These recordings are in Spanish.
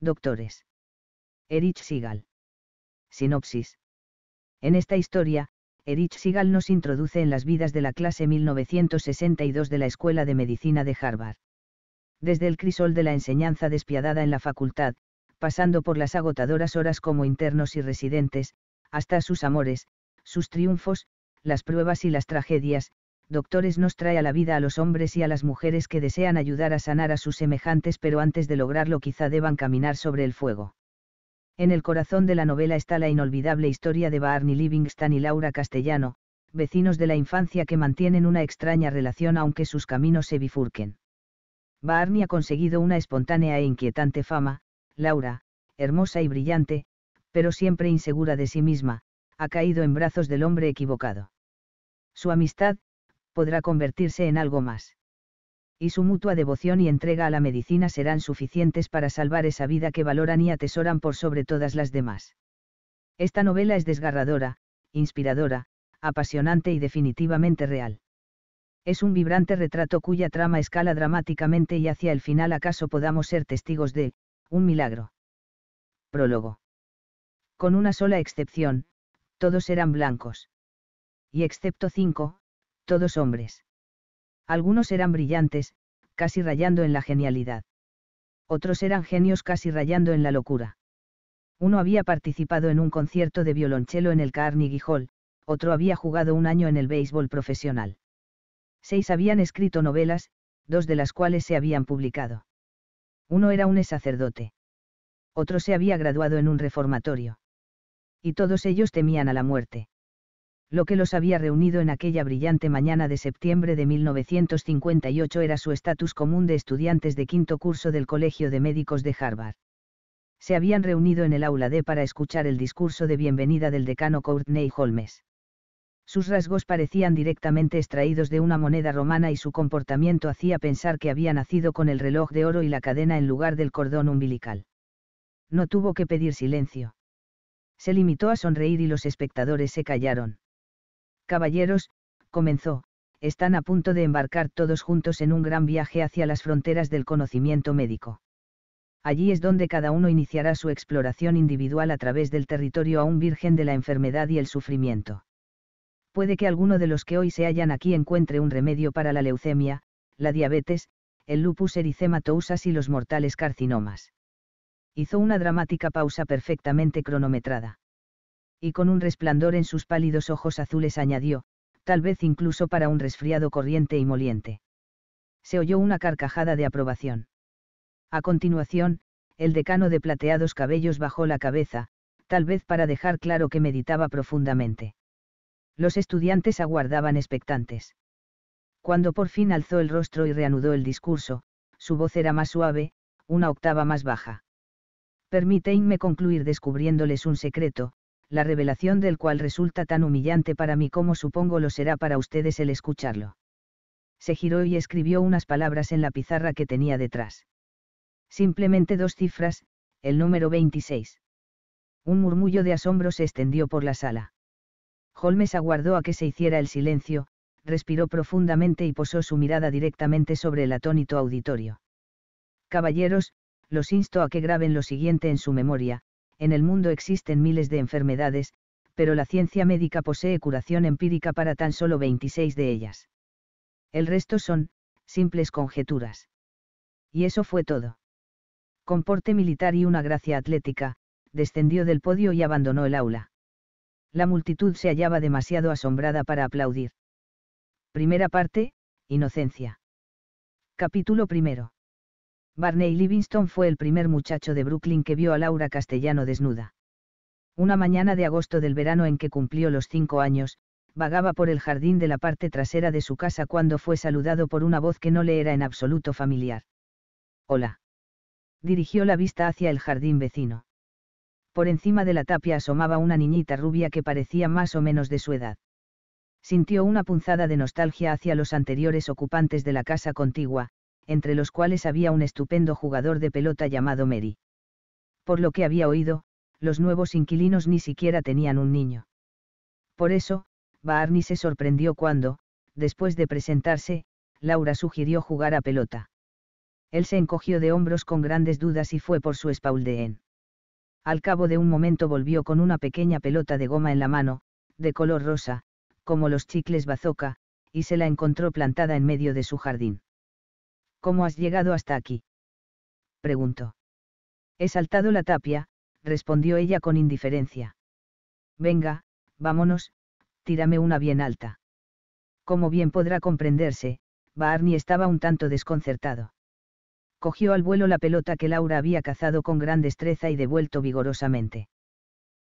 Doctores. Erich Sigal. Sinopsis. En esta historia, Erich Sigal nos introduce en las vidas de la clase 1962 de la Escuela de Medicina de Harvard. Desde el crisol de la enseñanza despiadada en la facultad, pasando por las agotadoras horas como internos y residentes, hasta sus amores, sus triunfos, las pruebas y las tragedias, Doctores nos trae a la vida a los hombres y a las mujeres que desean ayudar a sanar a sus semejantes pero antes de lograrlo quizá deban caminar sobre el fuego. En el corazón de la novela está la inolvidable historia de Barney Livingston y Laura Castellano, vecinos de la infancia que mantienen una extraña relación aunque sus caminos se bifurquen. Barney ha conseguido una espontánea e inquietante fama, Laura, hermosa y brillante, pero siempre insegura de sí misma, ha caído en brazos del hombre equivocado. Su amistad, podrá convertirse en algo más. Y su mutua devoción y entrega a la medicina serán suficientes para salvar esa vida que valoran y atesoran por sobre todas las demás. Esta novela es desgarradora, inspiradora, apasionante y definitivamente real. Es un vibrante retrato cuya trama escala dramáticamente y hacia el final acaso podamos ser testigos de, un milagro. Prólogo. Con una sola excepción, todos eran blancos. Y excepto cinco, todos hombres. Algunos eran brillantes, casi rayando en la genialidad. Otros eran genios casi rayando en la locura. Uno había participado en un concierto de violonchelo en el Carnegie Hall, otro había jugado un año en el béisbol profesional. Seis habían escrito novelas, dos de las cuales se habían publicado. Uno era un sacerdote. Otro se había graduado en un reformatorio. Y todos ellos temían a la muerte. Lo que los había reunido en aquella brillante mañana de septiembre de 1958 era su estatus común de estudiantes de quinto curso del Colegio de Médicos de Harvard. Se habían reunido en el aula D para escuchar el discurso de bienvenida del decano Courtney Holmes. Sus rasgos parecían directamente extraídos de una moneda romana y su comportamiento hacía pensar que había nacido con el reloj de oro y la cadena en lugar del cordón umbilical. No tuvo que pedir silencio. Se limitó a sonreír y los espectadores se callaron Caballeros, comenzó, están a punto de embarcar todos juntos en un gran viaje hacia las fronteras del conocimiento médico. Allí es donde cada uno iniciará su exploración individual a través del territorio aún virgen de la enfermedad y el sufrimiento. Puede que alguno de los que hoy se hallan aquí encuentre un remedio para la leucemia, la diabetes, el lupus ericematousas y los mortales carcinomas. Hizo una dramática pausa perfectamente cronometrada y con un resplandor en sus pálidos ojos azules añadió, tal vez incluso para un resfriado corriente y moliente. Se oyó una carcajada de aprobación. A continuación, el decano de plateados cabellos bajó la cabeza, tal vez para dejar claro que meditaba profundamente. Los estudiantes aguardaban expectantes. Cuando por fin alzó el rostro y reanudó el discurso, su voz era más suave, una octava más baja. Permítanme concluir descubriéndoles un secreto, la revelación del cual resulta tan humillante para mí como supongo lo será para ustedes el escucharlo. Se giró y escribió unas palabras en la pizarra que tenía detrás. Simplemente dos cifras, el número 26. Un murmullo de asombro se extendió por la sala. Holmes aguardó a que se hiciera el silencio, respiró profundamente y posó su mirada directamente sobre el atónito auditorio. Caballeros, los insto a que graben lo siguiente en su memoria, en el mundo existen miles de enfermedades, pero la ciencia médica posee curación empírica para tan solo 26 de ellas. El resto son, simples conjeturas. Y eso fue todo. Con porte militar y una gracia atlética, descendió del podio y abandonó el aula. La multitud se hallaba demasiado asombrada para aplaudir. Primera parte, Inocencia. Capítulo primero. Barney Livingston fue el primer muchacho de Brooklyn que vio a Laura Castellano desnuda. Una mañana de agosto del verano en que cumplió los cinco años, vagaba por el jardín de la parte trasera de su casa cuando fue saludado por una voz que no le era en absoluto familiar. Hola. Dirigió la vista hacia el jardín vecino. Por encima de la tapia asomaba una niñita rubia que parecía más o menos de su edad. Sintió una punzada de nostalgia hacia los anteriores ocupantes de la casa contigua, entre los cuales había un estupendo jugador de pelota llamado Mary. Por lo que había oído, los nuevos inquilinos ni siquiera tenían un niño. Por eso, Barney se sorprendió cuando, después de presentarse, Laura sugirió jugar a pelota. Él se encogió de hombros con grandes dudas y fue por su espauldeen. Al cabo de un momento volvió con una pequeña pelota de goma en la mano, de color rosa, como los chicles bazoca, y se la encontró plantada en medio de su jardín. ¿Cómo has llegado hasta aquí? preguntó. He saltado la tapia, respondió ella con indiferencia. Venga, vámonos, tírame una bien alta. Como bien podrá comprenderse, Barney estaba un tanto desconcertado. Cogió al vuelo la pelota que Laura había cazado con gran destreza y devuelto vigorosamente.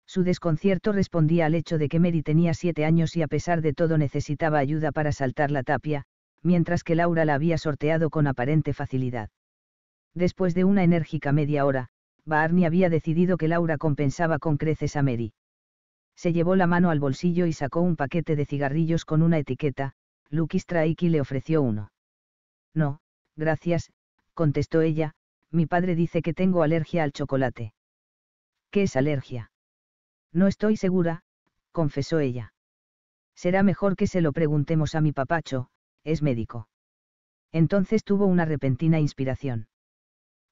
Su desconcierto respondía al hecho de que Mary tenía siete años y a pesar de todo necesitaba ayuda para saltar la tapia, mientras que Laura la había sorteado con aparente facilidad. Después de una enérgica media hora, Barney había decidido que Laura compensaba con creces a Mary. Se llevó la mano al bolsillo y sacó un paquete de cigarrillos con una etiqueta, Lucky Strike le ofreció uno. No, gracias, contestó ella, mi padre dice que tengo alergia al chocolate. ¿Qué es alergia? No estoy segura, confesó ella. Será mejor que se lo preguntemos a mi papacho, es médico. Entonces tuvo una repentina inspiración.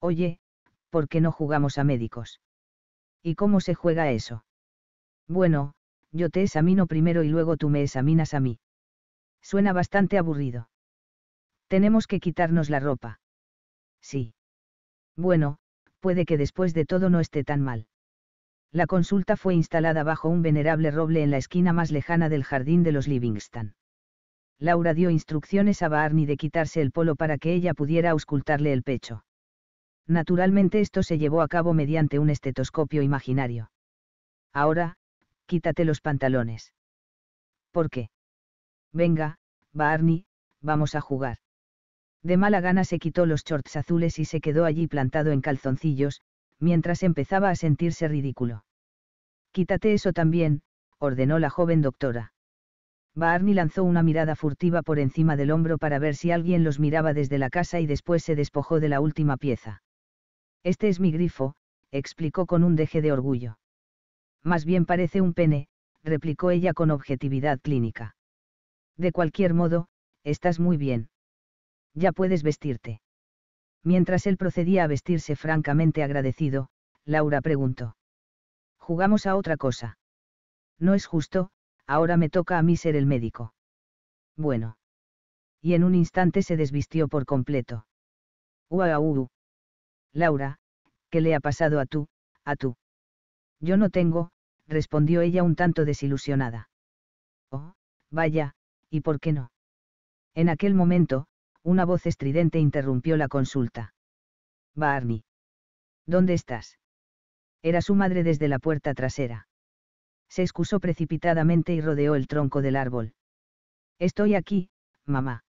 Oye, ¿por qué no jugamos a médicos? ¿Y cómo se juega eso? Bueno, yo te examino primero y luego tú me examinas a mí. Suena bastante aburrido. Tenemos que quitarnos la ropa. Sí. Bueno, puede que después de todo no esté tan mal. La consulta fue instalada bajo un venerable roble en la esquina más lejana del jardín de los Livingston. Laura dio instrucciones a Barney de quitarse el polo para que ella pudiera auscultarle el pecho. Naturalmente esto se llevó a cabo mediante un estetoscopio imaginario. Ahora, quítate los pantalones. ¿Por qué? Venga, Barney, vamos a jugar. De mala gana se quitó los shorts azules y se quedó allí plantado en calzoncillos, mientras empezaba a sentirse ridículo. Quítate eso también, ordenó la joven doctora. Barney lanzó una mirada furtiva por encima del hombro para ver si alguien los miraba desde la casa y después se despojó de la última pieza. Este es mi grifo, explicó con un deje de orgullo. Más bien parece un pene, replicó ella con objetividad clínica. De cualquier modo, estás muy bien. Ya puedes vestirte. Mientras él procedía a vestirse francamente agradecido, Laura preguntó. Jugamos a otra cosa. No es justo, ahora me toca a mí ser el médico. Bueno. Y en un instante se desvistió por completo. Uau. Laura, ¿qué le ha pasado a tú, a tú? Yo no tengo, respondió ella un tanto desilusionada. Oh, vaya, ¿y por qué no? En aquel momento, una voz estridente interrumpió la consulta. Barney. ¿Dónde estás? Era su madre desde la puerta trasera se excusó precipitadamente y rodeó el tronco del árbol. Estoy aquí, mamá.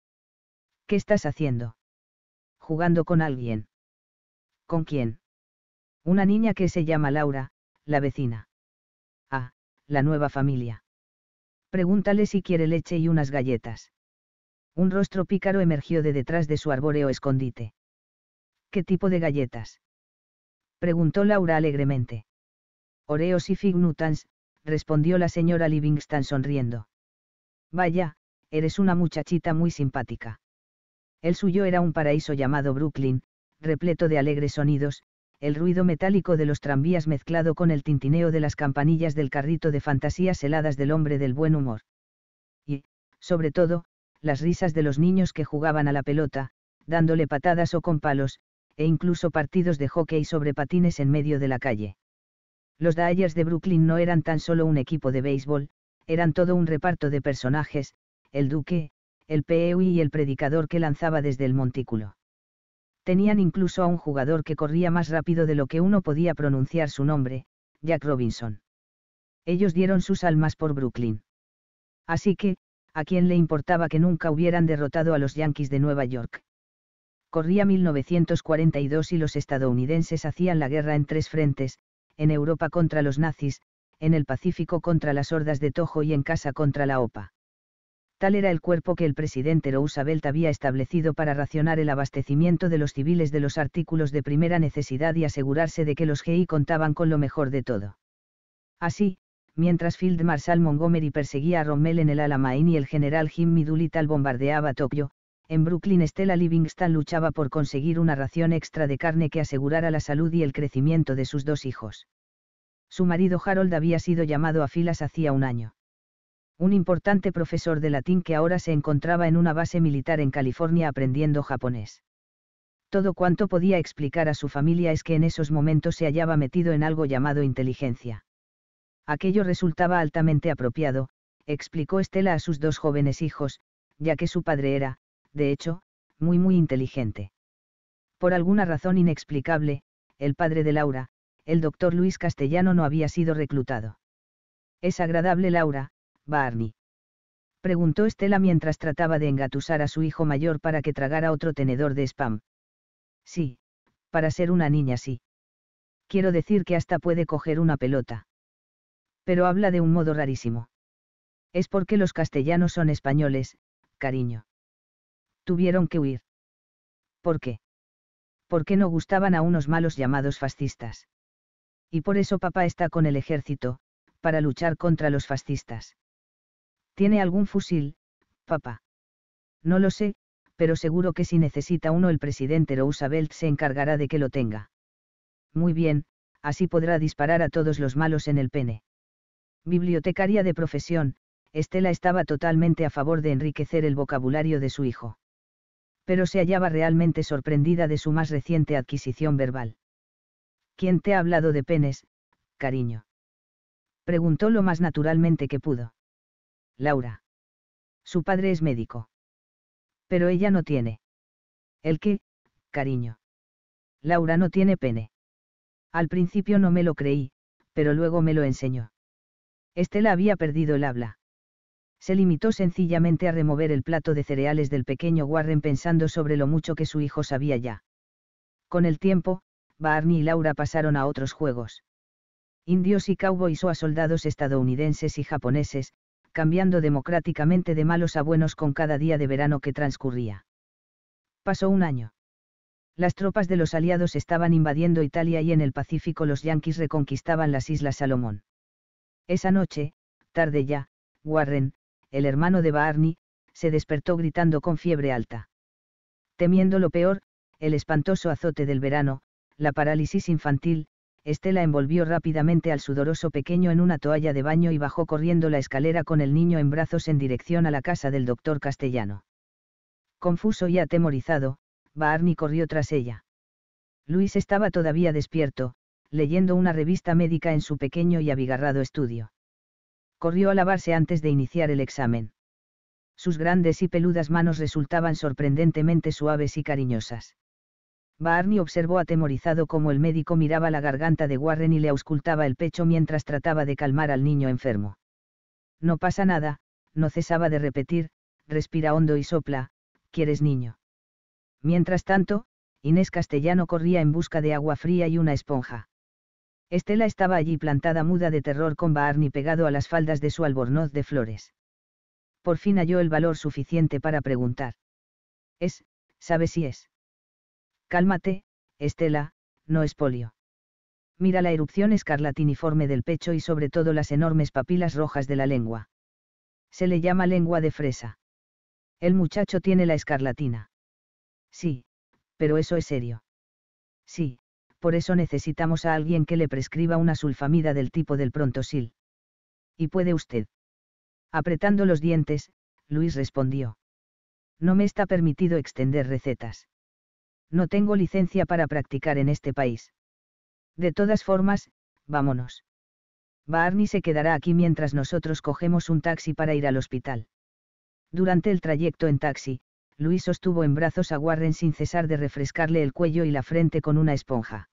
¿Qué estás haciendo? Jugando con alguien. ¿Con quién? Una niña que se llama Laura, la vecina. Ah, la nueva familia. Pregúntale si quiere leche y unas galletas. Un rostro pícaro emergió de detrás de su arbóreo escondite. ¿Qué tipo de galletas? Preguntó Laura alegremente. Oreos y fignutans respondió la señora Livingston sonriendo. Vaya, eres una muchachita muy simpática. El suyo era un paraíso llamado Brooklyn, repleto de alegres sonidos, el ruido metálico de los tranvías mezclado con el tintineo de las campanillas del carrito de fantasías heladas del hombre del buen humor. Y, sobre todo, las risas de los niños que jugaban a la pelota, dándole patadas o con palos, e incluso partidos de hockey sobre patines en medio de la calle. Los Dyers de Brooklyn no eran tan solo un equipo de béisbol, eran todo un reparto de personajes, el duque, el PEUI y el predicador que lanzaba desde el montículo. Tenían incluso a un jugador que corría más rápido de lo que uno podía pronunciar su nombre, Jack Robinson. Ellos dieron sus almas por Brooklyn. Así que, ¿a quién le importaba que nunca hubieran derrotado a los Yankees de Nueva York? Corría 1942 y los estadounidenses hacían la guerra en tres frentes, en Europa contra los nazis, en el Pacífico contra las hordas de Tojo y en casa contra la OPA. Tal era el cuerpo que el presidente Roosevelt había establecido para racionar el abastecimiento de los civiles de los artículos de primera necesidad y asegurarse de que los GI contaban con lo mejor de todo. Así, mientras Field Marshal Montgomery perseguía a Rommel en el Alamain y el general Jim Midulital bombardeaba Tokio, en Brooklyn Stella Livingston luchaba por conseguir una ración extra de carne que asegurara la salud y el crecimiento de sus dos hijos. Su marido Harold había sido llamado a filas hacía un año. Un importante profesor de latín que ahora se encontraba en una base militar en California aprendiendo japonés. Todo cuanto podía explicar a su familia es que en esos momentos se hallaba metido en algo llamado inteligencia. Aquello resultaba altamente apropiado, explicó Estela a sus dos jóvenes hijos, ya que su padre era, de hecho, muy muy inteligente. Por alguna razón inexplicable, el padre de Laura, el doctor Luis Castellano no había sido reclutado. ¿Es agradable Laura, Barney? Preguntó Estela mientras trataba de engatusar a su hijo mayor para que tragara otro tenedor de spam. Sí, para ser una niña sí. Quiero decir que hasta puede coger una pelota. Pero habla de un modo rarísimo. Es porque los castellanos son españoles, cariño. Tuvieron que huir. ¿Por qué? Porque no gustaban a unos malos llamados fascistas. Y por eso papá está con el ejército, para luchar contra los fascistas. ¿Tiene algún fusil, papá? No lo sé, pero seguro que si necesita uno el presidente Roosevelt se encargará de que lo tenga. Muy bien, así podrá disparar a todos los malos en el pene. Bibliotecaria de profesión, Estela estaba totalmente a favor de enriquecer el vocabulario de su hijo pero se hallaba realmente sorprendida de su más reciente adquisición verbal. ¿Quién te ha hablado de penes, cariño? Preguntó lo más naturalmente que pudo. Laura. Su padre es médico. Pero ella no tiene. ¿El qué, cariño? Laura no tiene pene. Al principio no me lo creí, pero luego me lo enseñó. Estela había perdido el habla se limitó sencillamente a remover el plato de cereales del pequeño Warren pensando sobre lo mucho que su hijo sabía ya. Con el tiempo, Barney y Laura pasaron a otros juegos. Indios y cowboys o a soldados estadounidenses y japoneses, cambiando democráticamente de malos a buenos con cada día de verano que transcurría. Pasó un año. Las tropas de los aliados estaban invadiendo Italia y en el Pacífico los yanquis reconquistaban las Islas Salomón. Esa noche, tarde ya, Warren, el hermano de Barney, se despertó gritando con fiebre alta. Temiendo lo peor, el espantoso azote del verano, la parálisis infantil, Estela envolvió rápidamente al sudoroso pequeño en una toalla de baño y bajó corriendo la escalera con el niño en brazos en dirección a la casa del doctor castellano. Confuso y atemorizado, Barney corrió tras ella. Luis estaba todavía despierto, leyendo una revista médica en su pequeño y abigarrado estudio corrió a lavarse antes de iniciar el examen. Sus grandes y peludas manos resultaban sorprendentemente suaves y cariñosas. Barney observó atemorizado cómo el médico miraba la garganta de Warren y le auscultaba el pecho mientras trataba de calmar al niño enfermo. No pasa nada, no cesaba de repetir, respira hondo y sopla, quieres niño. Mientras tanto, Inés Castellano corría en busca de agua fría y una esponja. Estela estaba allí plantada muda de terror con Barney pegado a las faldas de su albornoz de flores. Por fin halló el valor suficiente para preguntar. Es, sabe si es. Cálmate, Estela, no es polio. Mira la erupción escarlatiniforme del pecho y sobre todo las enormes papilas rojas de la lengua. Se le llama lengua de fresa. El muchacho tiene la escarlatina. Sí, pero eso es serio. Sí, por eso necesitamos a alguien que le prescriba una sulfamida del tipo del prontosil. ¿Y puede usted? Apretando los dientes, Luis respondió. No me está permitido extender recetas. No tengo licencia para practicar en este país. De todas formas, vámonos. Barney se quedará aquí mientras nosotros cogemos un taxi para ir al hospital. Durante el trayecto en taxi, Luis sostuvo en brazos a Warren sin cesar de refrescarle el cuello y la frente con una esponja.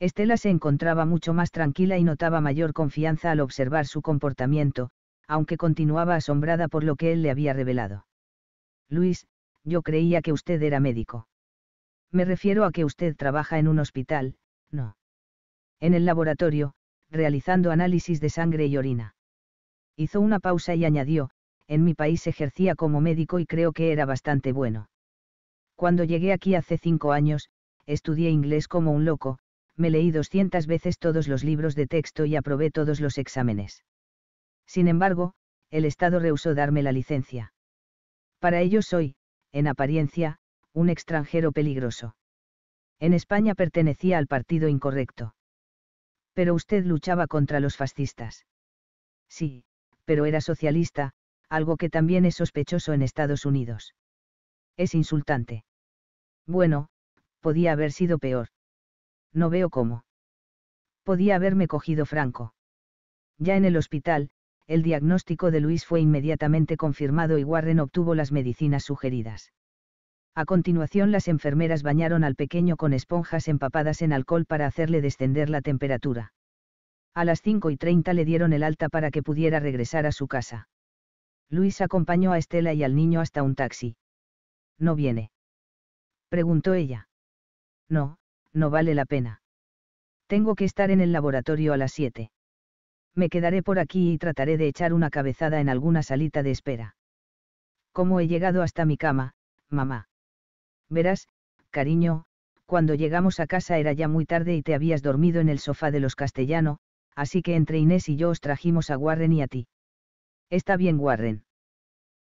Estela se encontraba mucho más tranquila y notaba mayor confianza al observar su comportamiento, aunque continuaba asombrada por lo que él le había revelado. Luis, yo creía que usted era médico. Me refiero a que usted trabaja en un hospital, no. En el laboratorio, realizando análisis de sangre y orina. Hizo una pausa y añadió, en mi país ejercía como médico y creo que era bastante bueno. Cuando llegué aquí hace cinco años, estudié inglés como un loco, me leí 200 veces todos los libros de texto y aprobé todos los exámenes. Sin embargo, el Estado rehusó darme la licencia. Para ello soy, en apariencia, un extranjero peligroso. En España pertenecía al partido incorrecto. Pero usted luchaba contra los fascistas. Sí, pero era socialista, algo que también es sospechoso en Estados Unidos. Es insultante. Bueno, podía haber sido peor no veo cómo. Podía haberme cogido Franco. Ya en el hospital, el diagnóstico de Luis fue inmediatamente confirmado y Warren obtuvo las medicinas sugeridas. A continuación las enfermeras bañaron al pequeño con esponjas empapadas en alcohol para hacerle descender la temperatura. A las 5 y 30 le dieron el alta para que pudiera regresar a su casa. Luis acompañó a Estela y al niño hasta un taxi. ¿No viene? Preguntó ella. No, no vale la pena. Tengo que estar en el laboratorio a las 7. Me quedaré por aquí y trataré de echar una cabezada en alguna salita de espera. ¿Cómo he llegado hasta mi cama, mamá? Verás, cariño, cuando llegamos a casa era ya muy tarde y te habías dormido en el sofá de los castellano, así que entre Inés y yo os trajimos a Warren y a ti. Está bien, Warren.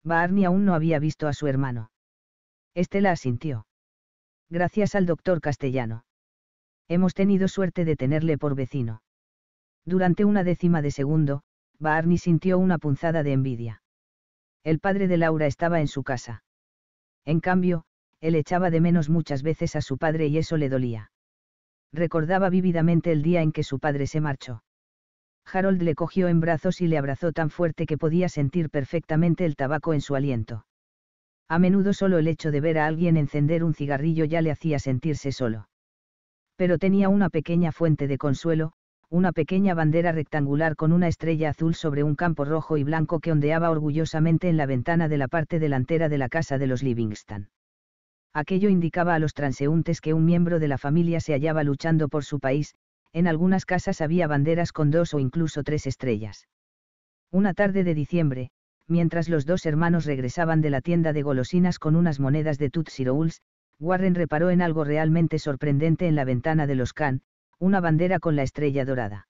Barney aún no había visto a su hermano. Este la asintió. Gracias al doctor castellano. Hemos tenido suerte de tenerle por vecino. Durante una décima de segundo, Barney sintió una punzada de envidia. El padre de Laura estaba en su casa. En cambio, él echaba de menos muchas veces a su padre y eso le dolía. Recordaba vívidamente el día en que su padre se marchó. Harold le cogió en brazos y le abrazó tan fuerte que podía sentir perfectamente el tabaco en su aliento. A menudo solo el hecho de ver a alguien encender un cigarrillo ya le hacía sentirse solo pero tenía una pequeña fuente de consuelo, una pequeña bandera rectangular con una estrella azul sobre un campo rojo y blanco que ondeaba orgullosamente en la ventana de la parte delantera de la casa de los Livingston. Aquello indicaba a los transeúntes que un miembro de la familia se hallaba luchando por su país, en algunas casas había banderas con dos o incluso tres estrellas. Una tarde de diciembre, mientras los dos hermanos regresaban de la tienda de golosinas con unas monedas de Tutsi Warren reparó en algo realmente sorprendente en la ventana de los Khan, una bandera con la estrella dorada.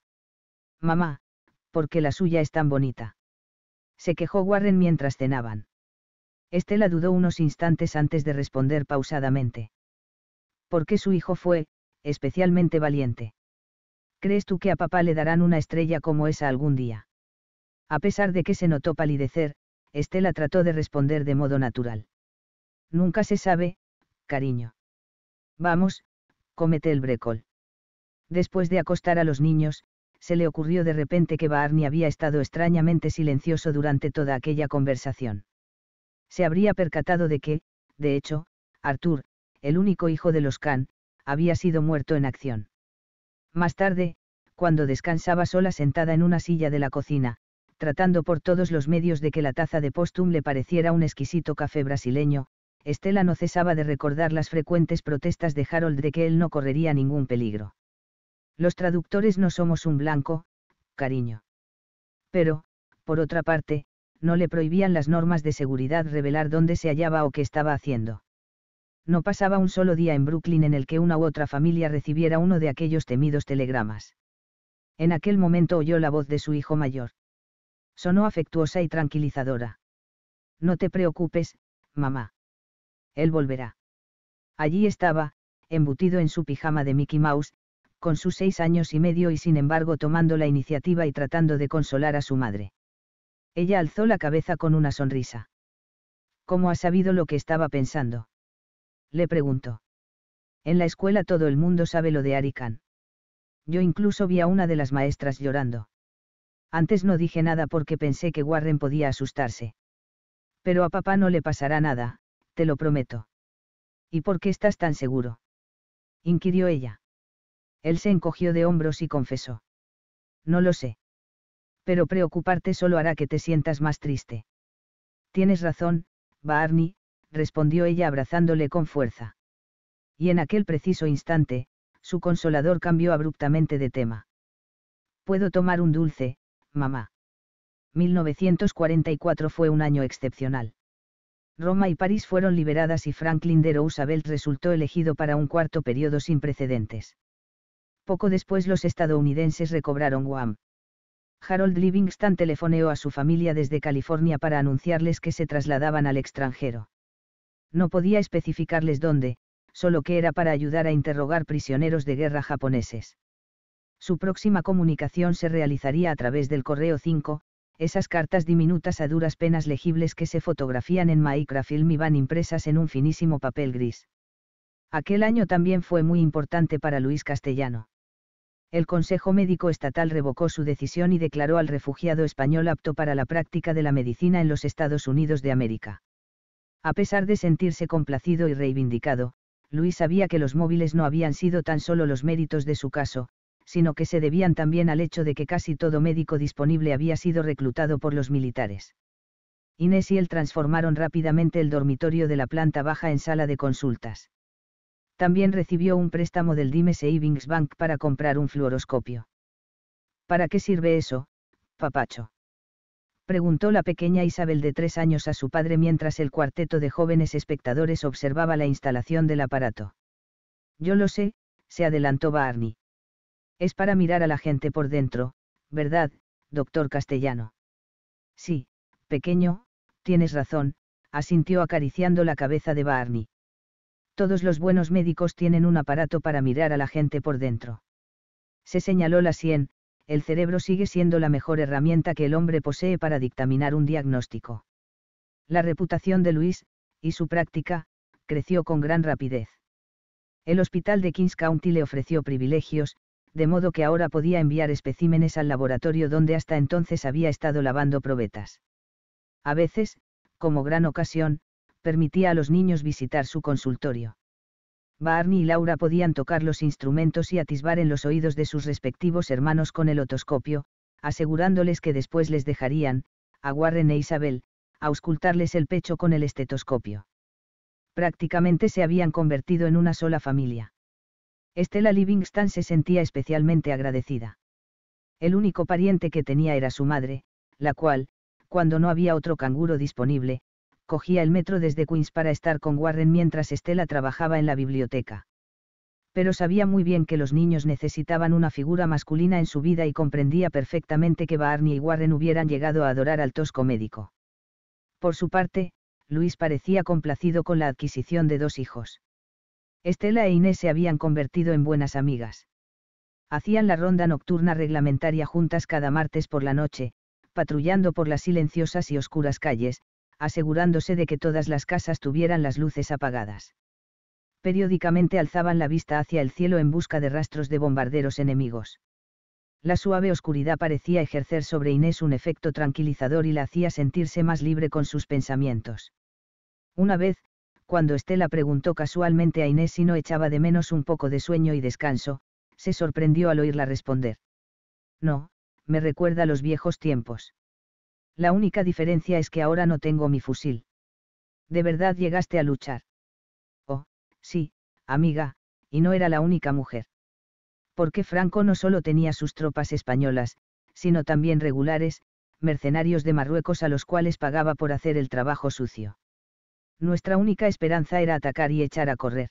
Mamá, ¿por qué la suya es tan bonita? Se quejó Warren mientras cenaban. Estela dudó unos instantes antes de responder pausadamente. Porque su hijo fue, especialmente valiente? ¿Crees tú que a papá le darán una estrella como esa algún día? A pesar de que se notó palidecer, Estela trató de responder de modo natural. Nunca se sabe, cariño. Vamos, comete el brécol. Después de acostar a los niños, se le ocurrió de repente que Barney había estado extrañamente silencioso durante toda aquella conversación. Se habría percatado de que, de hecho, Arthur, el único hijo de los Khan, había sido muerto en acción. Más tarde, cuando descansaba sola sentada en una silla de la cocina, tratando por todos los medios de que la taza de postum le pareciera un exquisito café brasileño, Estela no cesaba de recordar las frecuentes protestas de Harold de que él no correría ningún peligro. Los traductores no somos un blanco, cariño. Pero, por otra parte, no le prohibían las normas de seguridad revelar dónde se hallaba o qué estaba haciendo. No pasaba un solo día en Brooklyn en el que una u otra familia recibiera uno de aquellos temidos telegramas. En aquel momento oyó la voz de su hijo mayor. Sonó afectuosa y tranquilizadora. No te preocupes, mamá él volverá. Allí estaba, embutido en su pijama de Mickey Mouse, con sus seis años y medio y sin embargo tomando la iniciativa y tratando de consolar a su madre. Ella alzó la cabeza con una sonrisa. ¿Cómo ha sabido lo que estaba pensando? Le preguntó. En la escuela todo el mundo sabe lo de Arikan. Yo incluso vi a una de las maestras llorando. Antes no dije nada porque pensé que Warren podía asustarse. Pero a papá no le pasará nada, te lo prometo. ¿Y por qué estás tan seguro? inquirió ella. Él se encogió de hombros y confesó. No lo sé. Pero preocuparte solo hará que te sientas más triste. Tienes razón, Barney, respondió ella abrazándole con fuerza. Y en aquel preciso instante, su consolador cambió abruptamente de tema. Puedo tomar un dulce, mamá. 1944 fue un año excepcional. Roma y París fueron liberadas y Franklin de Roosevelt resultó elegido para un cuarto periodo sin precedentes. Poco después los estadounidenses recobraron Guam. Harold Livingston telefoneó a su familia desde California para anunciarles que se trasladaban al extranjero. No podía especificarles dónde, solo que era para ayudar a interrogar prisioneros de guerra japoneses. Su próxima comunicación se realizaría a través del correo 5, esas cartas diminutas a duras penas legibles que se fotografían en microfilm y van impresas en un finísimo papel gris. Aquel año también fue muy importante para Luis Castellano. El Consejo Médico Estatal revocó su decisión y declaró al refugiado español apto para la práctica de la medicina en los Estados Unidos de América. A pesar de sentirse complacido y reivindicado, Luis sabía que los móviles no habían sido tan solo los méritos de su caso, sino que se debían también al hecho de que casi todo médico disponible había sido reclutado por los militares. Inés y él transformaron rápidamente el dormitorio de la planta baja en sala de consultas. También recibió un préstamo del Dime Savings Bank para comprar un fluoroscopio. ¿Para qué sirve eso, papacho? Preguntó la pequeña Isabel de tres años a su padre mientras el cuarteto de jóvenes espectadores observaba la instalación del aparato. Yo lo sé, se adelantó Barney. Es para mirar a la gente por dentro, ¿verdad, doctor Castellano? Sí, pequeño, tienes razón, asintió acariciando la cabeza de Barney. Todos los buenos médicos tienen un aparato para mirar a la gente por dentro. Se señaló la sien, el cerebro sigue siendo la mejor herramienta que el hombre posee para dictaminar un diagnóstico. La reputación de Luis, y su práctica, creció con gran rapidez. El hospital de Kings County le ofreció privilegios, de modo que ahora podía enviar especímenes al laboratorio donde hasta entonces había estado lavando probetas. A veces, como gran ocasión, permitía a los niños visitar su consultorio. Barney y Laura podían tocar los instrumentos y atisbar en los oídos de sus respectivos hermanos con el otoscopio, asegurándoles que después les dejarían, a Warren e Isabel, auscultarles el pecho con el estetoscopio. Prácticamente se habían convertido en una sola familia. Estela Livingston se sentía especialmente agradecida. El único pariente que tenía era su madre, la cual, cuando no había otro canguro disponible, cogía el metro desde Queens para estar con Warren mientras Estela trabajaba en la biblioteca. Pero sabía muy bien que los niños necesitaban una figura masculina en su vida y comprendía perfectamente que Barney y Warren hubieran llegado a adorar al tosco médico. Por su parte, Luis parecía complacido con la adquisición de dos hijos. Estela e Inés se habían convertido en buenas amigas. Hacían la ronda nocturna reglamentaria juntas cada martes por la noche, patrullando por las silenciosas y oscuras calles, asegurándose de que todas las casas tuvieran las luces apagadas. Periódicamente alzaban la vista hacia el cielo en busca de rastros de bombarderos enemigos. La suave oscuridad parecía ejercer sobre Inés un efecto tranquilizador y la hacía sentirse más libre con sus pensamientos. Una vez, cuando Estela preguntó casualmente a Inés si no echaba de menos un poco de sueño y descanso, se sorprendió al oírla responder. No, me recuerda a los viejos tiempos. La única diferencia es que ahora no tengo mi fusil. ¿De verdad llegaste a luchar? Oh, sí, amiga, y no era la única mujer. Porque Franco no solo tenía sus tropas españolas, sino también regulares, mercenarios de Marruecos a los cuales pagaba por hacer el trabajo sucio nuestra única esperanza era atacar y echar a correr.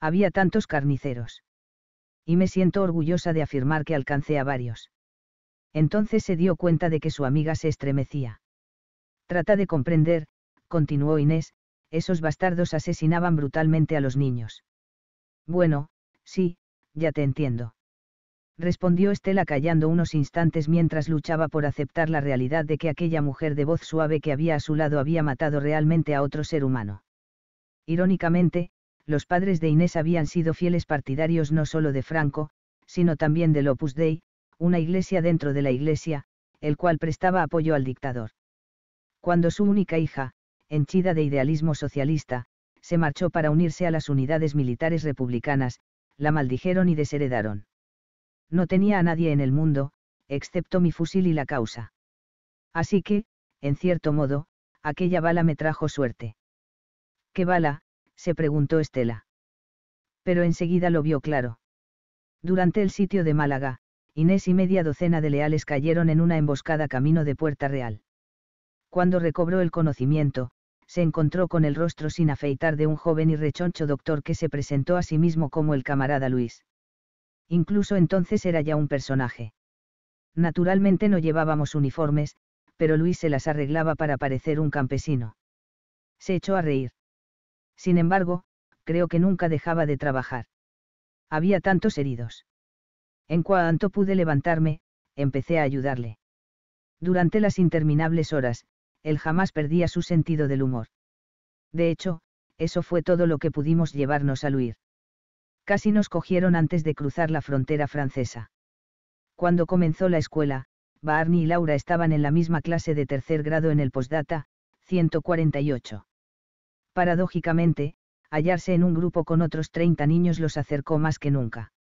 Había tantos carniceros. Y me siento orgullosa de afirmar que alcancé a varios. Entonces se dio cuenta de que su amiga se estremecía. Trata de comprender, continuó Inés, esos bastardos asesinaban brutalmente a los niños. Bueno, sí, ya te entiendo respondió Estela callando unos instantes mientras luchaba por aceptar la realidad de que aquella mujer de voz suave que había a su lado había matado realmente a otro ser humano. Irónicamente, los padres de Inés habían sido fieles partidarios no solo de Franco, sino también del Opus Dei, una iglesia dentro de la iglesia, el cual prestaba apoyo al dictador. Cuando su única hija, henchida de idealismo socialista, se marchó para unirse a las unidades militares republicanas, la maldijeron y desheredaron. No tenía a nadie en el mundo, excepto mi fusil y la causa. Así que, en cierto modo, aquella bala me trajo suerte. ¿Qué bala? se preguntó Estela. Pero enseguida lo vio claro. Durante el sitio de Málaga, Inés y media docena de leales cayeron en una emboscada camino de Puerta Real. Cuando recobró el conocimiento, se encontró con el rostro sin afeitar de un joven y rechoncho doctor que se presentó a sí mismo como el camarada Luis incluso entonces era ya un personaje. Naturalmente no llevábamos uniformes, pero Luis se las arreglaba para parecer un campesino. Se echó a reír. Sin embargo, creo que nunca dejaba de trabajar. Había tantos heridos. En cuanto pude levantarme, empecé a ayudarle. Durante las interminables horas, él jamás perdía su sentido del humor. De hecho, eso fue todo lo que pudimos llevarnos a huir casi nos cogieron antes de cruzar la frontera francesa. Cuando comenzó la escuela, Barney y Laura estaban en la misma clase de tercer grado en el postdata, 148. Paradójicamente, hallarse en un grupo con otros 30 niños los acercó más que nunca.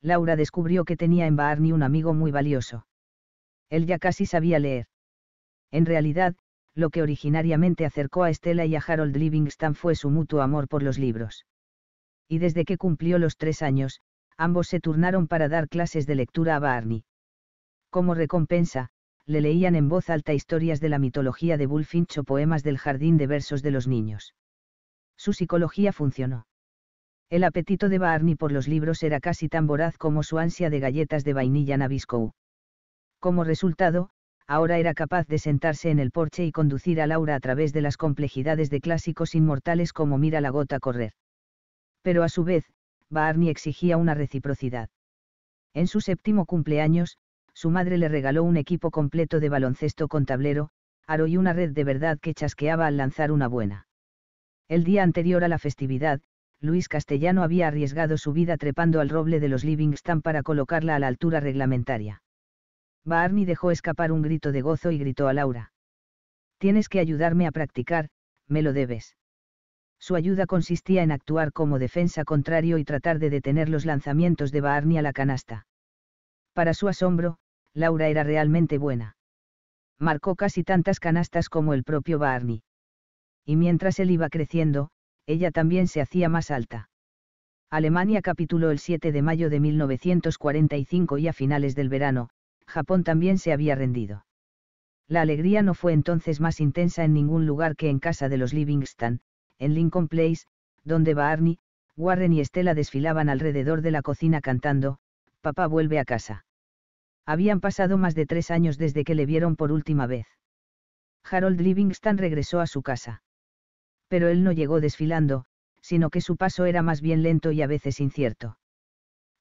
Laura descubrió que tenía en Barney un amigo muy valioso. Él ya casi sabía leer. En realidad, lo que originariamente acercó a Estela y a Harold Livingston fue su mutuo amor por los libros y desde que cumplió los tres años, ambos se turnaron para dar clases de lectura a Barney. Como recompensa, le leían en voz alta historias de la mitología de Bullfinch o poemas del jardín de versos de los niños. Su psicología funcionó. El apetito de Barney por los libros era casi tan voraz como su ansia de galletas de vainilla Nabisco. Como resultado, ahora era capaz de sentarse en el porche y conducir a Laura a través de las complejidades de clásicos inmortales como Mira la gota correr pero a su vez, Barney exigía una reciprocidad. En su séptimo cumpleaños, su madre le regaló un equipo completo de baloncesto con tablero, aro y una red de verdad que chasqueaba al lanzar una buena. El día anterior a la festividad, Luis Castellano había arriesgado su vida trepando al roble de los Livingston para colocarla a la altura reglamentaria. Barney dejó escapar un grito de gozo y gritó a Laura. Tienes que ayudarme a practicar, me lo debes. Su ayuda consistía en actuar como defensa contrario y tratar de detener los lanzamientos de Barney a la canasta. Para su asombro, Laura era realmente buena. Marcó casi tantas canastas como el propio Barney. Y mientras él iba creciendo, ella también se hacía más alta. Alemania capituló el 7 de mayo de 1945 y a finales del verano, Japón también se había rendido. La alegría no fue entonces más intensa en ningún lugar que en casa de los Livingston, en Lincoln Place, donde Barney, Warren y Estela desfilaban alrededor de la cocina cantando, Papá vuelve a casa. Habían pasado más de tres años desde que le vieron por última vez. Harold Livingston regresó a su casa. Pero él no llegó desfilando, sino que su paso era más bien lento y a veces incierto.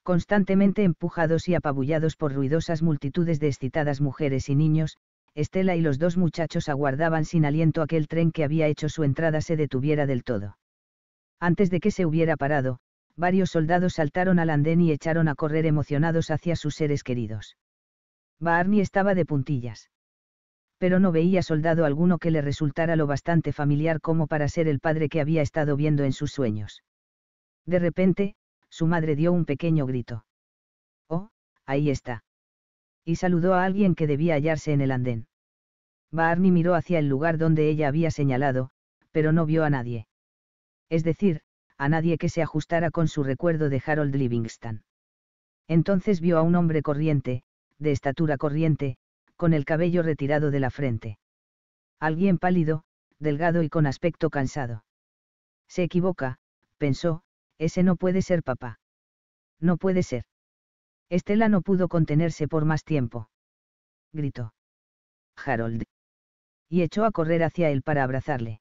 Constantemente empujados y apabullados por ruidosas multitudes de excitadas mujeres y niños, Estela y los dos muchachos aguardaban sin aliento aquel tren que había hecho su entrada se detuviera del todo. Antes de que se hubiera parado, varios soldados saltaron al andén y echaron a correr emocionados hacia sus seres queridos. Barney estaba de puntillas. Pero no veía soldado alguno que le resultara lo bastante familiar como para ser el padre que había estado viendo en sus sueños. De repente, su madre dio un pequeño grito. Oh, ahí está y saludó a alguien que debía hallarse en el andén. Barney miró hacia el lugar donde ella había señalado, pero no vio a nadie. Es decir, a nadie que se ajustara con su recuerdo de Harold Livingston. Entonces vio a un hombre corriente, de estatura corriente, con el cabello retirado de la frente. Alguien pálido, delgado y con aspecto cansado. Se equivoca, pensó, ese no puede ser papá. No puede ser. Estela no pudo contenerse por más tiempo. Gritó. Harold. Y echó a correr hacia él para abrazarle.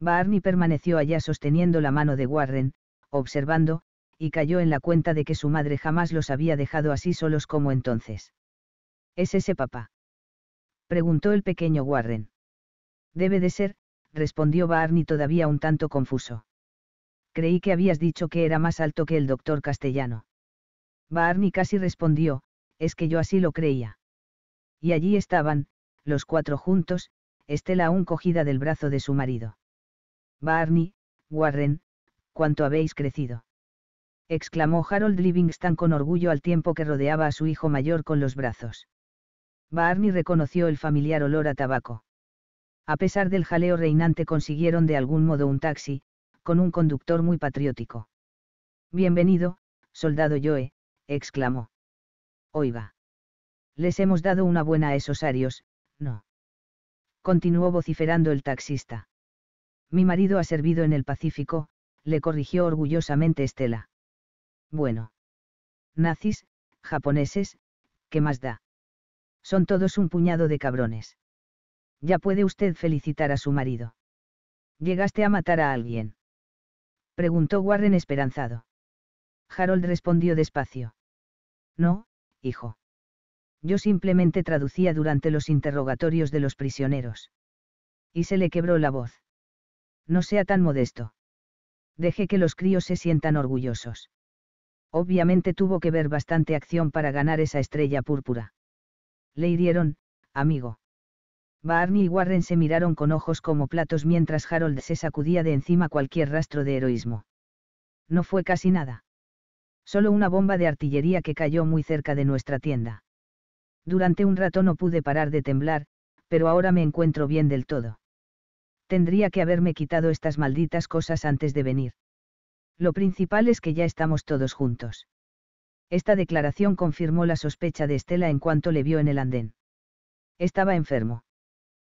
Barney permaneció allá sosteniendo la mano de Warren, observando, y cayó en la cuenta de que su madre jamás los había dejado así solos como entonces. ¿Es ese papá? preguntó el pequeño Warren. Debe de ser, respondió Barney todavía un tanto confuso. Creí que habías dicho que era más alto que el doctor castellano. Barney casi respondió, es que yo así lo creía. Y allí estaban, los cuatro juntos, Estela aún cogida del brazo de su marido. Barney, Warren, cuánto habéis crecido. exclamó Harold Livingston con orgullo al tiempo que rodeaba a su hijo mayor con los brazos. Barney reconoció el familiar olor a tabaco. A pesar del jaleo reinante consiguieron de algún modo un taxi, con un conductor muy patriótico. Bienvenido, soldado Joe, exclamó. Oiga. Les hemos dado una buena a esos arios, ¿no? Continuó vociferando el taxista. Mi marido ha servido en el Pacífico, le corrigió orgullosamente Estela. Bueno. Nazis, japoneses, ¿qué más da? Son todos un puñado de cabrones. Ya puede usted felicitar a su marido. ¿Llegaste a matar a alguien? Preguntó Warren esperanzado. Harold respondió despacio. No, hijo. Yo simplemente traducía durante los interrogatorios de los prisioneros. Y se le quebró la voz. No sea tan modesto. Deje que los críos se sientan orgullosos. Obviamente tuvo que ver bastante acción para ganar esa estrella púrpura. Le hirieron, amigo. Barney y Warren se miraron con ojos como platos mientras Harold se sacudía de encima cualquier rastro de heroísmo. No fue casi nada. Solo una bomba de artillería que cayó muy cerca de nuestra tienda. Durante un rato no pude parar de temblar, pero ahora me encuentro bien del todo. Tendría que haberme quitado estas malditas cosas antes de venir. Lo principal es que ya estamos todos juntos. Esta declaración confirmó la sospecha de Estela en cuanto le vio en el andén. Estaba enfermo.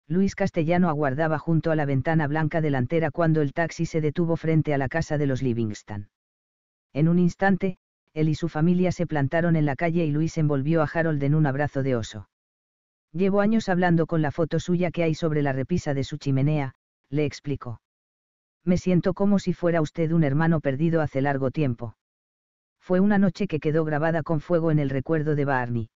Luis Castellano aguardaba junto a la ventana blanca delantera cuando el taxi se detuvo frente a la casa de los Livingston. En un instante, él y su familia se plantaron en la calle y Luis envolvió a Harold en un abrazo de oso. Llevo años hablando con la foto suya que hay sobre la repisa de su chimenea, le explicó. Me siento como si fuera usted un hermano perdido hace largo tiempo. Fue una noche que quedó grabada con fuego en el recuerdo de Barney.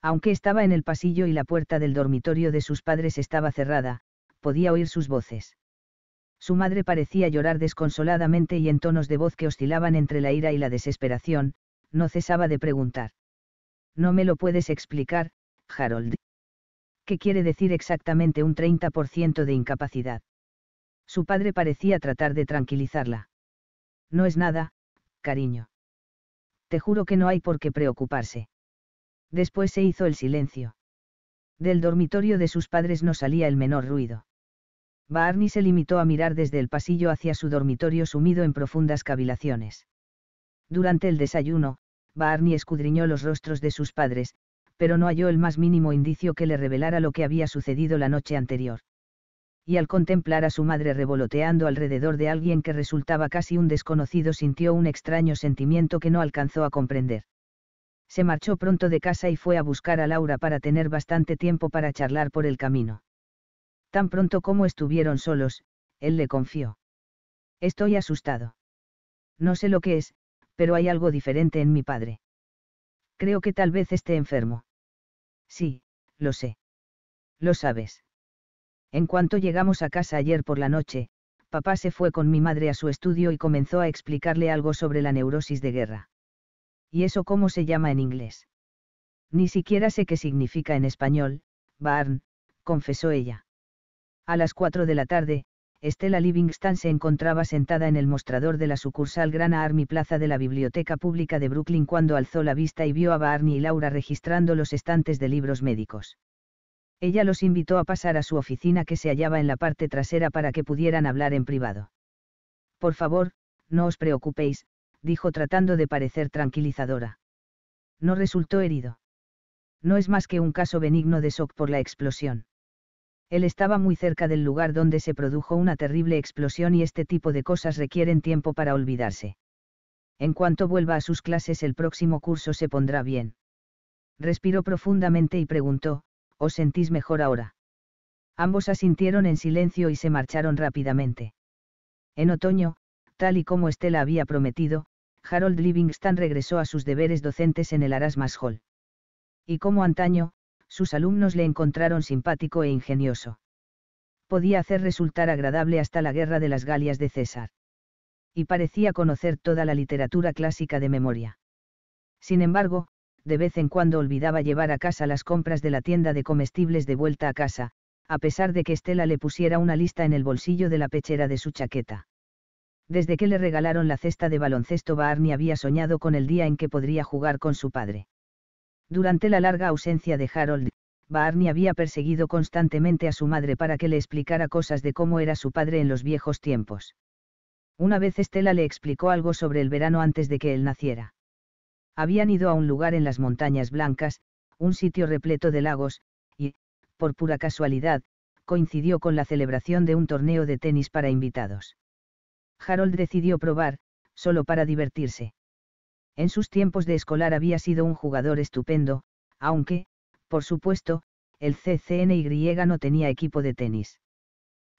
Aunque estaba en el pasillo y la puerta del dormitorio de sus padres estaba cerrada, podía oír sus voces. Su madre parecía llorar desconsoladamente y en tonos de voz que oscilaban entre la ira y la desesperación, no cesaba de preguntar. No me lo puedes explicar, Harold. ¿Qué quiere decir exactamente un 30% de incapacidad? Su padre parecía tratar de tranquilizarla. No es nada, cariño. Te juro que no hay por qué preocuparse. Después se hizo el silencio. Del dormitorio de sus padres no salía el menor ruido. Barney se limitó a mirar desde el pasillo hacia su dormitorio sumido en profundas cavilaciones. Durante el desayuno, Barney escudriñó los rostros de sus padres, pero no halló el más mínimo indicio que le revelara lo que había sucedido la noche anterior. Y al contemplar a su madre revoloteando alrededor de alguien que resultaba casi un desconocido, sintió un extraño sentimiento que no alcanzó a comprender. Se marchó pronto de casa y fue a buscar a Laura para tener bastante tiempo para charlar por el camino. Tan pronto como estuvieron solos, él le confió. Estoy asustado. No sé lo que es, pero hay algo diferente en mi padre. Creo que tal vez esté enfermo. Sí, lo sé. Lo sabes. En cuanto llegamos a casa ayer por la noche, papá se fue con mi madre a su estudio y comenzó a explicarle algo sobre la neurosis de guerra. ¿Y eso cómo se llama en inglés? Ni siquiera sé qué significa en español, Barn, confesó ella. A las 4 de la tarde, Estela Livingston se encontraba sentada en el mostrador de la sucursal Grana Army Plaza de la Biblioteca Pública de Brooklyn cuando alzó la vista y vio a Barney y Laura registrando los estantes de libros médicos. Ella los invitó a pasar a su oficina que se hallaba en la parte trasera para que pudieran hablar en privado. Por favor, no os preocupéis, dijo tratando de parecer tranquilizadora. No resultó herido. No es más que un caso benigno de shock por la explosión. Él estaba muy cerca del lugar donde se produjo una terrible explosión y este tipo de cosas requieren tiempo para olvidarse. En cuanto vuelva a sus clases el próximo curso se pondrá bien. Respiró profundamente y preguntó, ¿os sentís mejor ahora? Ambos asintieron en silencio y se marcharon rápidamente. En otoño, tal y como Estela había prometido, Harold Livingston regresó a sus deberes docentes en el Erasmus Hall. Y como antaño, sus alumnos le encontraron simpático e ingenioso. Podía hacer resultar agradable hasta la guerra de las Galias de César. Y parecía conocer toda la literatura clásica de memoria. Sin embargo, de vez en cuando olvidaba llevar a casa las compras de la tienda de comestibles de vuelta a casa, a pesar de que Estela le pusiera una lista en el bolsillo de la pechera de su chaqueta. Desde que le regalaron la cesta de baloncesto, Barney había soñado con el día en que podría jugar con su padre. Durante la larga ausencia de Harold, Barney había perseguido constantemente a su madre para que le explicara cosas de cómo era su padre en los viejos tiempos. Una vez Estela le explicó algo sobre el verano antes de que él naciera. Habían ido a un lugar en las montañas blancas, un sitio repleto de lagos, y, por pura casualidad, coincidió con la celebración de un torneo de tenis para invitados. Harold decidió probar, solo para divertirse. En sus tiempos de escolar había sido un jugador estupendo, aunque, por supuesto, el CCNY no tenía equipo de tenis.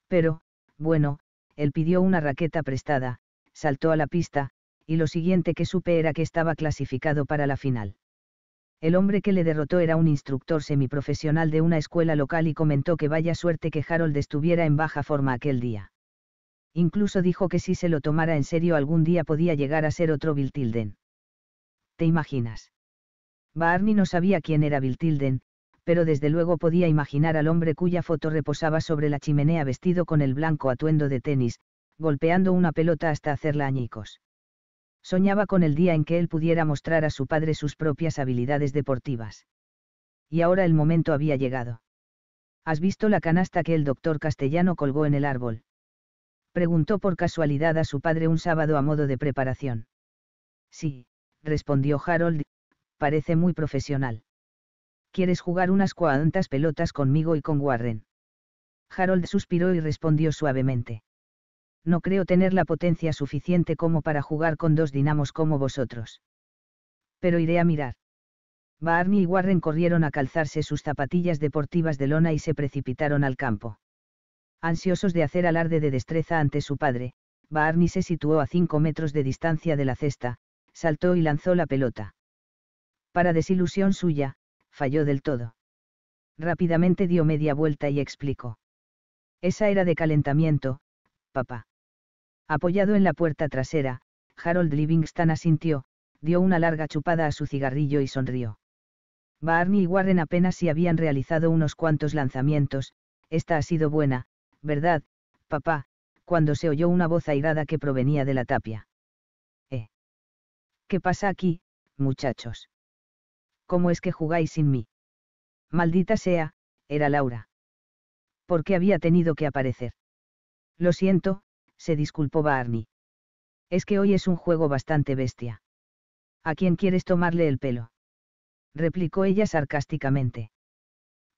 Pero, bueno, él pidió una raqueta prestada, saltó a la pista, y lo siguiente que supe era que estaba clasificado para la final. El hombre que le derrotó era un instructor semiprofesional de una escuela local y comentó que vaya suerte que Harold estuviera en baja forma aquel día. Incluso dijo que si se lo tomara en serio algún día podía llegar a ser otro Bill Tilden. ¿te imaginas? Barney no sabía quién era Bill Tilden, pero desde luego podía imaginar al hombre cuya foto reposaba sobre la chimenea vestido con el blanco atuendo de tenis, golpeando una pelota hasta hacerla añicos. Soñaba con el día en que él pudiera mostrar a su padre sus propias habilidades deportivas. Y ahora el momento había llegado. ¿Has visto la canasta que el doctor castellano colgó en el árbol? Preguntó por casualidad a su padre un sábado a modo de preparación. Sí, respondió Harold, parece muy profesional. ¿Quieres jugar unas cuantas pelotas conmigo y con Warren? Harold suspiró y respondió suavemente. No creo tener la potencia suficiente como para jugar con dos dinamos como vosotros. Pero iré a mirar. Barney y Warren corrieron a calzarse sus zapatillas deportivas de lona y se precipitaron al campo. Ansiosos de hacer alarde de destreza ante su padre, Barney se situó a cinco metros de distancia de la cesta, saltó y lanzó la pelota. Para desilusión suya, falló del todo. Rápidamente dio media vuelta y explicó. Esa era de calentamiento, papá. Apoyado en la puerta trasera, Harold Livingston asintió, dio una larga chupada a su cigarrillo y sonrió. Barney y Warren apenas si habían realizado unos cuantos lanzamientos, esta ha sido buena, ¿verdad, papá? cuando se oyó una voz airada que provenía de la tapia. ¿Qué pasa aquí, muchachos? ¿Cómo es que jugáis sin mí? Maldita sea, era Laura. ¿Por qué había tenido que aparecer? Lo siento, se disculpó Barney. Es que hoy es un juego bastante bestia. ¿A quién quieres tomarle el pelo? replicó ella sarcásticamente.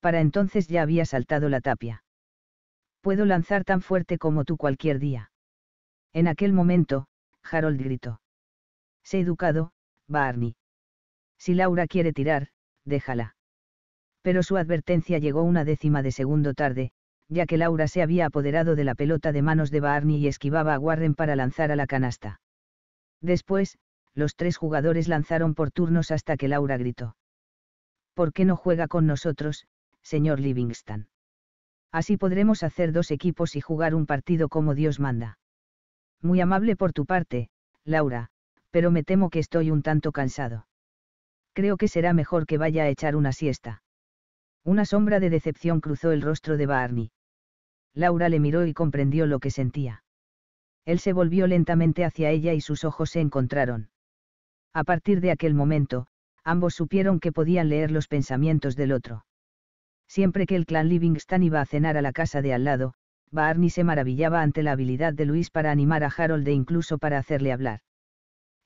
Para entonces ya había saltado la tapia. Puedo lanzar tan fuerte como tú cualquier día. En aquel momento, Harold gritó. Sé educado, Barney. Si Laura quiere tirar, déjala. Pero su advertencia llegó una décima de segundo tarde, ya que Laura se había apoderado de la pelota de manos de Barney y esquivaba a Warren para lanzar a la canasta. Después, los tres jugadores lanzaron por turnos hasta que Laura gritó. ¿Por qué no juega con nosotros, señor Livingston? Así podremos hacer dos equipos y jugar un partido como Dios manda. Muy amable por tu parte, Laura, pero me temo que estoy un tanto cansado. Creo que será mejor que vaya a echar una siesta. Una sombra de decepción cruzó el rostro de Barney. Laura le miró y comprendió lo que sentía. Él se volvió lentamente hacia ella y sus ojos se encontraron. A partir de aquel momento, ambos supieron que podían leer los pensamientos del otro. Siempre que el clan Livingston iba a cenar a la casa de al lado, Barney se maravillaba ante la habilidad de Luis para animar a Harold e incluso para hacerle hablar.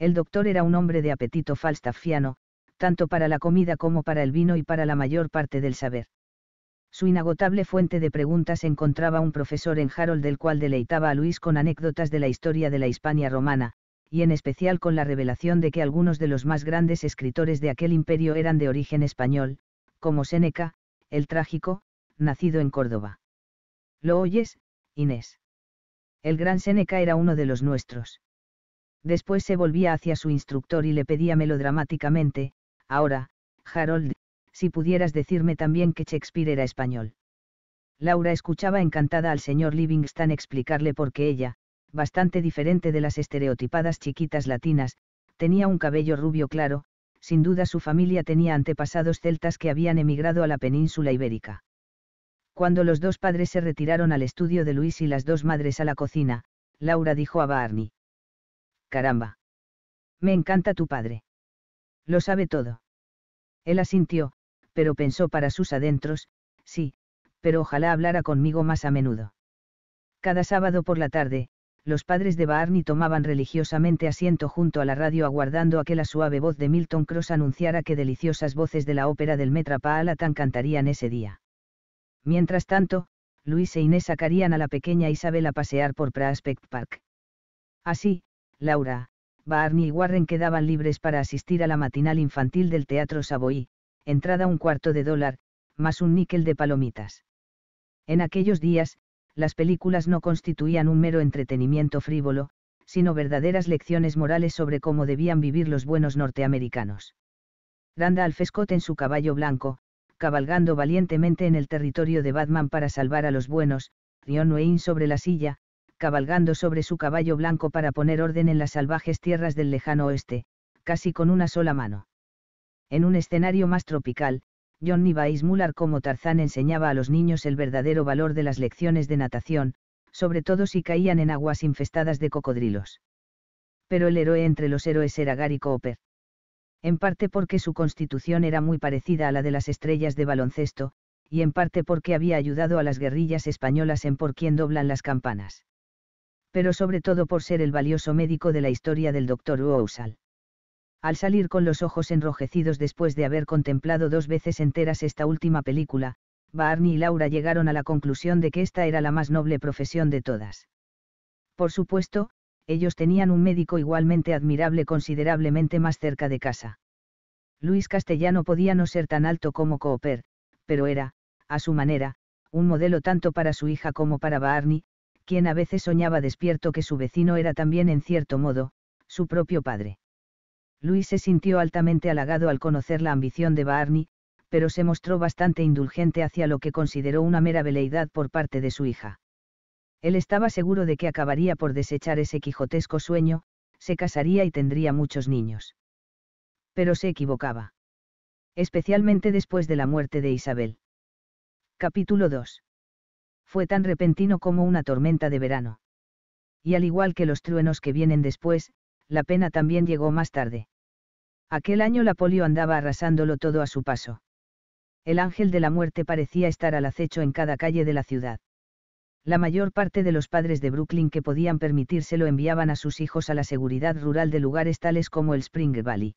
El doctor era un hombre de apetito falstaffiano, tanto para la comida como para el vino y para la mayor parte del saber. Su inagotable fuente de preguntas encontraba un profesor en Harold del cual deleitaba a Luis con anécdotas de la historia de la Hispania romana, y en especial con la revelación de que algunos de los más grandes escritores de aquel imperio eran de origen español, como Séneca, el trágico, nacido en Córdoba. ¿Lo oyes, Inés? El gran Séneca era uno de los nuestros. Después se volvía hacia su instructor y le pedía melodramáticamente, ahora, Harold, si pudieras decirme también que Shakespeare era español. Laura escuchaba encantada al señor Livingston explicarle por qué ella, bastante diferente de las estereotipadas chiquitas latinas, tenía un cabello rubio claro, sin duda su familia tenía antepasados celtas que habían emigrado a la península ibérica. Cuando los dos padres se retiraron al estudio de Luis y las dos madres a la cocina, Laura dijo a Barney caramba. Me encanta tu padre. Lo sabe todo. Él asintió, pero pensó para sus adentros, sí, pero ojalá hablara conmigo más a menudo. Cada sábado por la tarde, los padres de Barney tomaban religiosamente asiento junto a la radio aguardando a que la suave voz de Milton Cross anunciara que deliciosas voces de la ópera del Metra Paalatan cantarían ese día. Mientras tanto, Luis e Inés sacarían a la pequeña Isabel a pasear por Prospect Park. Así, Laura, Barney y Warren quedaban libres para asistir a la matinal infantil del Teatro Savoy, entrada un cuarto de dólar, más un níquel de palomitas. En aquellos días, las películas no constituían un mero entretenimiento frívolo, sino verdaderas lecciones morales sobre cómo debían vivir los buenos norteamericanos. Randa Scott en su caballo blanco, cabalgando valientemente en el territorio de Batman para salvar a los buenos, Rion Wayne sobre la silla, cabalgando sobre su caballo blanco para poner orden en las salvajes tierras del lejano oeste, casi con una sola mano. En un escenario más tropical, Johnny Weissmuller como Tarzán enseñaba a los niños el verdadero valor de las lecciones de natación, sobre todo si caían en aguas infestadas de cocodrilos. Pero el héroe entre los héroes era Gary Cooper. En parte porque su constitución era muy parecida a la de las estrellas de baloncesto, y en parte porque había ayudado a las guerrillas españolas en Por quién doblan las campanas pero sobre todo por ser el valioso médico de la historia del doctor Wousal. Al salir con los ojos enrojecidos después de haber contemplado dos veces enteras esta última película, Barney y Laura llegaron a la conclusión de que esta era la más noble profesión de todas. Por supuesto, ellos tenían un médico igualmente admirable considerablemente más cerca de casa. Luis Castellano podía no ser tan alto como Cooper, pero era, a su manera, un modelo tanto para su hija como para Barney, quien a veces soñaba despierto que su vecino era también en cierto modo, su propio padre. Luis se sintió altamente halagado al conocer la ambición de Barney, pero se mostró bastante indulgente hacia lo que consideró una mera veleidad por parte de su hija. Él estaba seguro de que acabaría por desechar ese quijotesco sueño, se casaría y tendría muchos niños. Pero se equivocaba. Especialmente después de la muerte de Isabel. Capítulo 2 fue tan repentino como una tormenta de verano. Y al igual que los truenos que vienen después, la pena también llegó más tarde. Aquel año la polio andaba arrasándolo todo a su paso. El ángel de la muerte parecía estar al acecho en cada calle de la ciudad. La mayor parte de los padres de Brooklyn que podían permitírselo enviaban a sus hijos a la seguridad rural de lugares tales como el Spring Valley.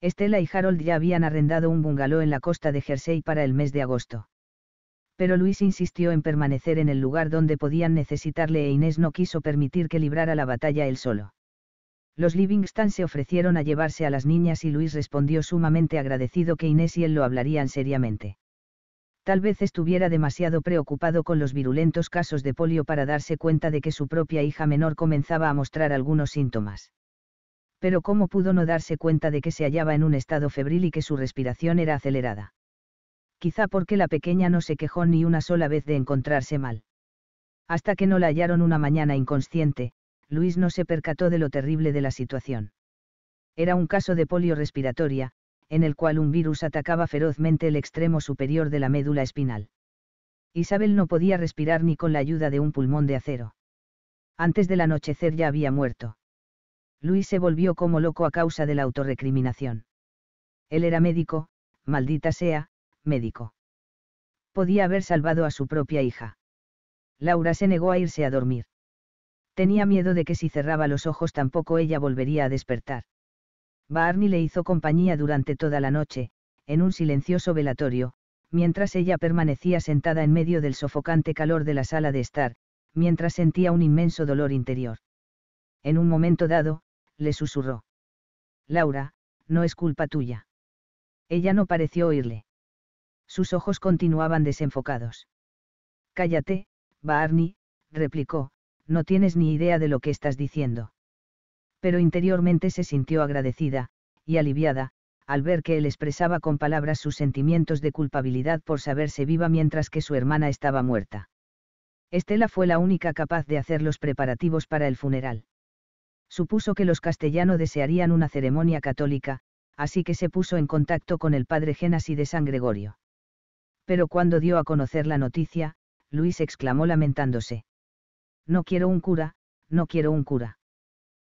Estela y Harold ya habían arrendado un bungalow en la costa de Jersey para el mes de agosto pero Luis insistió en permanecer en el lugar donde podían necesitarle e Inés no quiso permitir que librara la batalla él solo. Los Livingston se ofrecieron a llevarse a las niñas y Luis respondió sumamente agradecido que Inés y él lo hablarían seriamente. Tal vez estuviera demasiado preocupado con los virulentos casos de polio para darse cuenta de que su propia hija menor comenzaba a mostrar algunos síntomas. Pero ¿cómo pudo no darse cuenta de que se hallaba en un estado febril y que su respiración era acelerada? quizá porque la pequeña no se quejó ni una sola vez de encontrarse mal. Hasta que no la hallaron una mañana inconsciente, Luis no se percató de lo terrible de la situación. Era un caso de polio respiratoria, en el cual un virus atacaba ferozmente el extremo superior de la médula espinal. Isabel no podía respirar ni con la ayuda de un pulmón de acero. Antes del anochecer ya había muerto. Luis se volvió como loco a causa de la autorrecriminación. Él era médico, maldita sea, médico. Podía haber salvado a su propia hija. Laura se negó a irse a dormir. Tenía miedo de que si cerraba los ojos tampoco ella volvería a despertar. Barney le hizo compañía durante toda la noche, en un silencioso velatorio, mientras ella permanecía sentada en medio del sofocante calor de la sala de estar, mientras sentía un inmenso dolor interior. En un momento dado, le susurró. Laura, no es culpa tuya. Ella no pareció oírle. Sus ojos continuaban desenfocados. Cállate, Barney, replicó, no tienes ni idea de lo que estás diciendo. Pero interiormente se sintió agradecida, y aliviada, al ver que él expresaba con palabras sus sentimientos de culpabilidad por saberse viva mientras que su hermana estaba muerta. Estela fue la única capaz de hacer los preparativos para el funeral. Supuso que los castellanos desearían una ceremonia católica, así que se puso en contacto con el padre Genasi de San Gregorio pero cuando dio a conocer la noticia, Luis exclamó lamentándose. No quiero un cura, no quiero un cura.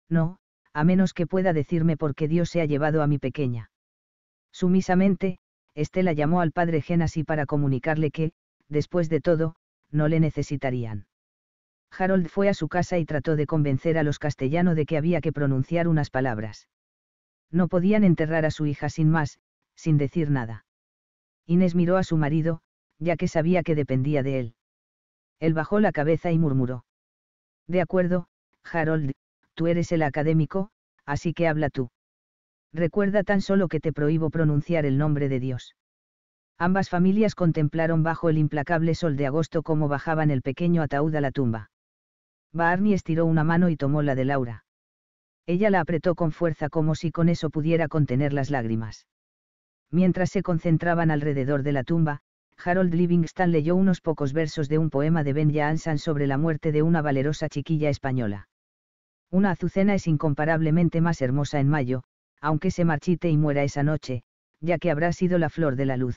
No, a menos que pueda decirme por qué Dios se ha llevado a mi pequeña. Sumisamente, Estela llamó al padre Genasi para comunicarle que, después de todo, no le necesitarían. Harold fue a su casa y trató de convencer a los castellanos de que había que pronunciar unas palabras. No podían enterrar a su hija sin más, sin decir nada. Inés miró a su marido, ya que sabía que dependía de él. Él bajó la cabeza y murmuró. De acuerdo, Harold, tú eres el académico, así que habla tú. Recuerda tan solo que te prohíbo pronunciar el nombre de Dios. Ambas familias contemplaron bajo el implacable sol de agosto cómo bajaban el pequeño ataúd a la tumba. Barney estiró una mano y tomó la de Laura. Ella la apretó con fuerza como si con eso pudiera contener las lágrimas. Mientras se concentraban alrededor de la tumba, Harold Livingston leyó unos pocos versos de un poema de Ben Jonson sobre la muerte de una valerosa chiquilla española. Una azucena es incomparablemente más hermosa en mayo, aunque se marchite y muera esa noche, ya que habrá sido la flor de la luz.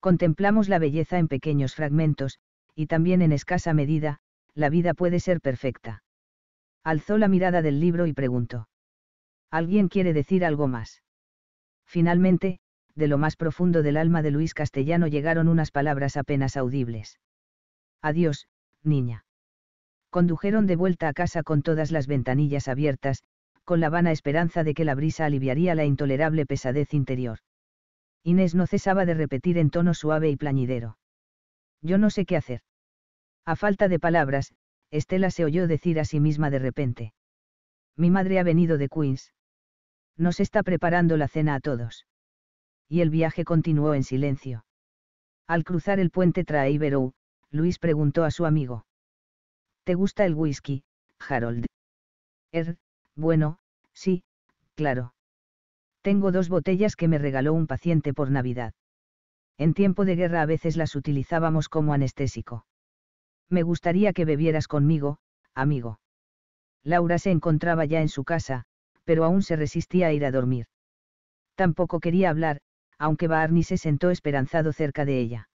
Contemplamos la belleza en pequeños fragmentos, y también en escasa medida, la vida puede ser perfecta. Alzó la mirada del libro y preguntó. ¿Alguien quiere decir algo más? Finalmente, de lo más profundo del alma de Luis Castellano llegaron unas palabras apenas audibles. Adiós, niña. Condujeron de vuelta a casa con todas las ventanillas abiertas, con la vana esperanza de que la brisa aliviaría la intolerable pesadez interior. Inés no cesaba de repetir en tono suave y plañidero. Yo no sé qué hacer. A falta de palabras, Estela se oyó decir a sí misma de repente. Mi madre ha venido de Queens. Nos está preparando la cena a todos. Y el viaje continuó en silencio. Al cruzar el puente Traiberou, Luis preguntó a su amigo. ¿Te gusta el whisky, Harold? Er, bueno, sí, claro. Tengo dos botellas que me regaló un paciente por Navidad. En tiempo de guerra a veces las utilizábamos como anestésico. Me gustaría que bebieras conmigo, amigo. Laura se encontraba ya en su casa, pero aún se resistía a ir a dormir. Tampoco quería hablar, aunque Barney se sentó esperanzado cerca de ella.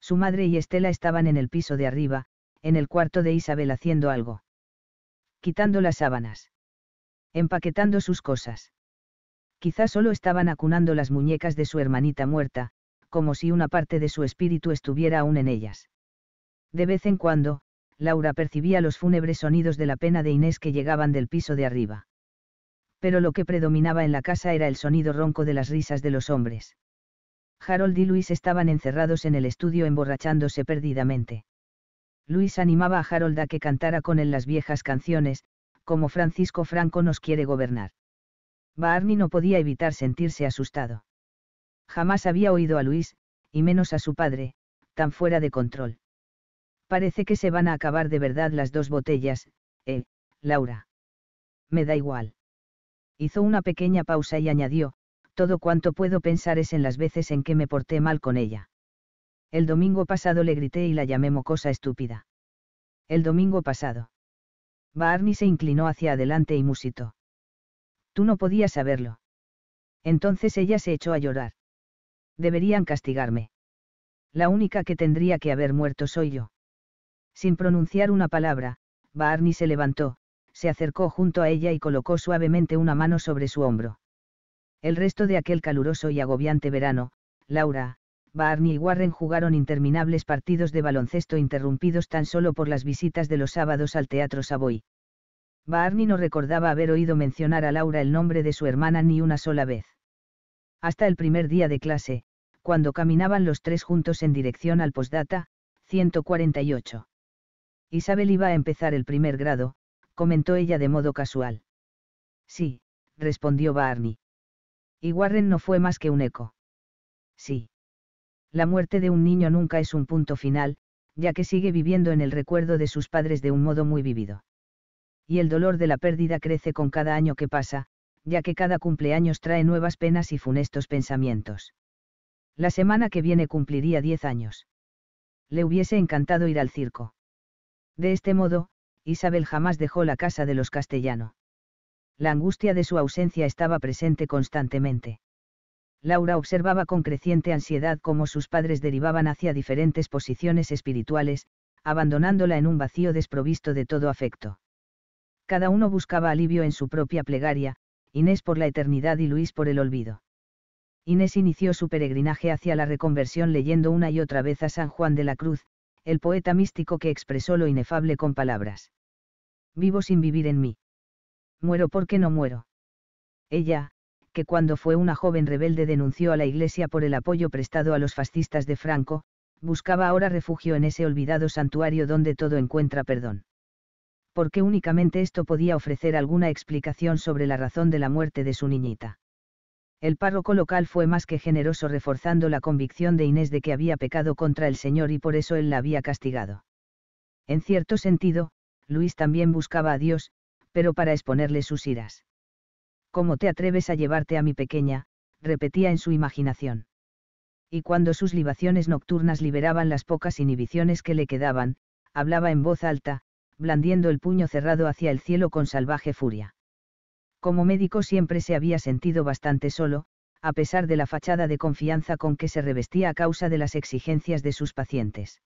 Su madre y Estela estaban en el piso de arriba, en el cuarto de Isabel haciendo algo. Quitando las sábanas. Empaquetando sus cosas. Quizá solo estaban acunando las muñecas de su hermanita muerta, como si una parte de su espíritu estuviera aún en ellas. De vez en cuando, Laura percibía los fúnebres sonidos de la pena de Inés que llegaban del piso de arriba pero lo que predominaba en la casa era el sonido ronco de las risas de los hombres. Harold y Luis estaban encerrados en el estudio emborrachándose perdidamente. Luis animaba a Harold a que cantara con él las viejas canciones, como Francisco Franco nos quiere gobernar. Barney no podía evitar sentirse asustado. Jamás había oído a Luis, y menos a su padre, tan fuera de control. Parece que se van a acabar de verdad las dos botellas, eh, Laura. Me da igual. Hizo una pequeña pausa y añadió, todo cuanto puedo pensar es en las veces en que me porté mal con ella. El domingo pasado le grité y la llamé mocosa estúpida. El domingo pasado. Barney se inclinó hacia adelante y musitó. Tú no podías saberlo. Entonces ella se echó a llorar. Deberían castigarme. La única que tendría que haber muerto soy yo. Sin pronunciar una palabra, Barney se levantó, se acercó junto a ella y colocó suavemente una mano sobre su hombro. El resto de aquel caluroso y agobiante verano, Laura, Barney y Warren jugaron interminables partidos de baloncesto interrumpidos tan solo por las visitas de los sábados al Teatro Savoy. Barney no recordaba haber oído mencionar a Laura el nombre de su hermana ni una sola vez. Hasta el primer día de clase, cuando caminaban los tres juntos en dirección al postdata, 148. Isabel iba a empezar el primer grado, comentó ella de modo casual. Sí, respondió Barney. Y Warren no fue más que un eco. Sí. La muerte de un niño nunca es un punto final, ya que sigue viviendo en el recuerdo de sus padres de un modo muy vivido. Y el dolor de la pérdida crece con cada año que pasa, ya que cada cumpleaños trae nuevas penas y funestos pensamientos. La semana que viene cumpliría diez años. Le hubiese encantado ir al circo. De este modo, Isabel jamás dejó la casa de los castellano. La angustia de su ausencia estaba presente constantemente. Laura observaba con creciente ansiedad cómo sus padres derivaban hacia diferentes posiciones espirituales, abandonándola en un vacío desprovisto de todo afecto. Cada uno buscaba alivio en su propia plegaria, Inés por la eternidad y Luis por el olvido. Inés inició su peregrinaje hacia la reconversión leyendo una y otra vez a San Juan de la Cruz, el poeta místico que expresó lo inefable con palabras. Vivo sin vivir en mí. Muero porque no muero. Ella, que cuando fue una joven rebelde denunció a la Iglesia por el apoyo prestado a los fascistas de Franco, buscaba ahora refugio en ese olvidado santuario donde todo encuentra perdón. Porque únicamente esto podía ofrecer alguna explicación sobre la razón de la muerte de su niñita. El párroco local fue más que generoso reforzando la convicción de Inés de que había pecado contra el Señor y por eso él la había castigado. En cierto sentido, Luis también buscaba a Dios, pero para exponerle sus iras. ¿Cómo te atreves a llevarte a mi pequeña? repetía en su imaginación. Y cuando sus libaciones nocturnas liberaban las pocas inhibiciones que le quedaban, hablaba en voz alta, blandiendo el puño cerrado hacia el cielo con salvaje furia. Como médico siempre se había sentido bastante solo, a pesar de la fachada de confianza con que se revestía a causa de las exigencias de sus pacientes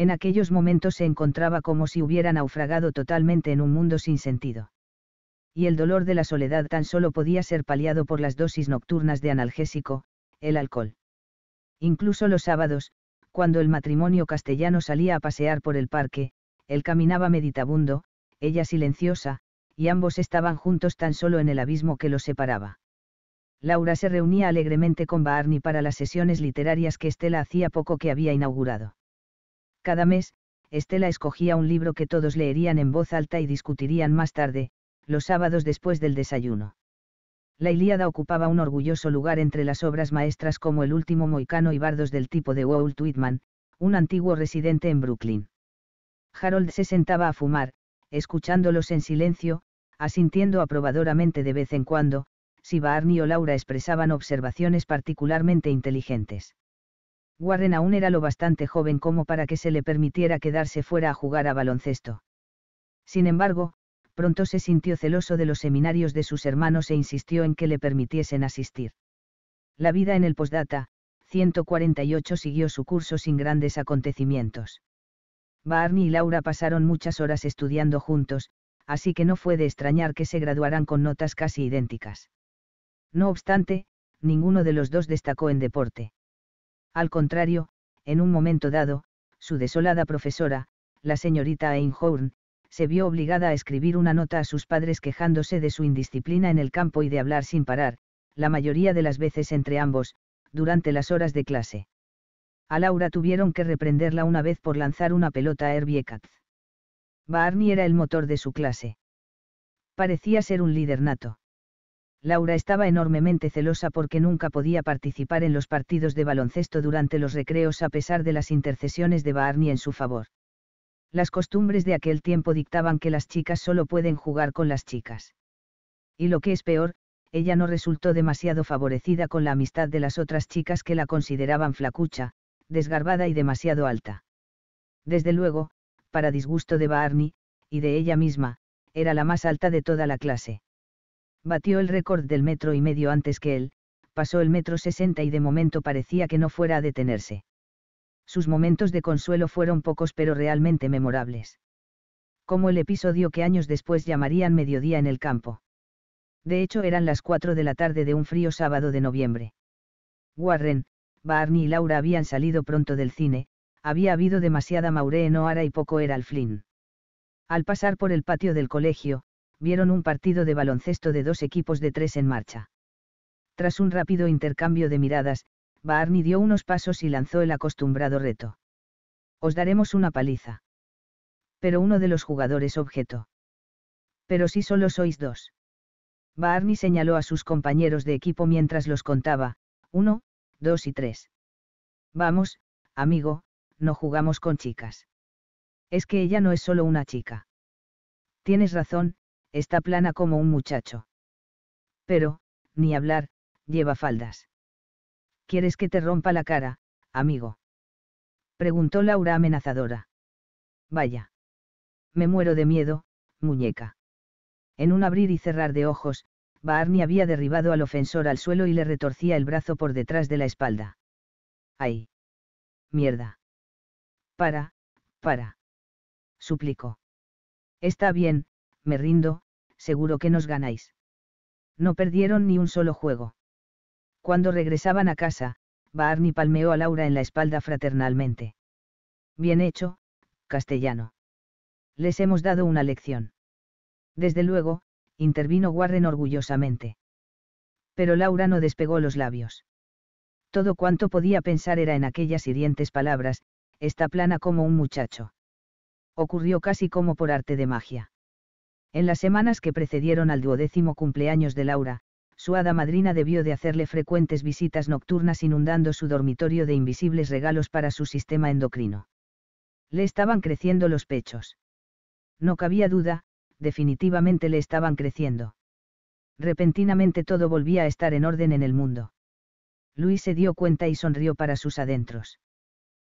en aquellos momentos se encontraba como si hubiera naufragado totalmente en un mundo sin sentido. Y el dolor de la soledad tan solo podía ser paliado por las dosis nocturnas de analgésico, el alcohol. Incluso los sábados, cuando el matrimonio castellano salía a pasear por el parque, él caminaba meditabundo, ella silenciosa, y ambos estaban juntos tan solo en el abismo que los separaba. Laura se reunía alegremente con Barney para las sesiones literarias que Estela hacía poco que había inaugurado. Cada mes, Estela escogía un libro que todos leerían en voz alta y discutirían más tarde, los sábados después del desayuno. La Ilíada ocupaba un orgulloso lugar entre las obras maestras como El último moicano y bardos del tipo de Walt Whitman, un antiguo residente en Brooklyn. Harold se sentaba a fumar, escuchándolos en silencio, asintiendo aprobadoramente de vez en cuando, si Barney o Laura expresaban observaciones particularmente inteligentes. Warren aún era lo bastante joven como para que se le permitiera quedarse fuera a jugar a baloncesto. Sin embargo, pronto se sintió celoso de los seminarios de sus hermanos e insistió en que le permitiesen asistir. La vida en el postdata, 148 siguió su curso sin grandes acontecimientos. Barney y Laura pasaron muchas horas estudiando juntos, así que no fue de extrañar que se graduaran con notas casi idénticas. No obstante, ninguno de los dos destacó en deporte. Al contrario, en un momento dado, su desolada profesora, la señorita Einhorn, se vio obligada a escribir una nota a sus padres quejándose de su indisciplina en el campo y de hablar sin parar, la mayoría de las veces entre ambos, durante las horas de clase. A Laura tuvieron que reprenderla una vez por lanzar una pelota a Herbie Barney era el motor de su clase. Parecía ser un líder nato. Laura estaba enormemente celosa porque nunca podía participar en los partidos de baloncesto durante los recreos a pesar de las intercesiones de Barney en su favor. Las costumbres de aquel tiempo dictaban que las chicas solo pueden jugar con las chicas. Y lo que es peor, ella no resultó demasiado favorecida con la amistad de las otras chicas que la consideraban flacucha, desgarbada y demasiado alta. Desde luego, para disgusto de Barney, y de ella misma, era la más alta de toda la clase. Batió el récord del metro y medio antes que él, pasó el metro sesenta y de momento parecía que no fuera a detenerse. Sus momentos de consuelo fueron pocos pero realmente memorables. Como el episodio que años después llamarían mediodía en el campo. De hecho eran las cuatro de la tarde de un frío sábado de noviembre. Warren, Barney y Laura habían salido pronto del cine, había habido demasiada Maureen O'Hara y poco era el Flynn. Al pasar por el patio del colegio, vieron un partido de baloncesto de dos equipos de tres en marcha. Tras un rápido intercambio de miradas, Barney dio unos pasos y lanzó el acostumbrado reto. Os daremos una paliza. Pero uno de los jugadores objetó. Pero si solo sois dos. Barney señaló a sus compañeros de equipo mientras los contaba, uno, dos y tres. Vamos, amigo, no jugamos con chicas. Es que ella no es solo una chica. Tienes razón, está plana como un muchacho. Pero, ni hablar, lleva faldas. ¿Quieres que te rompa la cara, amigo? Preguntó Laura amenazadora. Vaya. Me muero de miedo, muñeca. En un abrir y cerrar de ojos, Barney había derribado al ofensor al suelo y le retorcía el brazo por detrás de la espalda. ¡Ay! ¡Mierda! Para, para. Suplicó. Está bien, me rindo, seguro que nos ganáis. No perdieron ni un solo juego. Cuando regresaban a casa, Barney palmeó a Laura en la espalda fraternalmente. Bien hecho, castellano. Les hemos dado una lección. Desde luego, intervino Warren orgullosamente. Pero Laura no despegó los labios. Todo cuanto podía pensar era en aquellas hirientes palabras, está plana como un muchacho. Ocurrió casi como por arte de magia. En las semanas que precedieron al duodécimo cumpleaños de Laura, su hada madrina debió de hacerle frecuentes visitas nocturnas inundando su dormitorio de invisibles regalos para su sistema endocrino. Le estaban creciendo los pechos. No cabía duda, definitivamente le estaban creciendo. Repentinamente todo volvía a estar en orden en el mundo. Luis se dio cuenta y sonrió para sus adentros.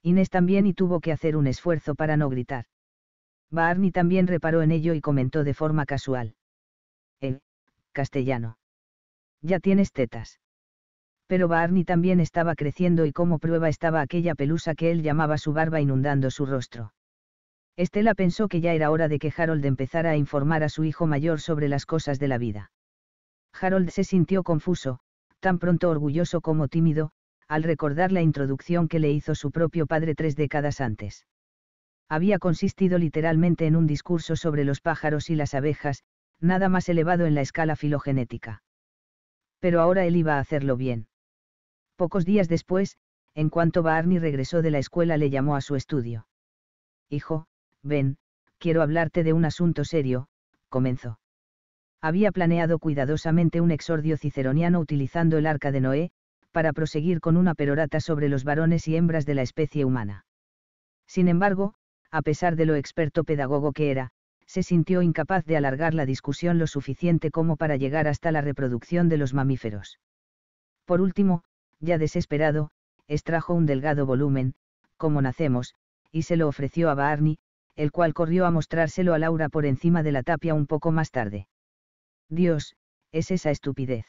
Inés también y tuvo que hacer un esfuerzo para no gritar. Barney también reparó en ello y comentó de forma casual. Eh, castellano. Ya tienes tetas. Pero Barney también estaba creciendo y como prueba estaba aquella pelusa que él llamaba su barba inundando su rostro. Estela pensó que ya era hora de que Harold empezara a informar a su hijo mayor sobre las cosas de la vida. Harold se sintió confuso, tan pronto orgulloso como tímido, al recordar la introducción que le hizo su propio padre tres décadas antes había consistido literalmente en un discurso sobre los pájaros y las abejas, nada más elevado en la escala filogenética. Pero ahora él iba a hacerlo bien. Pocos días después, en cuanto Barney regresó de la escuela le llamó a su estudio. Hijo, ven, quiero hablarte de un asunto serio, comenzó. Había planeado cuidadosamente un exordio ciceroniano utilizando el arca de Noé, para proseguir con una perorata sobre los varones y hembras de la especie humana. Sin embargo, a pesar de lo experto pedagogo que era, se sintió incapaz de alargar la discusión lo suficiente como para llegar hasta la reproducción de los mamíferos. Por último, ya desesperado, extrajo un delgado volumen, como nacemos, y se lo ofreció a Barney, el cual corrió a mostrárselo a Laura por encima de la tapia un poco más tarde. Dios, es esa estupidez.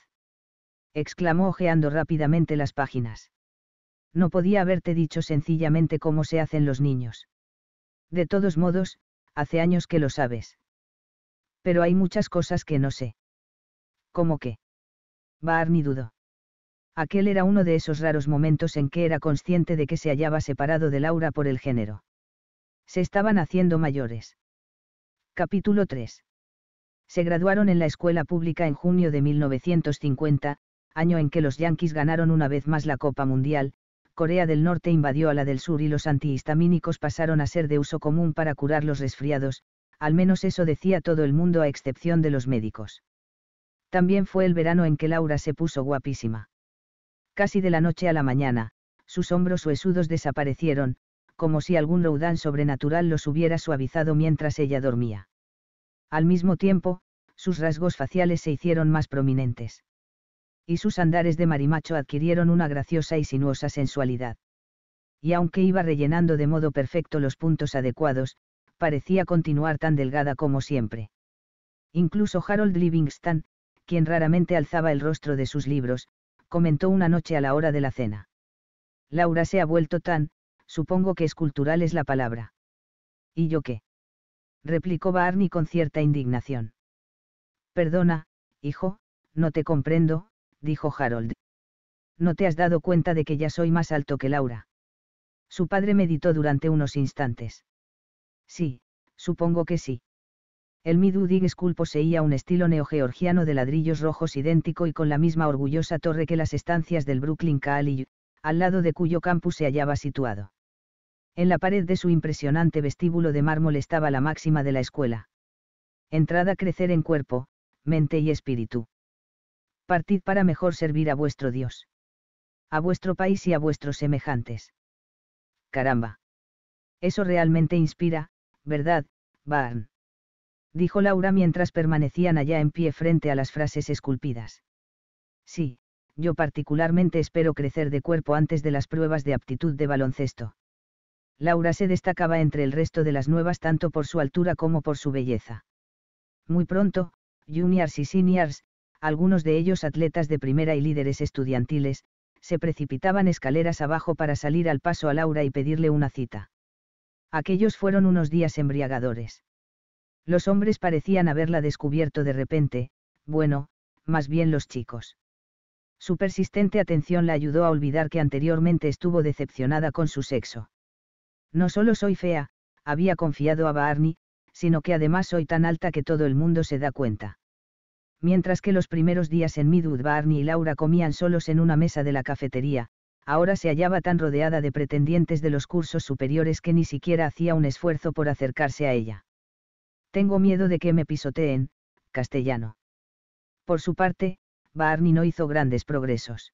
exclamó ojeando rápidamente las páginas. No podía haberte dicho sencillamente cómo se hacen los niños. De todos modos, hace años que lo sabes. Pero hay muchas cosas que no sé. ¿Cómo que? Barney dudo. Aquel era uno de esos raros momentos en que era consciente de que se hallaba separado de Laura por el género. Se estaban haciendo mayores. Capítulo 3. Se graduaron en la escuela pública en junio de 1950, año en que los Yankees ganaron una vez más la Copa Mundial, Corea del Norte invadió a la del Sur y los antihistamínicos pasaron a ser de uso común para curar los resfriados, al menos eso decía todo el mundo a excepción de los médicos. También fue el verano en que Laura se puso guapísima. Casi de la noche a la mañana, sus hombros huesudos desaparecieron, como si algún laudán sobrenatural los hubiera suavizado mientras ella dormía. Al mismo tiempo, sus rasgos faciales se hicieron más prominentes y sus andares de marimacho adquirieron una graciosa y sinuosa sensualidad. Y aunque iba rellenando de modo perfecto los puntos adecuados, parecía continuar tan delgada como siempre. Incluso Harold Livingston, quien raramente alzaba el rostro de sus libros, comentó una noche a la hora de la cena. Laura se ha vuelto tan, supongo que escultural es la palabra. ¿Y yo qué? replicó Barney con cierta indignación. Perdona, hijo, no te comprendo, dijo Harold. ¿No te has dado cuenta de que ya soy más alto que Laura? Su padre meditó durante unos instantes. Sí, supongo que sí. El Midudig School poseía un estilo neogeorgiano de ladrillos rojos idéntico y con la misma orgullosa torre que las estancias del Brooklyn College, al lado de cuyo campus se hallaba situado. En la pared de su impresionante vestíbulo de mármol estaba la máxima de la escuela. Entrada a crecer en cuerpo, mente y espíritu partid para mejor servir a vuestro Dios. A vuestro país y a vuestros semejantes. Caramba. Eso realmente inspira, ¿verdad, Barn? Dijo Laura mientras permanecían allá en pie frente a las frases esculpidas. Sí, yo particularmente espero crecer de cuerpo antes de las pruebas de aptitud de baloncesto. Laura se destacaba entre el resto de las nuevas tanto por su altura como por su belleza. Muy pronto, juniors y seniors, algunos de ellos atletas de primera y líderes estudiantiles, se precipitaban escaleras abajo para salir al paso a Laura y pedirle una cita. Aquellos fueron unos días embriagadores. Los hombres parecían haberla descubierto de repente, bueno, más bien los chicos. Su persistente atención la ayudó a olvidar que anteriormente estuvo decepcionada con su sexo. No solo soy fea, había confiado a Barney, sino que además soy tan alta que todo el mundo se da cuenta mientras que los primeros días en Midwood Barney y Laura comían solos en una mesa de la cafetería, ahora se hallaba tan rodeada de pretendientes de los cursos superiores que ni siquiera hacía un esfuerzo por acercarse a ella. Tengo miedo de que me pisoteen, castellano. Por su parte, Barney no hizo grandes progresos.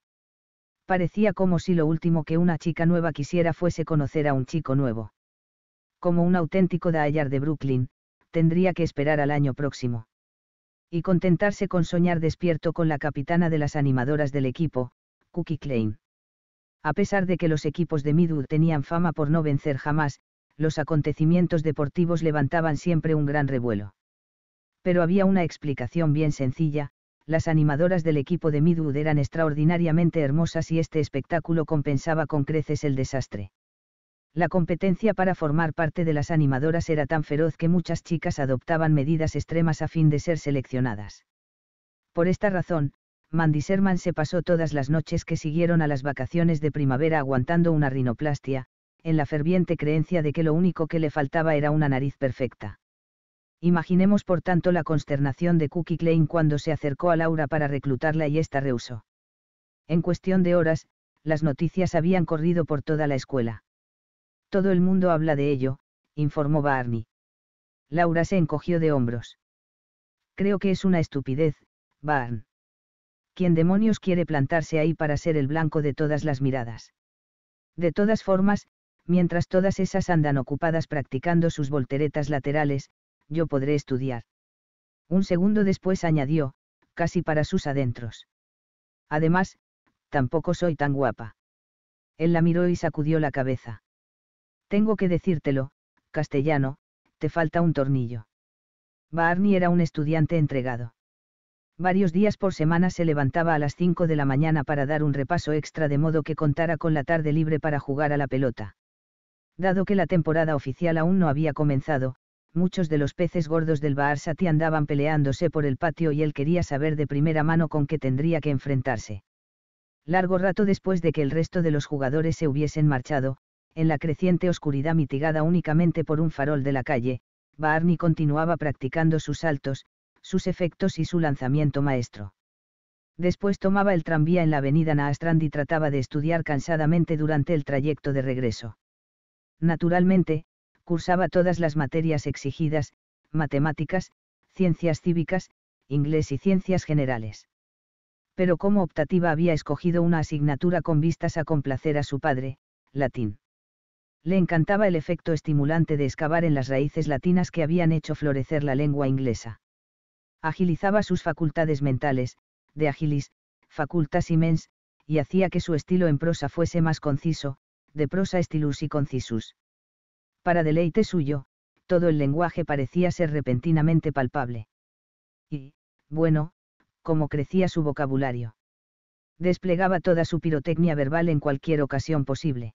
Parecía como si lo último que una chica nueva quisiera fuese conocer a un chico nuevo. Como un auténtico Dayar de Brooklyn, tendría que esperar al año próximo y contentarse con soñar despierto con la capitana de las animadoras del equipo, Cookie Klein. A pesar de que los equipos de Midwood tenían fama por no vencer jamás, los acontecimientos deportivos levantaban siempre un gran revuelo. Pero había una explicación bien sencilla, las animadoras del equipo de Midwood eran extraordinariamente hermosas y este espectáculo compensaba con creces el desastre. La competencia para formar parte de las animadoras era tan feroz que muchas chicas adoptaban medidas extremas a fin de ser seleccionadas. Por esta razón, Mandy Sherman se pasó todas las noches que siguieron a las vacaciones de primavera aguantando una rinoplastia, en la ferviente creencia de que lo único que le faltaba era una nariz perfecta. Imaginemos por tanto la consternación de Cookie Klein cuando se acercó a Laura para reclutarla y esta rehusó. En cuestión de horas, las noticias habían corrido por toda la escuela. Todo el mundo habla de ello, informó Barney. Laura se encogió de hombros. Creo que es una estupidez, Barn. ¿Quién demonios quiere plantarse ahí para ser el blanco de todas las miradas? De todas formas, mientras todas esas andan ocupadas practicando sus volteretas laterales, yo podré estudiar. Un segundo después añadió, casi para sus adentros. Además, tampoco soy tan guapa. Él la miró y sacudió la cabeza. Tengo que decírtelo, castellano, te falta un tornillo. Barney era un estudiante entregado. Varios días por semana se levantaba a las 5 de la mañana para dar un repaso extra de modo que contara con la tarde libre para jugar a la pelota. Dado que la temporada oficial aún no había comenzado, muchos de los peces gordos del Sati andaban peleándose por el patio y él quería saber de primera mano con qué tendría que enfrentarse. Largo rato después de que el resto de los jugadores se hubiesen marchado, en la creciente oscuridad mitigada únicamente por un farol de la calle, Barney continuaba practicando sus saltos, sus efectos y su lanzamiento maestro. Después tomaba el tranvía en la avenida Naastrand y trataba de estudiar cansadamente durante el trayecto de regreso. Naturalmente, cursaba todas las materias exigidas, matemáticas, ciencias cívicas, inglés y ciencias generales. Pero como optativa había escogido una asignatura con vistas a complacer a su padre, latín le encantaba el efecto estimulante de excavar en las raíces latinas que habían hecho florecer la lengua inglesa. Agilizaba sus facultades mentales, de agilis, facultas imens, y hacía que su estilo en prosa fuese más conciso, de prosa estilus y concisus. Para deleite suyo, todo el lenguaje parecía ser repentinamente palpable. Y, bueno, como crecía su vocabulario. Desplegaba toda su pirotecnia verbal en cualquier ocasión posible.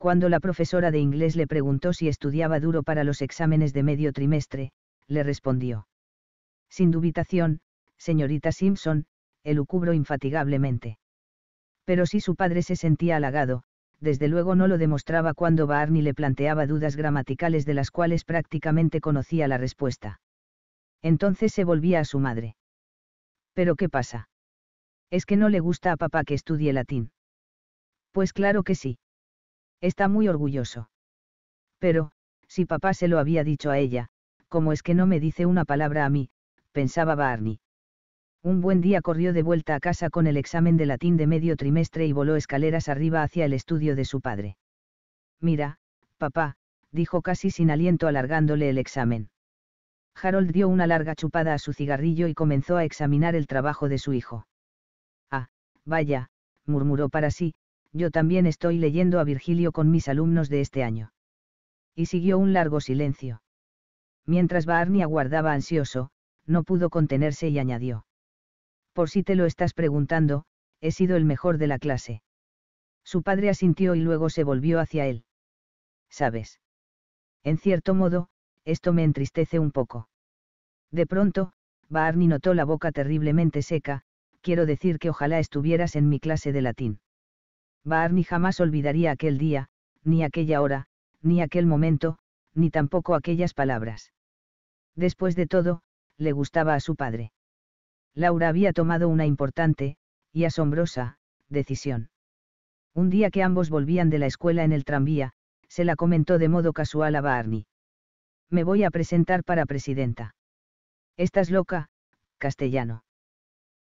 Cuando la profesora de inglés le preguntó si estudiaba duro para los exámenes de medio trimestre, le respondió. Sin dubitación, señorita Simpson, elucubro infatigablemente. Pero si su padre se sentía halagado, desde luego no lo demostraba cuando Barney le planteaba dudas gramaticales de las cuales prácticamente conocía la respuesta. Entonces se volvía a su madre. ¿Pero qué pasa? ¿Es que no le gusta a papá que estudie latín? Pues claro que sí. Está muy orgulloso. Pero, si papá se lo había dicho a ella, como es que no me dice una palabra a mí? pensaba Barney. Un buen día corrió de vuelta a casa con el examen de latín de medio trimestre y voló escaleras arriba hacia el estudio de su padre. Mira, papá, dijo casi sin aliento alargándole el examen. Harold dio una larga chupada a su cigarrillo y comenzó a examinar el trabajo de su hijo. Ah, vaya, murmuró para sí, yo también estoy leyendo a Virgilio con mis alumnos de este año. Y siguió un largo silencio. Mientras Barney aguardaba ansioso, no pudo contenerse y añadió. Por si te lo estás preguntando, he sido el mejor de la clase. Su padre asintió y luego se volvió hacia él. ¿Sabes? En cierto modo, esto me entristece un poco. De pronto, Barney notó la boca terriblemente seca, quiero decir que ojalá estuvieras en mi clase de latín. Barney jamás olvidaría aquel día, ni aquella hora, ni aquel momento, ni tampoco aquellas palabras. Después de todo, le gustaba a su padre. Laura había tomado una importante, y asombrosa, decisión. Un día que ambos volvían de la escuela en el tranvía, se la comentó de modo casual a Barney. Me voy a presentar para presidenta. Estás loca, castellano.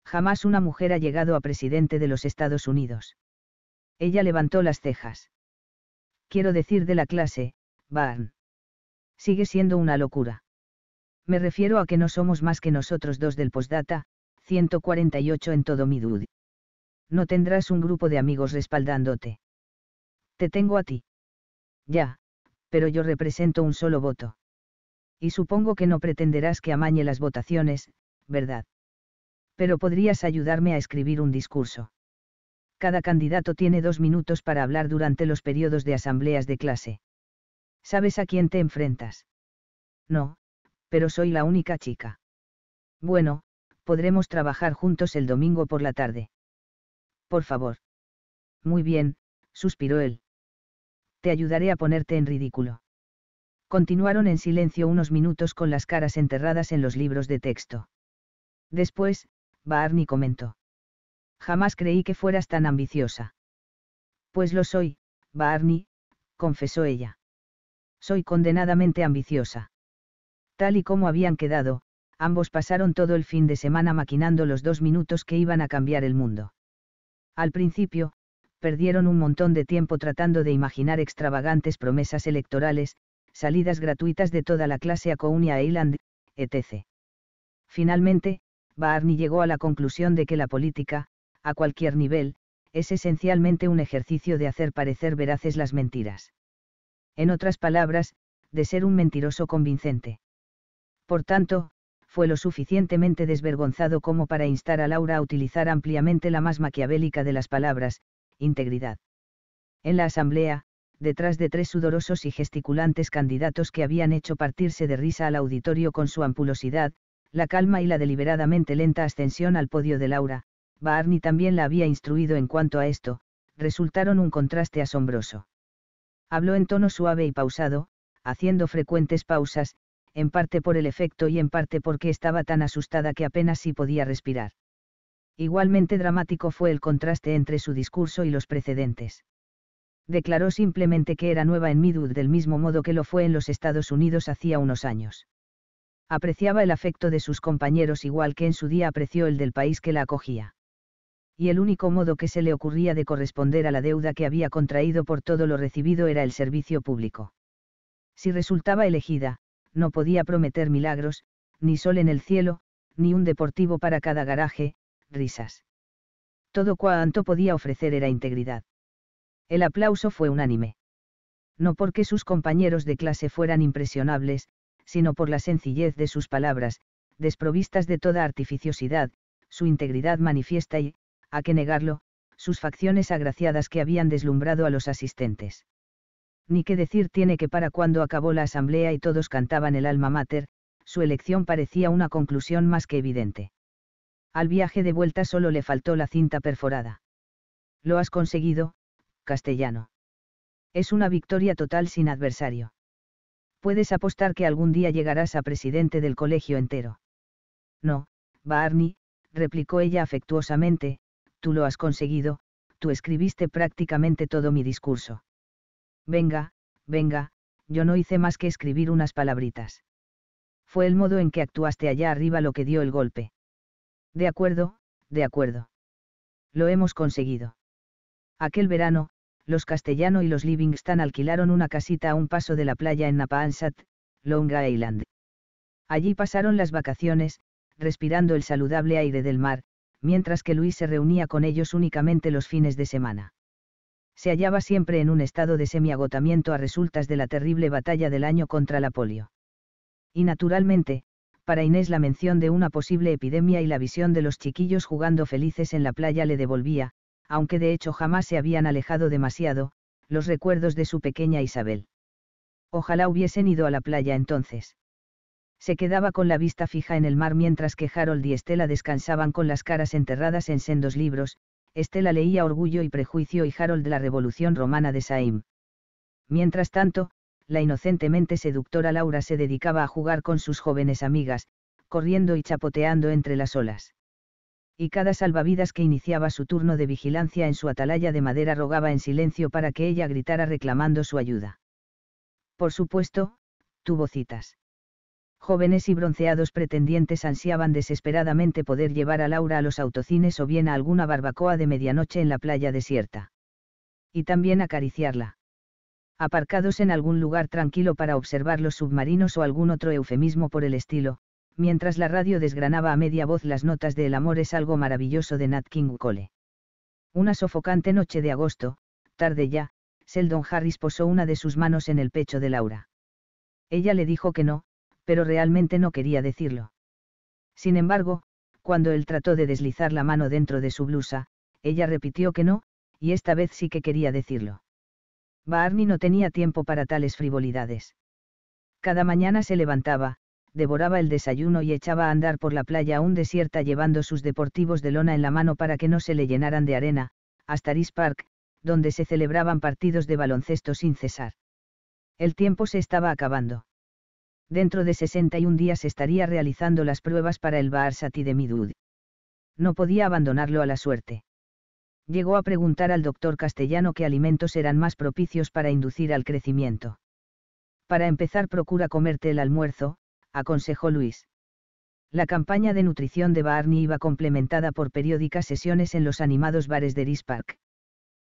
Jamás una mujer ha llegado a presidente de los Estados Unidos. Ella levantó las cejas. Quiero decir de la clase, Barn. Sigue siendo una locura. Me refiero a que no somos más que nosotros dos del postdata, 148 en todo mi dud. No tendrás un grupo de amigos respaldándote. Te tengo a ti. Ya, pero yo represento un solo voto. Y supongo que no pretenderás que amañe las votaciones, ¿verdad? Pero podrías ayudarme a escribir un discurso cada candidato tiene dos minutos para hablar durante los periodos de asambleas de clase. ¿Sabes a quién te enfrentas? No, pero soy la única chica. Bueno, podremos trabajar juntos el domingo por la tarde. Por favor. Muy bien, suspiró él. Te ayudaré a ponerte en ridículo. Continuaron en silencio unos minutos con las caras enterradas en los libros de texto. Después, Barney comentó jamás creí que fueras tan ambiciosa. Pues lo soy, Barney, confesó ella. Soy condenadamente ambiciosa. Tal y como habían quedado, ambos pasaron todo el fin de semana maquinando los dos minutos que iban a cambiar el mundo. Al principio, perdieron un montón de tiempo tratando de imaginar extravagantes promesas electorales, salidas gratuitas de toda la clase a Counia Island, etc. Finalmente, Barney llegó a la conclusión de que la política, a cualquier nivel, es esencialmente un ejercicio de hacer parecer veraces las mentiras. En otras palabras, de ser un mentiroso convincente. Por tanto, fue lo suficientemente desvergonzado como para instar a Laura a utilizar ampliamente la más maquiavélica de las palabras, integridad. En la asamblea, detrás de tres sudorosos y gesticulantes candidatos que habían hecho partirse de risa al auditorio con su ampulosidad, la calma y la deliberadamente lenta ascensión al podio de Laura, Barney también la había instruido en cuanto a esto, resultaron un contraste asombroso. Habló en tono suave y pausado, haciendo frecuentes pausas, en parte por el efecto y en parte porque estaba tan asustada que apenas si podía respirar. Igualmente dramático fue el contraste entre su discurso y los precedentes. Declaró simplemente que era nueva en Midwood del mismo modo que lo fue en los Estados Unidos hacía unos años. Apreciaba el afecto de sus compañeros igual que en su día apreció el del país que la acogía y el único modo que se le ocurría de corresponder a la deuda que había contraído por todo lo recibido era el servicio público. Si resultaba elegida, no podía prometer milagros, ni sol en el cielo, ni un deportivo para cada garaje, risas. Todo cuanto podía ofrecer era integridad. El aplauso fue unánime. No porque sus compañeros de clase fueran impresionables, sino por la sencillez de sus palabras, desprovistas de toda artificiosidad, su integridad manifiesta y, a qué negarlo, sus facciones agraciadas que habían deslumbrado a los asistentes. Ni qué decir tiene que para cuando acabó la asamblea y todos cantaban el alma mater, su elección parecía una conclusión más que evidente. Al viaje de vuelta solo le faltó la cinta perforada. Lo has conseguido, castellano. Es una victoria total sin adversario. Puedes apostar que algún día llegarás a presidente del colegio entero. No, Barney, replicó ella afectuosamente, tú lo has conseguido, tú escribiste prácticamente todo mi discurso. Venga, venga, yo no hice más que escribir unas palabritas. Fue el modo en que actuaste allá arriba lo que dio el golpe. De acuerdo, de acuerdo. Lo hemos conseguido. Aquel verano, los Castellano y los Livingston alquilaron una casita a un paso de la playa en Napansat, Long Island. Allí pasaron las vacaciones, respirando el saludable aire del mar, mientras que Luis se reunía con ellos únicamente los fines de semana. Se hallaba siempre en un estado de semiagotamiento a resultas de la terrible batalla del año contra la polio. Y naturalmente, para Inés la mención de una posible epidemia y la visión de los chiquillos jugando felices en la playa le devolvía, aunque de hecho jamás se habían alejado demasiado, los recuerdos de su pequeña Isabel. Ojalá hubiesen ido a la playa entonces se quedaba con la vista fija en el mar mientras que Harold y Estela descansaban con las caras enterradas en sendos libros, Estela leía Orgullo y Prejuicio y Harold la Revolución Romana de Saim. Mientras tanto, la inocentemente seductora Laura se dedicaba a jugar con sus jóvenes amigas, corriendo y chapoteando entre las olas. Y cada salvavidas que iniciaba su turno de vigilancia en su atalaya de madera rogaba en silencio para que ella gritara reclamando su ayuda. Por supuesto, tuvo citas jóvenes y bronceados pretendientes ansiaban desesperadamente poder llevar a Laura a los autocines o bien a alguna barbacoa de medianoche en la playa desierta. Y también acariciarla. Aparcados en algún lugar tranquilo para observar los submarinos o algún otro eufemismo por el estilo, mientras la radio desgranaba a media voz las notas de El amor es algo maravilloso de Nat King Cole. Una sofocante noche de agosto, tarde ya, Seldon Harris posó una de sus manos en el pecho de Laura. Ella le dijo que no, pero realmente no quería decirlo. Sin embargo, cuando él trató de deslizar la mano dentro de su blusa, ella repitió que no, y esta vez sí que quería decirlo. Barney no tenía tiempo para tales frivolidades. Cada mañana se levantaba, devoraba el desayuno y echaba a andar por la playa aún desierta llevando sus deportivos de lona en la mano para que no se le llenaran de arena, hasta Aris Park, donde se celebraban partidos de baloncesto sin cesar. El tiempo se estaba acabando dentro de 61 días estaría realizando las pruebas para el Baarsati de Midud. No podía abandonarlo a la suerte. Llegó a preguntar al doctor castellano qué alimentos eran más propicios para inducir al crecimiento. Para empezar, procura comerte el almuerzo, aconsejó Luis. La campaña de nutrición de Barney iba complementada por periódicas sesiones en los animados bares de Rispark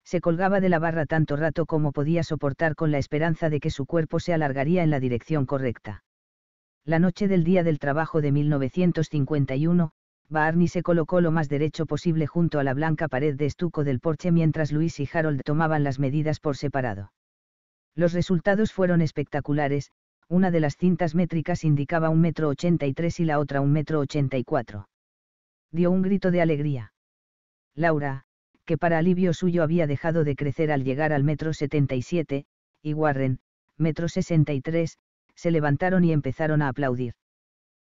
se colgaba de la barra tanto rato como podía soportar con la esperanza de que su cuerpo se alargaría en la dirección correcta. La noche del día del trabajo de 1951, Barney se colocó lo más derecho posible junto a la blanca pared de estuco del porche mientras Luis y Harold tomaban las medidas por separado. Los resultados fueron espectaculares, una de las cintas métricas indicaba un metro ochenta y tres y la otra un metro ochenta y cuatro. Dio un grito de alegría. Laura, que para alivio suyo había dejado de crecer al llegar al metro 77, y Warren, metro 63, se levantaron y empezaron a aplaudir.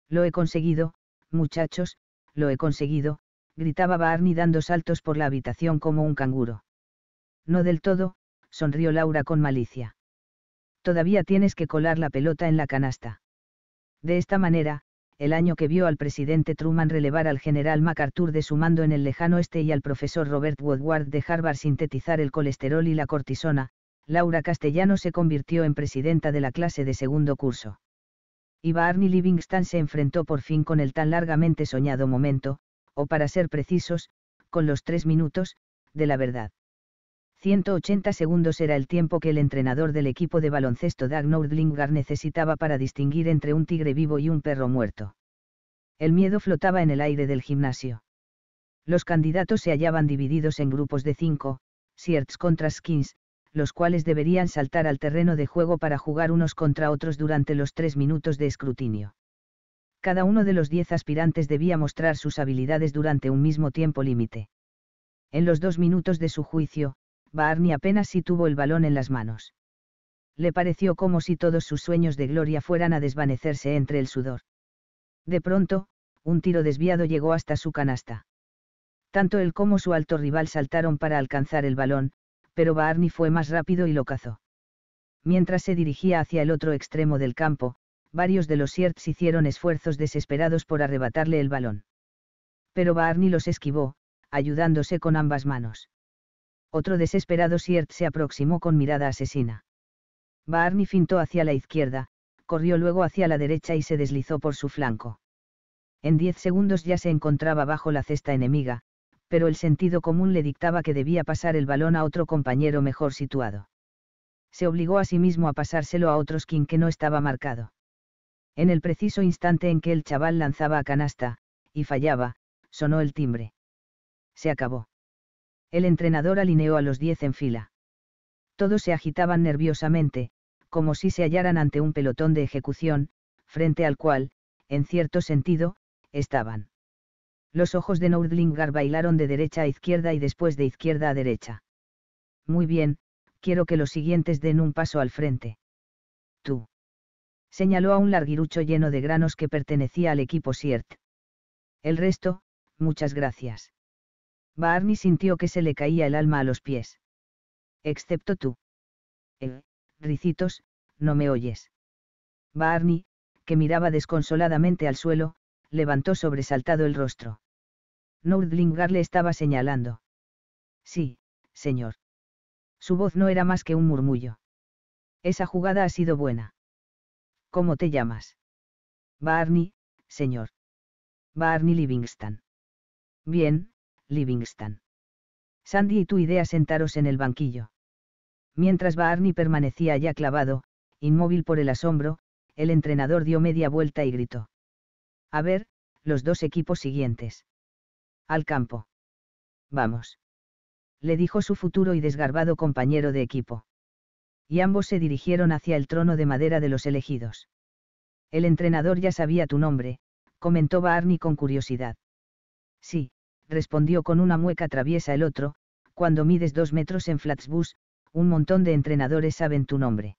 Lo he conseguido, muchachos, lo he conseguido, gritaba Barney dando saltos por la habitación como un canguro. No del todo, sonrió Laura con malicia. Todavía tienes que colar la pelota en la canasta. De esta manera, el año que vio al presidente Truman relevar al general MacArthur de su mando en el lejano este y al profesor Robert Woodward de Harvard sintetizar el colesterol y la cortisona, Laura Castellano se convirtió en presidenta de la clase de segundo curso. Y Barney Livingston se enfrentó por fin con el tan largamente soñado momento, o para ser precisos, con los tres minutos, de la verdad. 180 segundos era el tiempo que el entrenador del equipo de baloncesto Dag Nordlingar necesitaba para distinguir entre un tigre vivo y un perro muerto. El miedo flotaba en el aire del gimnasio. Los candidatos se hallaban divididos en grupos de cinco, Sierts contra Skins, los cuales deberían saltar al terreno de juego para jugar unos contra otros durante los tres minutos de escrutinio. Cada uno de los diez aspirantes debía mostrar sus habilidades durante un mismo tiempo límite. En los dos minutos de su juicio, Barney apenas si tuvo el balón en las manos. Le pareció como si todos sus sueños de gloria fueran a desvanecerse entre el sudor. De pronto, un tiro desviado llegó hasta su canasta. Tanto él como su alto rival saltaron para alcanzar el balón, pero Barney fue más rápido y lo cazó. Mientras se dirigía hacia el otro extremo del campo, varios de los Sierps hicieron esfuerzos desesperados por arrebatarle el balón. Pero Barney los esquivó, ayudándose con ambas manos. Otro desesperado Siert se aproximó con mirada asesina. Barney fintó hacia la izquierda, corrió luego hacia la derecha y se deslizó por su flanco. En diez segundos ya se encontraba bajo la cesta enemiga, pero el sentido común le dictaba que debía pasar el balón a otro compañero mejor situado. Se obligó a sí mismo a pasárselo a otro skin que no estaba marcado. En el preciso instante en que el chaval lanzaba a canasta, y fallaba, sonó el timbre. Se acabó el entrenador alineó a los diez en fila. Todos se agitaban nerviosamente, como si se hallaran ante un pelotón de ejecución, frente al cual, en cierto sentido, estaban. Los ojos de Nordlingar bailaron de derecha a izquierda y después de izquierda a derecha. Muy bien, quiero que los siguientes den un paso al frente. Tú. Señaló a un larguirucho lleno de granos que pertenecía al equipo Siert. El resto, muchas gracias. Barney sintió que se le caía el alma a los pies. Excepto tú. Eh, Ricitos, no me oyes. Barney, que miraba desconsoladamente al suelo, levantó sobresaltado el rostro. Nordlingar le estaba señalando. Sí, señor. Su voz no era más que un murmullo. Esa jugada ha sido buena. ¿Cómo te llamas? Barney, señor. Barney Livingston. Bien, Livingston. Sandy y tu idea sentaros en el banquillo. Mientras Barney permanecía ya clavado, inmóvil por el asombro, el entrenador dio media vuelta y gritó. A ver, los dos equipos siguientes. Al campo. Vamos. Le dijo su futuro y desgarbado compañero de equipo. Y ambos se dirigieron hacia el trono de madera de los elegidos. El entrenador ya sabía tu nombre, comentó Barney con curiosidad. Sí, respondió con una mueca traviesa el otro, cuando mides dos metros en Flatsbus, un montón de entrenadores saben tu nombre.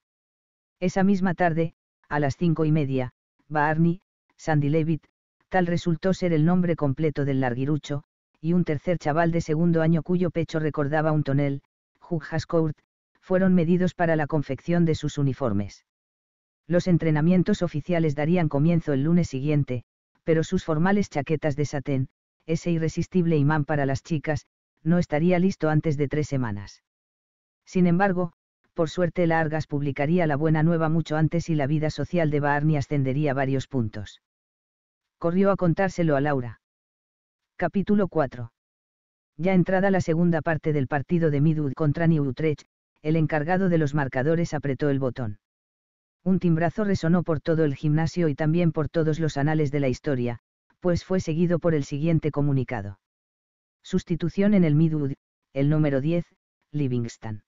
Esa misma tarde, a las cinco y media, Barney, Sandy Levitt, tal resultó ser el nombre completo del larguirucho, y un tercer chaval de segundo año cuyo pecho recordaba un tonel, Hugh Hascourt, fueron medidos para la confección de sus uniformes. Los entrenamientos oficiales darían comienzo el lunes siguiente, pero sus formales chaquetas de satén, ese irresistible imán para las chicas, no estaría listo antes de tres semanas. Sin embargo, por suerte Largas publicaría la buena nueva mucho antes y la vida social de Barney ascendería varios puntos. Corrió a contárselo a Laura. Capítulo 4. Ya entrada la segunda parte del partido de Midwood contra New Utrecht, el encargado de los marcadores apretó el botón. Un timbrazo resonó por todo el gimnasio y también por todos los anales de la historia, pues fue seguido por el siguiente comunicado. Sustitución en el Midwood, el número 10, Livingston.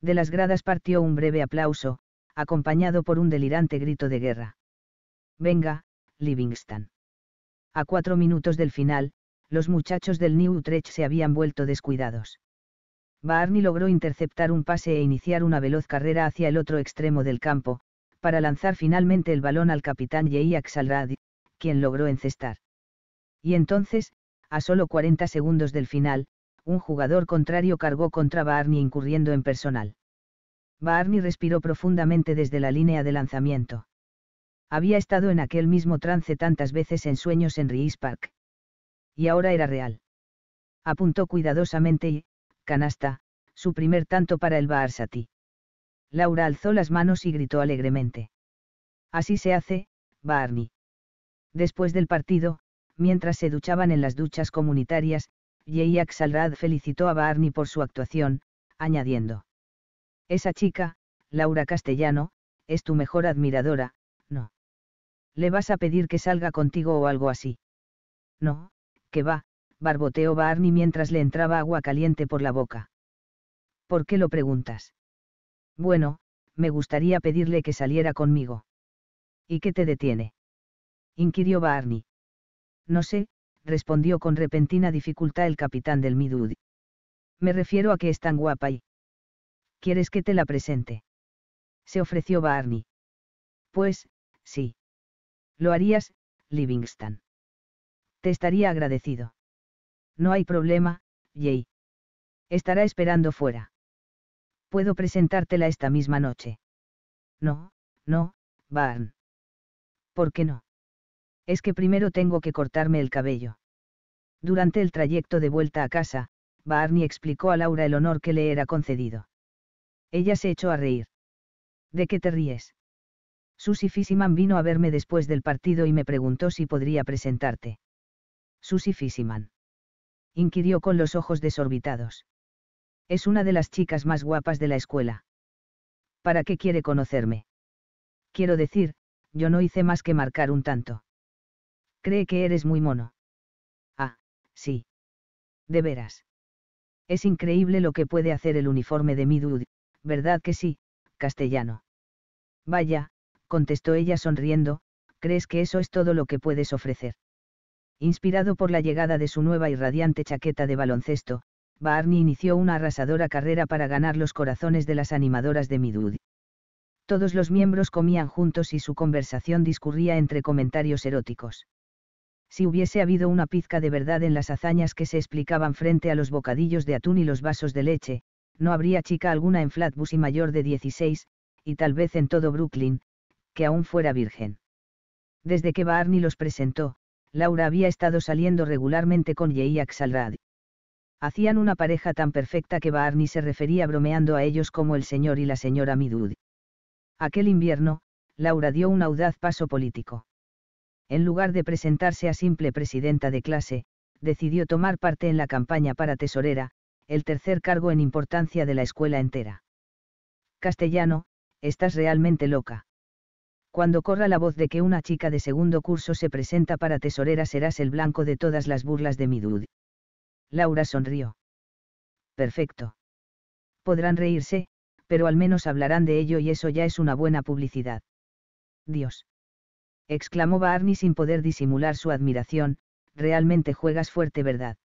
De las gradas partió un breve aplauso, acompañado por un delirante grito de guerra. Venga, Livingston. A cuatro minutos del final, los muchachos del New Utrecht se habían vuelto descuidados. Barney logró interceptar un pase e iniciar una veloz carrera hacia el otro extremo del campo, para lanzar finalmente el balón al capitán J quien logró encestar. Y entonces, a solo 40 segundos del final, un jugador contrario cargó contra Barney incurriendo en personal. Barney respiró profundamente desde la línea de lanzamiento. Había estado en aquel mismo trance tantas veces en sueños en Rees Park. Y ahora era real. Apuntó cuidadosamente y, canasta, su primer tanto para el Baarsati. Laura alzó las manos y gritó alegremente. Así se hace, Barney. Después del partido, mientras se duchaban en las duchas comunitarias, Jay salrad felicitó a Barney por su actuación, añadiendo. Esa chica, Laura Castellano, es tu mejor admiradora, ¿no? ¿Le vas a pedir que salga contigo o algo así? No, que va, barboteó Barney mientras le entraba agua caliente por la boca. ¿Por qué lo preguntas? Bueno, me gustaría pedirle que saliera conmigo. ¿Y qué te detiene? inquirió Barney. No sé, respondió con repentina dificultad el capitán del Midud. Me refiero a que es tan guapa y... ¿Quieres que te la presente? Se ofreció Barney. Pues, sí. Lo harías, Livingston. Te estaría agradecido. No hay problema, Jay. Estará esperando fuera. Puedo presentártela esta misma noche. No, no, Barney. ¿Por qué no? es que primero tengo que cortarme el cabello. Durante el trayecto de vuelta a casa, Barney explicó a Laura el honor que le era concedido. Ella se echó a reír. ¿De qué te ríes? Susie Fissiman vino a verme después del partido y me preguntó si podría presentarte. Susie Fissiman. Inquirió con los ojos desorbitados. Es una de las chicas más guapas de la escuela. ¿Para qué quiere conocerme? Quiero decir, yo no hice más que marcar un tanto. Cree que eres muy mono. Ah, sí. De veras. Es increíble lo que puede hacer el uniforme de mi ¿verdad que sí, castellano? Vaya, contestó ella sonriendo, ¿crees que eso es todo lo que puedes ofrecer? Inspirado por la llegada de su nueva y radiante chaqueta de baloncesto, Barney inició una arrasadora carrera para ganar los corazones de las animadoras de Midud. Todos los miembros comían juntos y su conversación discurría entre comentarios eróticos si hubiese habido una pizca de verdad en las hazañas que se explicaban frente a los bocadillos de atún y los vasos de leche, no habría chica alguna en Flatbush y mayor de 16, y tal vez en todo Brooklyn, que aún fuera virgen. Desde que Barney los presentó, Laura había estado saliendo regularmente con Jay Axelrad. Hacían una pareja tan perfecta que Barney se refería bromeando a ellos como el señor y la señora Midud. Aquel invierno, Laura dio un audaz paso político en lugar de presentarse a simple presidenta de clase, decidió tomar parte en la campaña para tesorera, el tercer cargo en importancia de la escuela entera. Castellano, estás realmente loca. Cuando corra la voz de que una chica de segundo curso se presenta para tesorera serás el blanco de todas las burlas de mi dude. Laura sonrió. Perfecto. Podrán reírse, pero al menos hablarán de ello y eso ya es una buena publicidad. Dios exclamó Barney sin poder disimular su admiración, realmente juegas fuerte, ¿verdad?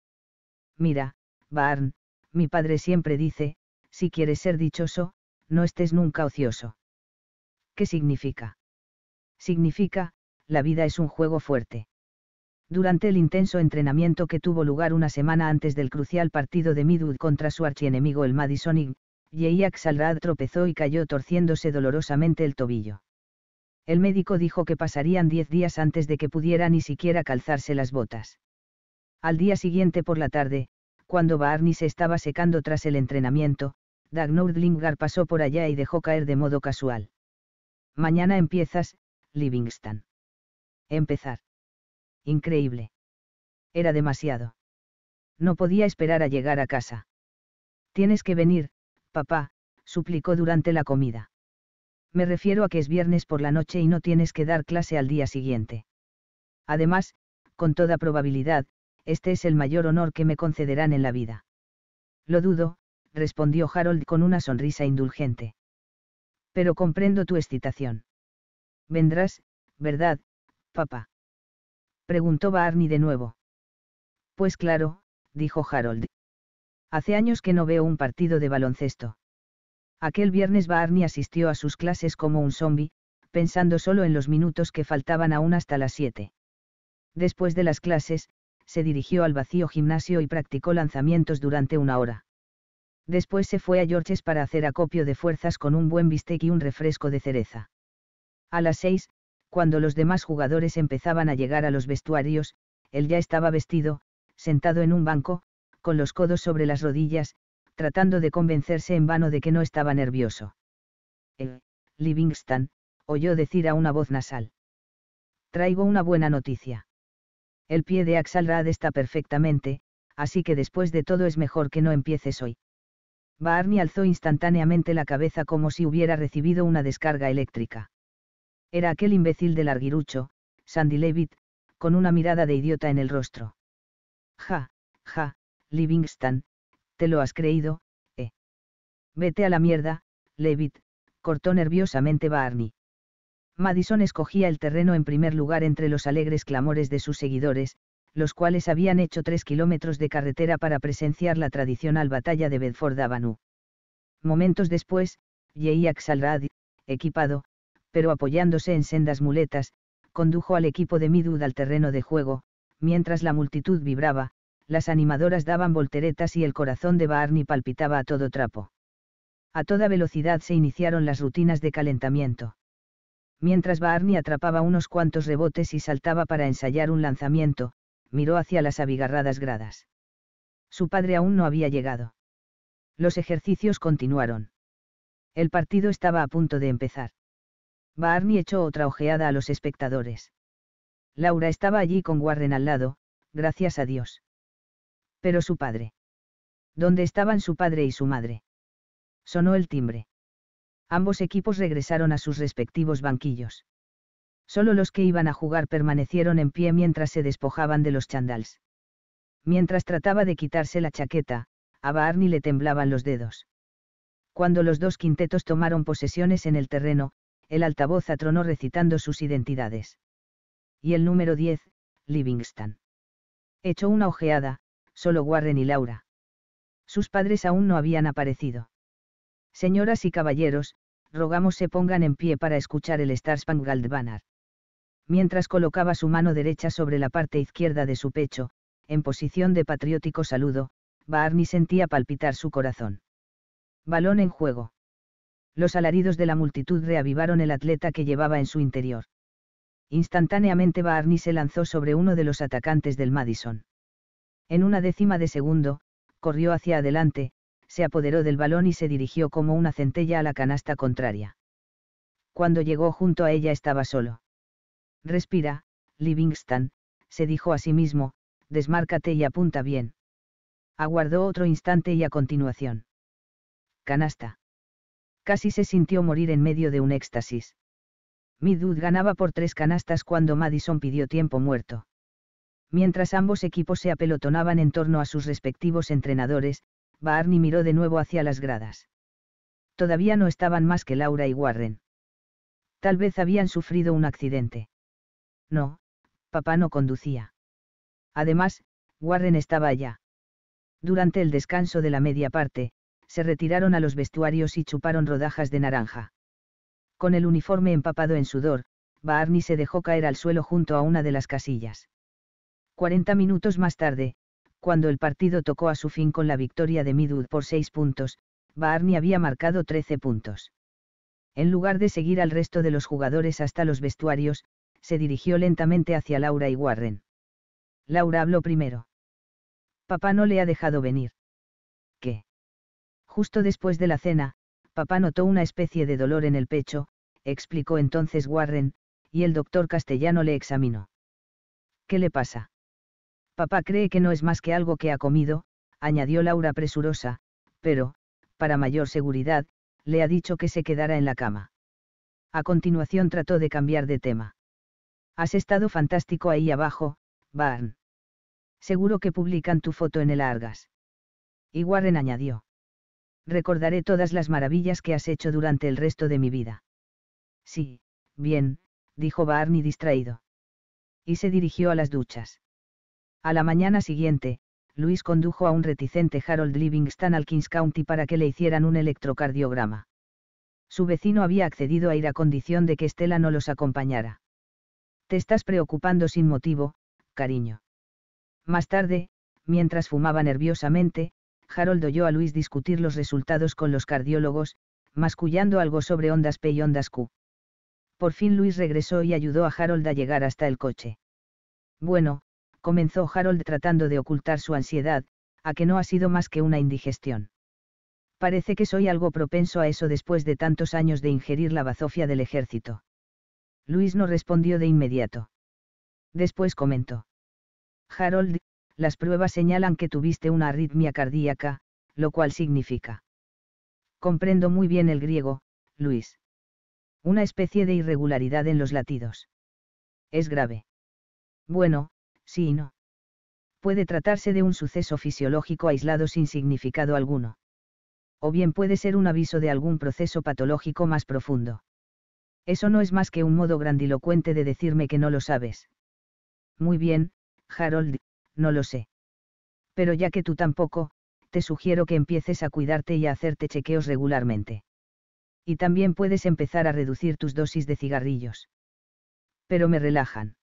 Mira, Barn, mi padre siempre dice, si quieres ser dichoso, no estés nunca ocioso. ¿Qué significa? Significa, la vida es un juego fuerte. Durante el intenso entrenamiento que tuvo lugar una semana antes del crucial partido de Midwood contra su archienemigo el Madison y Salrad tropezó y cayó torciéndose dolorosamente el tobillo. El médico dijo que pasarían diez días antes de que pudiera ni siquiera calzarse las botas. Al día siguiente por la tarde, cuando Barney se estaba secando tras el entrenamiento, Dag pasó por allá y dejó caer de modo casual. Mañana empiezas, Livingston. Empezar. Increíble. Era demasiado. No podía esperar a llegar a casa. Tienes que venir, papá, suplicó durante la comida me refiero a que es viernes por la noche y no tienes que dar clase al día siguiente. Además, con toda probabilidad, este es el mayor honor que me concederán en la vida. Lo dudo, respondió Harold con una sonrisa indulgente. Pero comprendo tu excitación. Vendrás, ¿verdad, papá? Preguntó Barney de nuevo. Pues claro, dijo Harold. Hace años que no veo un partido de baloncesto. Aquel viernes Barney asistió a sus clases como un zombie, pensando solo en los minutos que faltaban aún hasta las 7. Después de las clases, se dirigió al vacío gimnasio y practicó lanzamientos durante una hora. Después se fue a George's para hacer acopio de fuerzas con un buen bistec y un refresco de cereza. A las 6, cuando los demás jugadores empezaban a llegar a los vestuarios, él ya estaba vestido, sentado en un banco, con los codos sobre las rodillas, tratando de convencerse en vano de que no estaba nervioso. El, Livingston, oyó decir a una voz nasal. Traigo una buena noticia. El pie de Axelrad está perfectamente, así que después de todo es mejor que no empieces hoy. Barney alzó instantáneamente la cabeza como si hubiera recibido una descarga eléctrica. Era aquel imbécil del arguirucho, Sandy Levitt, con una mirada de idiota en el rostro. Ja, ja, Livingston, lo has creído, eh. Vete a la mierda, Levitt, cortó nerviosamente Barney. Madison escogía el terreno en primer lugar entre los alegres clamores de sus seguidores, los cuales habían hecho tres kilómetros de carretera para presenciar la tradicional batalla de Bedford Avenue. Momentos después, Yei Axalrad, equipado, pero apoyándose en sendas muletas, condujo al equipo de Midud al terreno de juego, mientras la multitud vibraba, las animadoras daban volteretas y el corazón de Barney palpitaba a todo trapo. A toda velocidad se iniciaron las rutinas de calentamiento. Mientras Barney atrapaba unos cuantos rebotes y saltaba para ensayar un lanzamiento, miró hacia las abigarradas gradas. Su padre aún no había llegado. Los ejercicios continuaron. El partido estaba a punto de empezar. Barney echó otra ojeada a los espectadores. Laura estaba allí con Warren al lado, gracias a Dios. Pero su padre. ¿Dónde estaban su padre y su madre? Sonó el timbre. Ambos equipos regresaron a sus respectivos banquillos. Solo los que iban a jugar permanecieron en pie mientras se despojaban de los chandals. Mientras trataba de quitarse la chaqueta, a Barney le temblaban los dedos. Cuando los dos quintetos tomaron posesiones en el terreno, el altavoz atronó recitando sus identidades. Y el número 10, Livingston. Echó una ojeada, solo Warren y Laura. Sus padres aún no habían aparecido. Señoras y caballeros, rogamos se pongan en pie para escuchar el Star Spangled Banner. Mientras colocaba su mano derecha sobre la parte izquierda de su pecho, en posición de patriótico saludo, Barney sentía palpitar su corazón. Balón en juego. Los alaridos de la multitud reavivaron el atleta que llevaba en su interior. Instantáneamente Barney se lanzó sobre uno de los atacantes del Madison. En una décima de segundo, corrió hacia adelante, se apoderó del balón y se dirigió como una centella a la canasta contraria. Cuando llegó junto a ella estaba solo. Respira, Livingston, se dijo a sí mismo, desmárcate y apunta bien. Aguardó otro instante y a continuación. Canasta. Casi se sintió morir en medio de un éxtasis. Midwood ganaba por tres canastas cuando Madison pidió tiempo muerto. Mientras ambos equipos se apelotonaban en torno a sus respectivos entrenadores, Barney miró de nuevo hacia las gradas. Todavía no estaban más que Laura y Warren. Tal vez habían sufrido un accidente. No, papá no conducía. Además, Warren estaba allá. Durante el descanso de la media parte, se retiraron a los vestuarios y chuparon rodajas de naranja. Con el uniforme empapado en sudor, Barney se dejó caer al suelo junto a una de las casillas. 40 minutos más tarde, cuando el partido tocó a su fin con la victoria de Midwood por seis puntos, Barney había marcado 13 puntos. En lugar de seguir al resto de los jugadores hasta los vestuarios, se dirigió lentamente hacia Laura y Warren. Laura habló primero. Papá no le ha dejado venir. ¿Qué? Justo después de la cena, papá notó una especie de dolor en el pecho, explicó entonces Warren, y el doctor castellano le examinó. ¿Qué le pasa? Papá cree que no es más que algo que ha comido, añadió Laura presurosa, pero, para mayor seguridad, le ha dicho que se quedara en la cama. A continuación trató de cambiar de tema. Has estado fantástico ahí abajo, Barn. Seguro que publican tu foto en el Argas. Y Warren añadió. Recordaré todas las maravillas que has hecho durante el resto de mi vida. Sí, bien, dijo Barney distraído. Y se dirigió a las duchas. A la mañana siguiente, Luis condujo a un reticente Harold Livingston al Kings County para que le hicieran un electrocardiograma. Su vecino había accedido a ir a condición de que Estela no los acompañara. Te estás preocupando sin motivo, cariño. Más tarde, mientras fumaba nerviosamente, Harold oyó a Luis discutir los resultados con los cardiólogos, mascullando algo sobre ondas P y ondas Q. Por fin Luis regresó y ayudó a Harold a llegar hasta el coche. Bueno, comenzó Harold tratando de ocultar su ansiedad, a que no ha sido más que una indigestión. Parece que soy algo propenso a eso después de tantos años de ingerir la bazofia del ejército. Luis no respondió de inmediato. Después comentó. Harold, las pruebas señalan que tuviste una arritmia cardíaca, lo cual significa. Comprendo muy bien el griego, Luis. Una especie de irregularidad en los latidos. Es grave. Bueno, sí y no. Puede tratarse de un suceso fisiológico aislado sin significado alguno. O bien puede ser un aviso de algún proceso patológico más profundo. Eso no es más que un modo grandilocuente de decirme que no lo sabes. Muy bien, Harold, no lo sé. Pero ya que tú tampoco, te sugiero que empieces a cuidarte y a hacerte chequeos regularmente. Y también puedes empezar a reducir tus dosis de cigarrillos. Pero me relajan.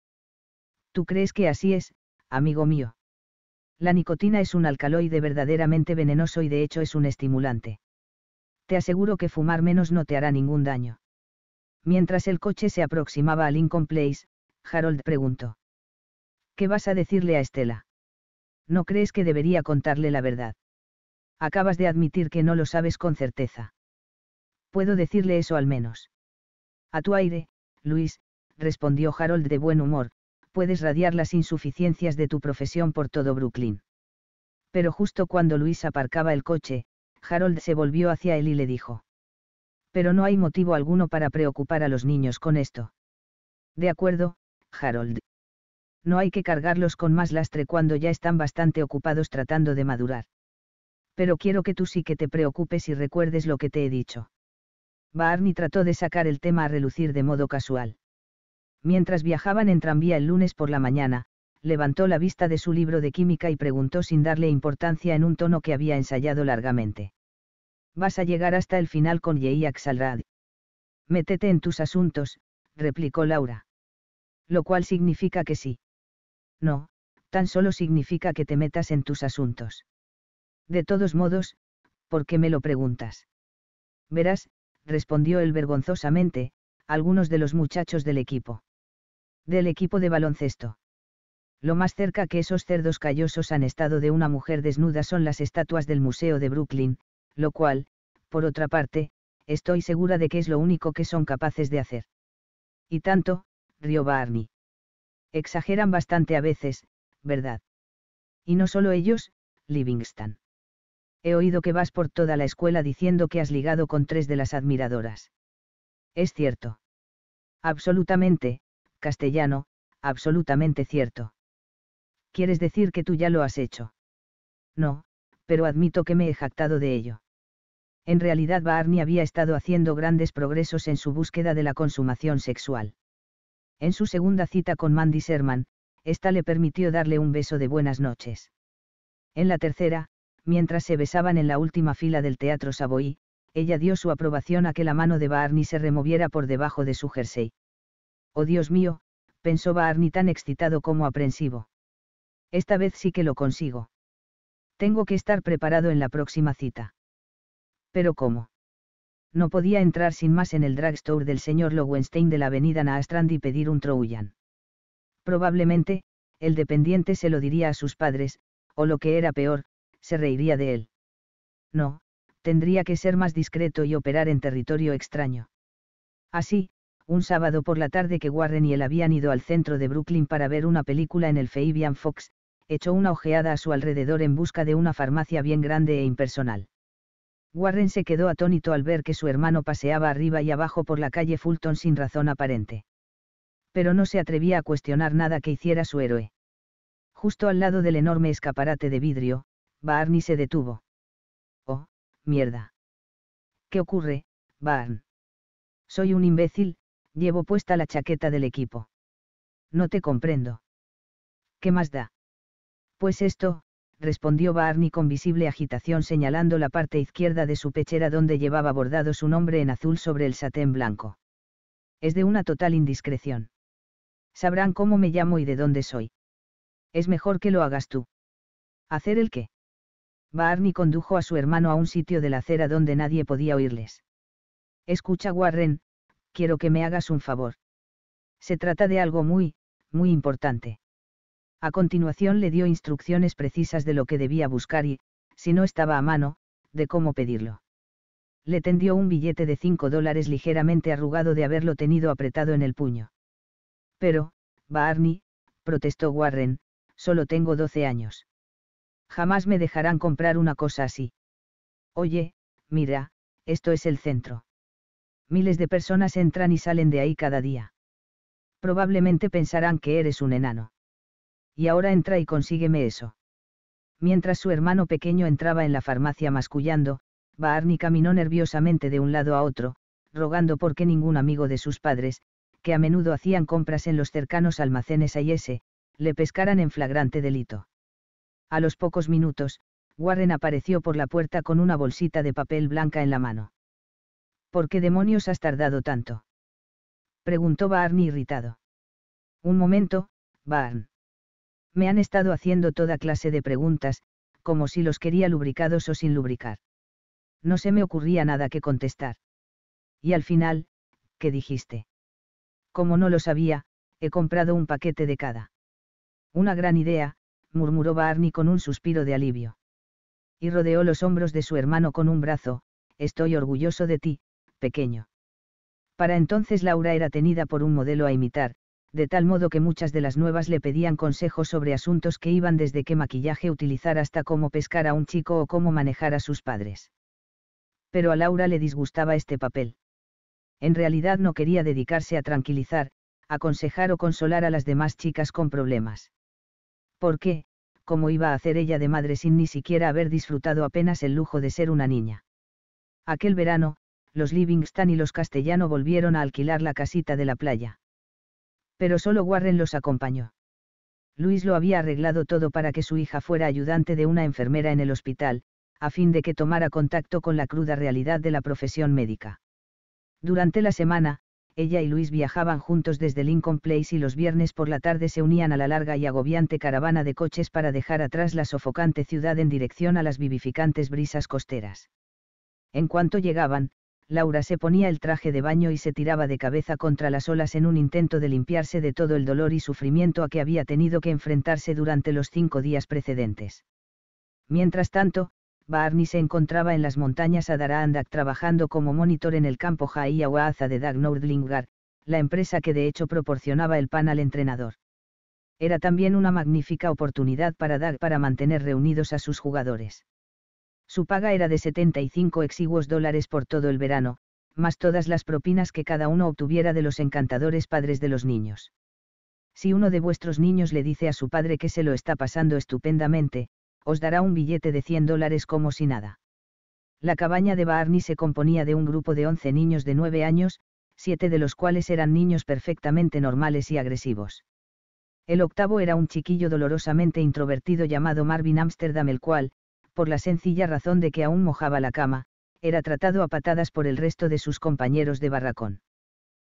Tú crees que así es, amigo mío. La nicotina es un alcaloide verdaderamente venenoso y de hecho es un estimulante. Te aseguro que fumar menos no te hará ningún daño. Mientras el coche se aproximaba a Lincoln Place, Harold preguntó. ¿Qué vas a decirle a Estela? ¿No crees que debería contarle la verdad? Acabas de admitir que no lo sabes con certeza. Puedo decirle eso al menos. A tu aire, Luis, respondió Harold de buen humor, puedes radiar las insuficiencias de tu profesión por todo Brooklyn. Pero justo cuando Luis aparcaba el coche, Harold se volvió hacia él y le dijo. Pero no hay motivo alguno para preocupar a los niños con esto. De acuerdo, Harold. No hay que cargarlos con más lastre cuando ya están bastante ocupados tratando de madurar. Pero quiero que tú sí que te preocupes y recuerdes lo que te he dicho. Barney trató de sacar el tema a relucir de modo casual. Mientras viajaban en tranvía el lunes por la mañana, levantó la vista de su libro de química y preguntó sin darle importancia en un tono que había ensayado largamente. Vas a llegar hasta el final con Yei Axalrad. Métete en tus asuntos, replicó Laura. Lo cual significa que sí. No, tan solo significa que te metas en tus asuntos. De todos modos, ¿por qué me lo preguntas? Verás, respondió él vergonzosamente, algunos de los muchachos del equipo del equipo de baloncesto. Lo más cerca que esos cerdos callosos han estado de una mujer desnuda son las estatuas del Museo de Brooklyn, lo cual, por otra parte, estoy segura de que es lo único que son capaces de hacer. Y tanto, rió Barney. Exageran bastante a veces, ¿verdad? Y no solo ellos, Livingston. He oído que vas por toda la escuela diciendo que has ligado con tres de las admiradoras. Es cierto. Absolutamente, castellano, absolutamente cierto. ¿Quieres decir que tú ya lo has hecho? No, pero admito que me he jactado de ello. En realidad Barney había estado haciendo grandes progresos en su búsqueda de la consumación sexual. En su segunda cita con Mandy Sherman, esta le permitió darle un beso de buenas noches. En la tercera, mientras se besaban en la última fila del Teatro Savoy, ella dio su aprobación a que la mano de Barney se removiera por debajo de su jersey. Oh Dios mío, pensó Barney tan excitado como aprensivo. Esta vez sí que lo consigo. Tengo que estar preparado en la próxima cita. ¿Pero cómo? No podía entrar sin más en el drugstore del señor Lowenstein de la avenida Naastrand y pedir un Trouillan. Probablemente, el dependiente se lo diría a sus padres, o lo que era peor, se reiría de él. No, tendría que ser más discreto y operar en territorio extraño. Así, un sábado por la tarde que Warren y él habían ido al centro de Brooklyn para ver una película en el Fabian Fox, echó una ojeada a su alrededor en busca de una farmacia bien grande e impersonal. Warren se quedó atónito al ver que su hermano paseaba arriba y abajo por la calle Fulton sin razón aparente. Pero no se atrevía a cuestionar nada que hiciera su héroe. Justo al lado del enorme escaparate de vidrio, Barney se detuvo. Oh, mierda. ¿Qué ocurre, Barn? Soy un imbécil, Llevo puesta la chaqueta del equipo. No te comprendo. ¿Qué más da? Pues esto, respondió Barney con visible agitación señalando la parte izquierda de su pechera donde llevaba bordado su nombre en azul sobre el satén blanco. Es de una total indiscreción. Sabrán cómo me llamo y de dónde soy. Es mejor que lo hagas tú. ¿Hacer el qué? Barney condujo a su hermano a un sitio de la acera donde nadie podía oírles. Escucha, Warren, quiero que me hagas un favor. Se trata de algo muy, muy importante. A continuación le dio instrucciones precisas de lo que debía buscar y, si no estaba a mano, de cómo pedirlo. Le tendió un billete de cinco dólares ligeramente arrugado de haberlo tenido apretado en el puño. Pero, Barney, protestó Warren, solo tengo 12 años. Jamás me dejarán comprar una cosa así. Oye, mira, esto es el centro miles de personas entran y salen de ahí cada día. Probablemente pensarán que eres un enano. Y ahora entra y consígueme eso. Mientras su hermano pequeño entraba en la farmacia mascullando, Barney caminó nerviosamente de un lado a otro, rogando por qué ningún amigo de sus padres, que a menudo hacían compras en los cercanos almacenes ese le pescaran en flagrante delito. A los pocos minutos, Warren apareció por la puerta con una bolsita de papel blanca en la mano. ¿por qué demonios has tardado tanto? Preguntó Barney irritado. Un momento, Barn. Me han estado haciendo toda clase de preguntas, como si los quería lubricados o sin lubricar. No se me ocurría nada que contestar. Y al final, ¿qué dijiste? Como no lo sabía, he comprado un paquete de cada. Una gran idea, murmuró Barney con un suspiro de alivio. Y rodeó los hombros de su hermano con un brazo, estoy orgulloso de ti, pequeño. Para entonces Laura era tenida por un modelo a imitar, de tal modo que muchas de las nuevas le pedían consejos sobre asuntos que iban desde qué maquillaje utilizar hasta cómo pescar a un chico o cómo manejar a sus padres. Pero a Laura le disgustaba este papel. En realidad no quería dedicarse a tranquilizar, aconsejar o consolar a las demás chicas con problemas. ¿Por qué? ¿Cómo iba a hacer ella de madre sin ni siquiera haber disfrutado apenas el lujo de ser una niña? Aquel verano, los Livingston y los Castellano volvieron a alquilar la casita de la playa. Pero solo Warren los acompañó. Luis lo había arreglado todo para que su hija fuera ayudante de una enfermera en el hospital, a fin de que tomara contacto con la cruda realidad de la profesión médica. Durante la semana, ella y Luis viajaban juntos desde Lincoln Place y los viernes por la tarde se unían a la larga y agobiante caravana de coches para dejar atrás la sofocante ciudad en dirección a las vivificantes brisas costeras. En cuanto llegaban, Laura se ponía el traje de baño y se tiraba de cabeza contra las olas en un intento de limpiarse de todo el dolor y sufrimiento a que había tenido que enfrentarse durante los cinco días precedentes. Mientras tanto, Barney se encontraba en las montañas Adarandak trabajando como monitor en el campo Jaya de Dag Nordlingar, la empresa que de hecho proporcionaba el pan al entrenador. Era también una magnífica oportunidad para Dag para mantener reunidos a sus jugadores. Su paga era de 75 exiguos dólares por todo el verano, más todas las propinas que cada uno obtuviera de los encantadores padres de los niños. Si uno de vuestros niños le dice a su padre que se lo está pasando estupendamente, os dará un billete de 100 dólares como si nada. La cabaña de Barney se componía de un grupo de 11 niños de 9 años, siete de los cuales eran niños perfectamente normales y agresivos. El octavo era un chiquillo dolorosamente introvertido llamado Marvin Amsterdam, el cual, por la sencilla razón de que aún mojaba la cama, era tratado a patadas por el resto de sus compañeros de barracón.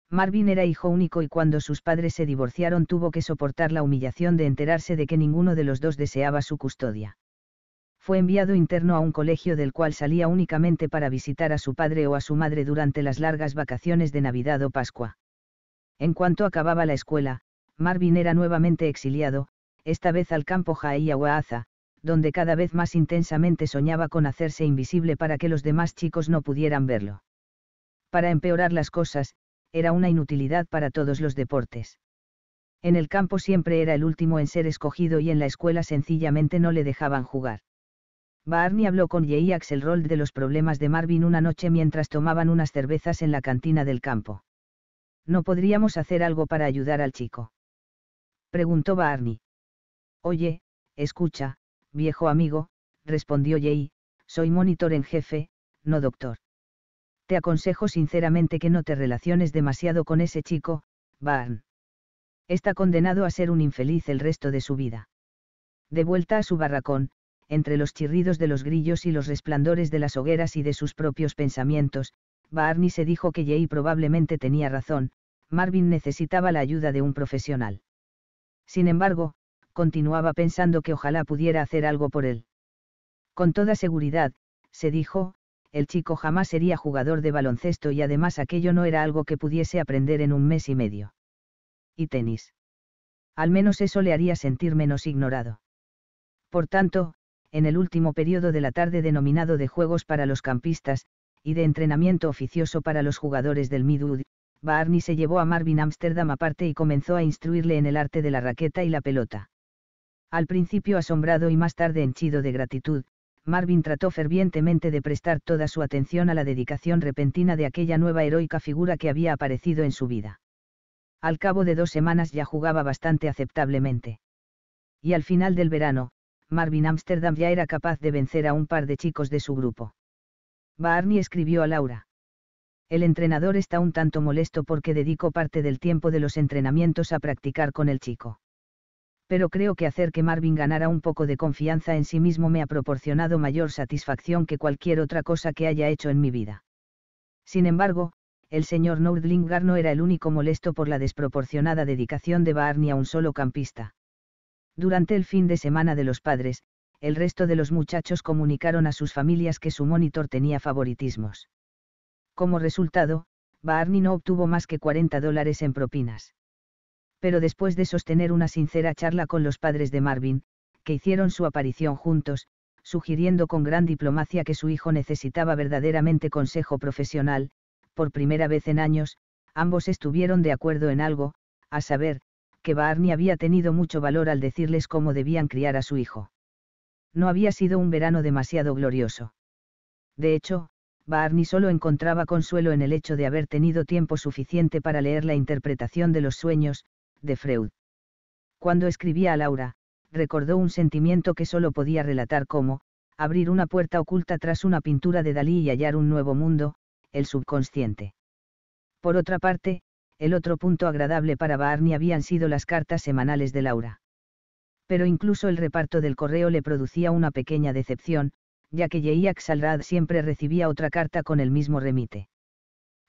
Marvin era hijo único y cuando sus padres se divorciaron tuvo que soportar la humillación de enterarse de que ninguno de los dos deseaba su custodia. Fue enviado interno a un colegio del cual salía únicamente para visitar a su padre o a su madre durante las largas vacaciones de Navidad o Pascua. En cuanto acababa la escuela, Marvin era nuevamente exiliado, esta vez al campo Jaí donde cada vez más intensamente soñaba con hacerse invisible para que los demás chicos no pudieran verlo. Para empeorar las cosas, era una inutilidad para todos los deportes. En el campo siempre era el último en ser escogido y en la escuela sencillamente no le dejaban jugar. Barney habló con Jay y rol de los problemas de Marvin una noche mientras tomaban unas cervezas en la cantina del campo. ¿No podríamos hacer algo para ayudar al chico? Preguntó Barney. Oye, escucha, Viejo amigo, respondió Jay, soy monitor en jefe, no doctor. Te aconsejo sinceramente que no te relaciones demasiado con ese chico, Barn. Está condenado a ser un infeliz el resto de su vida. De vuelta a su barracón, entre los chirridos de los grillos y los resplandores de las hogueras y de sus propios pensamientos, Barney se dijo que Jay probablemente tenía razón, Marvin necesitaba la ayuda de un profesional. Sin embargo, continuaba pensando que ojalá pudiera hacer algo por él. Con toda seguridad, se dijo, el chico jamás sería jugador de baloncesto y además aquello no era algo que pudiese aprender en un mes y medio. Y tenis. Al menos eso le haría sentir menos ignorado. Por tanto, en el último periodo de la tarde denominado de Juegos para los Campistas, y de entrenamiento oficioso para los jugadores del Midwood, Barney se llevó a Marvin Amsterdam aparte y comenzó a instruirle en el arte de la raqueta y la pelota. Al principio asombrado y más tarde henchido de gratitud, Marvin trató fervientemente de prestar toda su atención a la dedicación repentina de aquella nueva heroica figura que había aparecido en su vida. Al cabo de dos semanas ya jugaba bastante aceptablemente. Y al final del verano, Marvin Amsterdam ya era capaz de vencer a un par de chicos de su grupo. Barney escribió a Laura. El entrenador está un tanto molesto porque dedicó parte del tiempo de los entrenamientos a practicar con el chico pero creo que hacer que Marvin ganara un poco de confianza en sí mismo me ha proporcionado mayor satisfacción que cualquier otra cosa que haya hecho en mi vida. Sin embargo, el señor Nordlingar no era el único molesto por la desproporcionada dedicación de Barney a un solo campista. Durante el fin de semana de los padres, el resto de los muchachos comunicaron a sus familias que su monitor tenía favoritismos. Como resultado, Barney no obtuvo más que 40 dólares en propinas pero después de sostener una sincera charla con los padres de Marvin, que hicieron su aparición juntos, sugiriendo con gran diplomacia que su hijo necesitaba verdaderamente consejo profesional, por primera vez en años, ambos estuvieron de acuerdo en algo, a saber, que Barney había tenido mucho valor al decirles cómo debían criar a su hijo. No había sido un verano demasiado glorioso. De hecho, Barney solo encontraba consuelo en el hecho de haber tenido tiempo suficiente para leer la interpretación de los sueños, de Freud. Cuando escribía a Laura, recordó un sentimiento que solo podía relatar como, abrir una puerta oculta tras una pintura de Dalí y hallar un nuevo mundo, el subconsciente. Por otra parte, el otro punto agradable para Barney habían sido las cartas semanales de Laura. Pero incluso el reparto del correo le producía una pequeña decepción, ya que Jack Salrad siempre recibía otra carta con el mismo remite.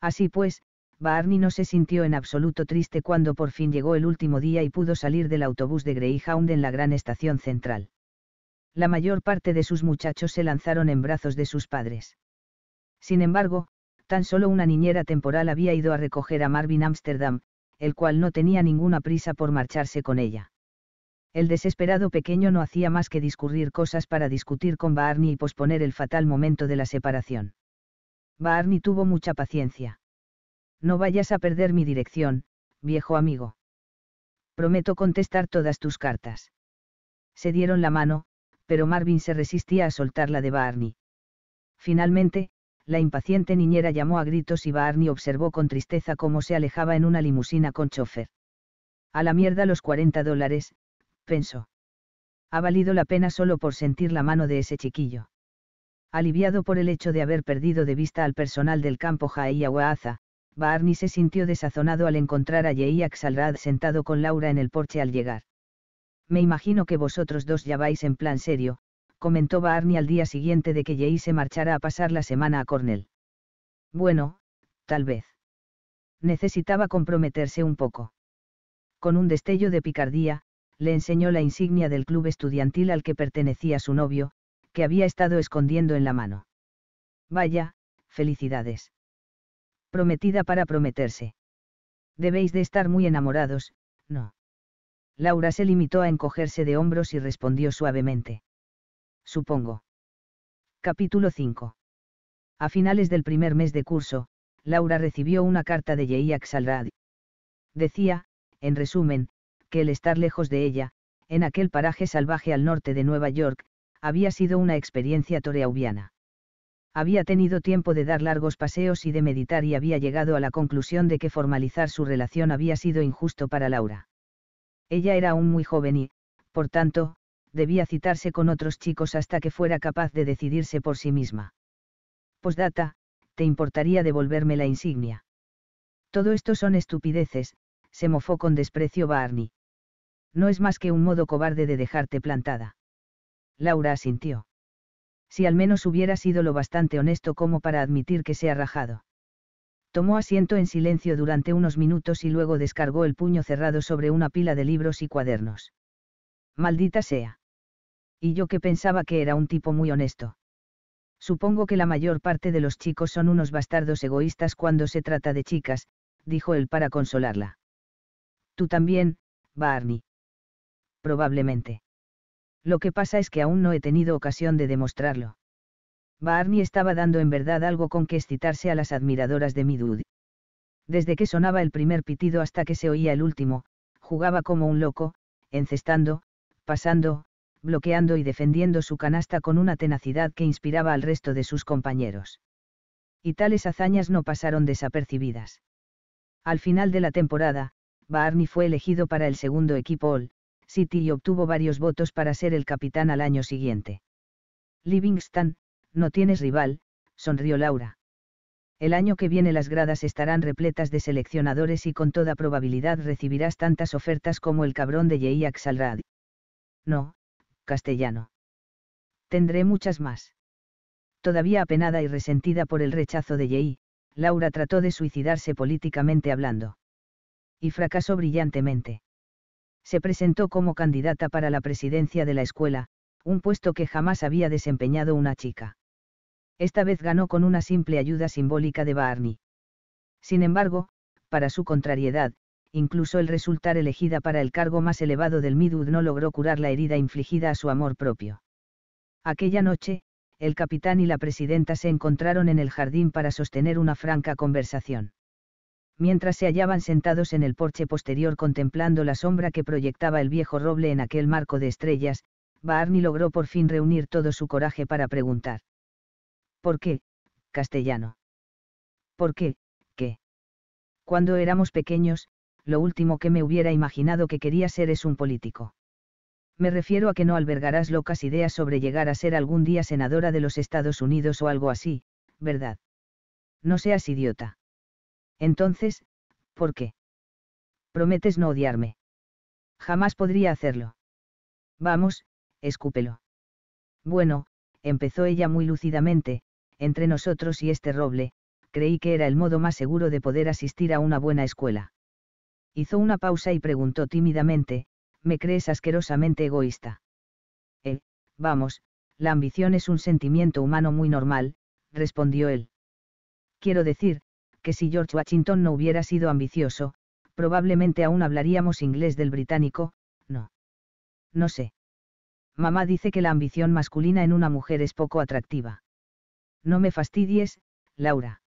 Así pues, Barney no se sintió en absoluto triste cuando por fin llegó el último día y pudo salir del autobús de Greyhound en la gran estación central. La mayor parte de sus muchachos se lanzaron en brazos de sus padres. Sin embargo, tan solo una niñera temporal había ido a recoger a Marvin Amsterdam, el cual no tenía ninguna prisa por marcharse con ella. El desesperado pequeño no hacía más que discurrir cosas para discutir con Barney y posponer el fatal momento de la separación. Barney tuvo mucha paciencia no vayas a perder mi dirección, viejo amigo. Prometo contestar todas tus cartas. Se dieron la mano, pero Marvin se resistía a soltar la de Barney. Finalmente, la impaciente niñera llamó a gritos y Barney observó con tristeza cómo se alejaba en una limusina con chofer. A la mierda los 40 dólares, pensó. Ha valido la pena solo por sentir la mano de ese chiquillo. Aliviado por el hecho de haber perdido de vista al personal del campo Jai Barney se sintió desazonado al encontrar a Jay Axalrad sentado con Laura en el porche al llegar. Me imagino que vosotros dos ya vais en plan serio, comentó Barney al día siguiente de que Yei se marchara a pasar la semana a Cornell. Bueno, tal vez. Necesitaba comprometerse un poco. Con un destello de picardía, le enseñó la insignia del club estudiantil al que pertenecía su novio, que había estado escondiendo en la mano. Vaya, felicidades prometida para prometerse. Debéis de estar muy enamorados, no. Laura se limitó a encogerse de hombros y respondió suavemente. Supongo. Capítulo 5. A finales del primer mes de curso, Laura recibió una carta de Yeiak Salrad. Decía, en resumen, que el estar lejos de ella, en aquel paraje salvaje al norte de Nueva York, había sido una experiencia toreauviana había tenido tiempo de dar largos paseos y de meditar y había llegado a la conclusión de que formalizar su relación había sido injusto para Laura. Ella era aún muy joven y, por tanto, debía citarse con otros chicos hasta que fuera capaz de decidirse por sí misma. «Posdata, ¿te importaría devolverme la insignia? Todo esto son estupideces, se mofó con desprecio Barney. No es más que un modo cobarde de dejarte plantada. Laura asintió si al menos hubiera sido lo bastante honesto como para admitir que se ha rajado. Tomó asiento en silencio durante unos minutos y luego descargó el puño cerrado sobre una pila de libros y cuadernos. Maldita sea. Y yo que pensaba que era un tipo muy honesto. Supongo que la mayor parte de los chicos son unos bastardos egoístas cuando se trata de chicas, dijo él para consolarla. Tú también, Barney. Probablemente. Lo que pasa es que aún no he tenido ocasión de demostrarlo. Barney estaba dando en verdad algo con que excitarse a las admiradoras de Midwood. Desde que sonaba el primer pitido hasta que se oía el último, jugaba como un loco, encestando, pasando, bloqueando y defendiendo su canasta con una tenacidad que inspiraba al resto de sus compañeros. Y tales hazañas no pasaron desapercibidas. Al final de la temporada, Barney fue elegido para el segundo equipo All, City y obtuvo varios votos para ser el capitán al año siguiente. Livingston, no tienes rival, sonrió Laura. El año que viene las gradas estarán repletas de seleccionadores y con toda probabilidad recibirás tantas ofertas como el cabrón de Yei Axalrad. No, castellano. Tendré muchas más. Todavía apenada y resentida por el rechazo de Yei, Laura trató de suicidarse políticamente hablando. Y fracasó brillantemente se presentó como candidata para la presidencia de la escuela, un puesto que jamás había desempeñado una chica. Esta vez ganó con una simple ayuda simbólica de Barney. Sin embargo, para su contrariedad, incluso el resultar elegida para el cargo más elevado del Midud no logró curar la herida infligida a su amor propio. Aquella noche, el capitán y la presidenta se encontraron en el jardín para sostener una franca conversación mientras se hallaban sentados en el porche posterior contemplando la sombra que proyectaba el viejo roble en aquel marco de estrellas, Barney logró por fin reunir todo su coraje para preguntar. ¿Por qué, castellano? ¿Por qué, qué? Cuando éramos pequeños, lo último que me hubiera imaginado que quería ser es un político. Me refiero a que no albergarás locas ideas sobre llegar a ser algún día senadora de los Estados Unidos o algo así, ¿verdad? No seas idiota. Entonces, ¿por qué? Prometes no odiarme. Jamás podría hacerlo. Vamos, escúpelo. Bueno, empezó ella muy lúcidamente, entre nosotros y este roble, creí que era el modo más seguro de poder asistir a una buena escuela. Hizo una pausa y preguntó tímidamente, ¿me crees asquerosamente egoísta? Eh, vamos, la ambición es un sentimiento humano muy normal, respondió él. Quiero decir, que si George Washington no hubiera sido ambicioso, probablemente aún hablaríamos inglés del británico, no. No sé. Mamá dice que la ambición masculina en una mujer es poco atractiva. No me fastidies, Laura.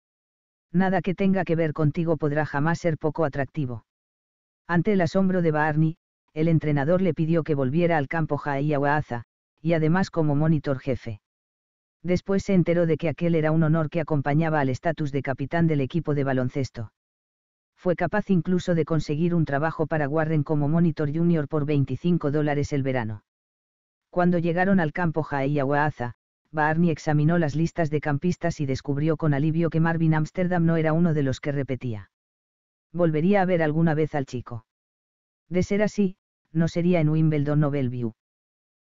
Nada que tenga que ver contigo podrá jamás ser poco atractivo. Ante el asombro de Barney, el entrenador le pidió que volviera al campo Jai y además como monitor jefe después se enteró de que aquel era un honor que acompañaba al estatus de capitán del equipo de baloncesto. Fue capaz incluso de conseguir un trabajo para Warren como monitor junior por 25 dólares el verano. Cuando llegaron al campo Jai y Barney examinó las listas de campistas y descubrió con alivio que Marvin Amsterdam no era uno de los que repetía. Volvería a ver alguna vez al chico. De ser así, no sería en Wimbledon o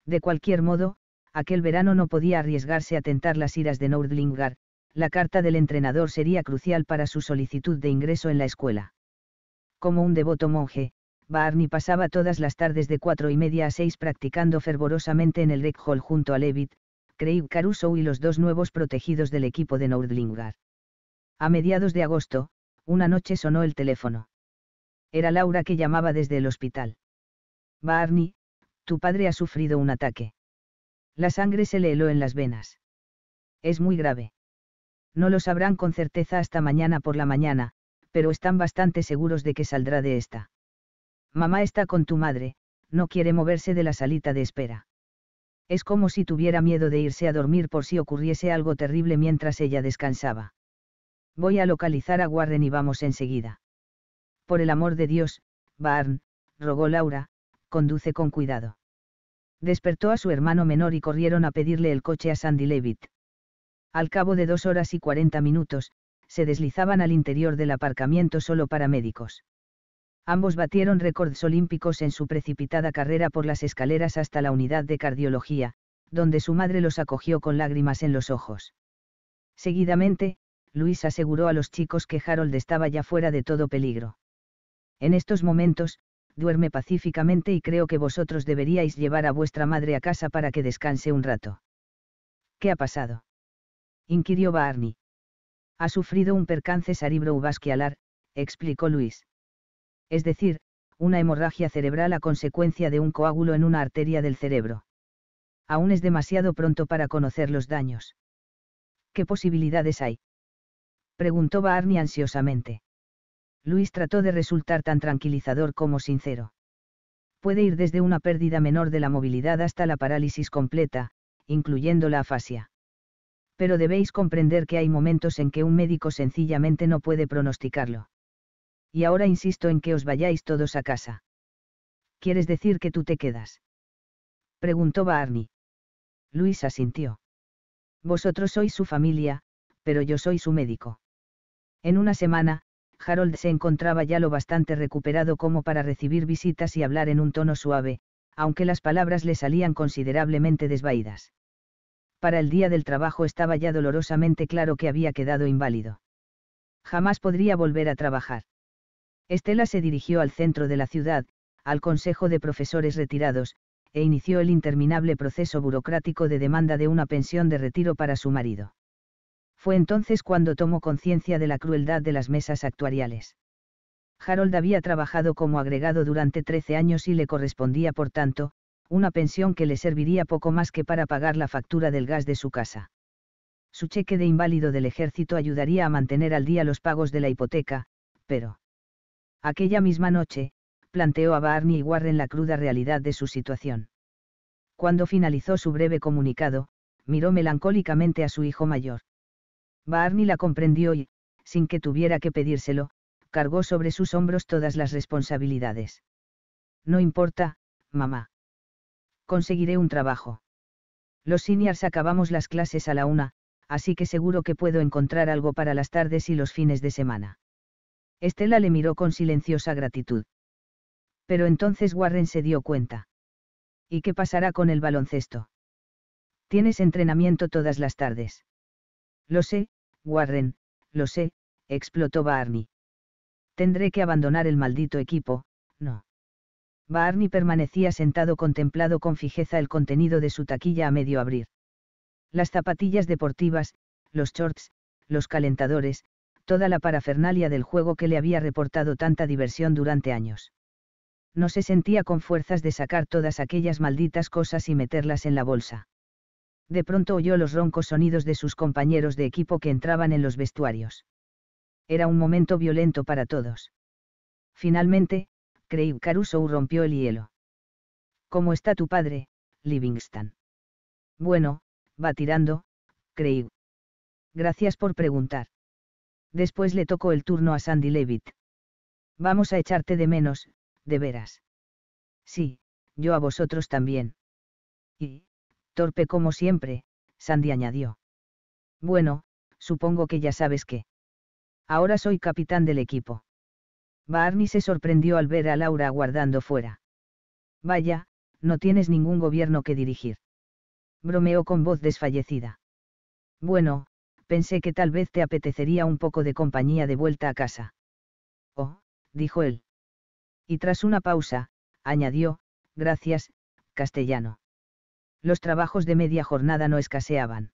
De cualquier modo, aquel verano no podía arriesgarse a tentar las iras de Nordlingar, la carta del entrenador sería crucial para su solicitud de ingreso en la escuela. Como un devoto monje, Barney pasaba todas las tardes de cuatro y media a seis practicando fervorosamente en el Rec Hall junto a Levitt, Craig Caruso y los dos nuevos protegidos del equipo de Nordlingar. A mediados de agosto, una noche sonó el teléfono. Era Laura que llamaba desde el hospital. Barney, tu padre ha sufrido un ataque. La sangre se le heló en las venas. Es muy grave. No lo sabrán con certeza hasta mañana por la mañana, pero están bastante seguros de que saldrá de esta. Mamá está con tu madre, no quiere moverse de la salita de espera. Es como si tuviera miedo de irse a dormir por si ocurriese algo terrible mientras ella descansaba. Voy a localizar a Warren y vamos enseguida. Por el amor de Dios, Barn, rogó Laura, conduce con cuidado despertó a su hermano menor y corrieron a pedirle el coche a Sandy Levitt. Al cabo de dos horas y cuarenta minutos, se deslizaban al interior del aparcamiento solo para médicos. Ambos batieron récords olímpicos en su precipitada carrera por las escaleras hasta la unidad de cardiología, donde su madre los acogió con lágrimas en los ojos. Seguidamente, Luis aseguró a los chicos que Harold estaba ya fuera de todo peligro. En estos momentos, duerme pacíficamente y creo que vosotros deberíais llevar a vuestra madre a casa para que descanse un rato. ¿Qué ha pasado? inquirió Barney. Ha sufrido un percance cerebrovascular, explicó Luis. Es decir, una hemorragia cerebral a consecuencia de un coágulo en una arteria del cerebro. Aún es demasiado pronto para conocer los daños. ¿Qué posibilidades hay? preguntó Barney ansiosamente. Luis trató de resultar tan tranquilizador como sincero. Puede ir desde una pérdida menor de la movilidad hasta la parálisis completa, incluyendo la afasia. Pero debéis comprender que hay momentos en que un médico sencillamente no puede pronosticarlo. Y ahora insisto en que os vayáis todos a casa. ¿Quieres decir que tú te quedas? Preguntó Barney. Luis asintió. Vosotros sois su familia, pero yo soy su médico. En una semana, Harold se encontraba ya lo bastante recuperado como para recibir visitas y hablar en un tono suave, aunque las palabras le salían considerablemente desvaídas. Para el día del trabajo estaba ya dolorosamente claro que había quedado inválido. Jamás podría volver a trabajar. Estela se dirigió al centro de la ciudad, al Consejo de Profesores Retirados, e inició el interminable proceso burocrático de demanda de una pensión de retiro para su marido. Fue entonces cuando tomó conciencia de la crueldad de las mesas actuariales. Harold había trabajado como agregado durante 13 años y le correspondía, por tanto, una pensión que le serviría poco más que para pagar la factura del gas de su casa. Su cheque de inválido del ejército ayudaría a mantener al día los pagos de la hipoteca, pero... Aquella misma noche, planteó a Barney y Warren la cruda realidad de su situación. Cuando finalizó su breve comunicado, miró melancólicamente a su hijo mayor. Barney la comprendió y, sin que tuviera que pedírselo, cargó sobre sus hombros todas las responsabilidades. No importa, mamá. Conseguiré un trabajo. Los seniors acabamos las clases a la una, así que seguro que puedo encontrar algo para las tardes y los fines de semana. Estela le miró con silenciosa gratitud. Pero entonces Warren se dio cuenta. ¿Y qué pasará con el baloncesto? Tienes entrenamiento todas las tardes. Lo sé, Warren, lo sé, explotó Barney. Tendré que abandonar el maldito equipo, no. Barney permanecía sentado contemplado con fijeza el contenido de su taquilla a medio abrir. Las zapatillas deportivas, los shorts, los calentadores, toda la parafernalia del juego que le había reportado tanta diversión durante años. No se sentía con fuerzas de sacar todas aquellas malditas cosas y meterlas en la bolsa de pronto oyó los roncos sonidos de sus compañeros de equipo que entraban en los vestuarios. Era un momento violento para todos. Finalmente, Craig Caruso rompió el hielo. ¿Cómo está tu padre, Livingston? Bueno, va tirando, Craig. Gracias por preguntar. Después le tocó el turno a Sandy Levitt. Vamos a echarte de menos, de veras. Sí, yo a vosotros también. Y, torpe como siempre, Sandy añadió. Bueno, supongo que ya sabes qué. Ahora soy capitán del equipo. Barney se sorprendió al ver a Laura aguardando fuera. Vaya, no tienes ningún gobierno que dirigir. Bromeó con voz desfallecida. Bueno, pensé que tal vez te apetecería un poco de compañía de vuelta a casa. Oh, dijo él. Y tras una pausa, añadió, gracias, castellano los trabajos de media jornada no escaseaban.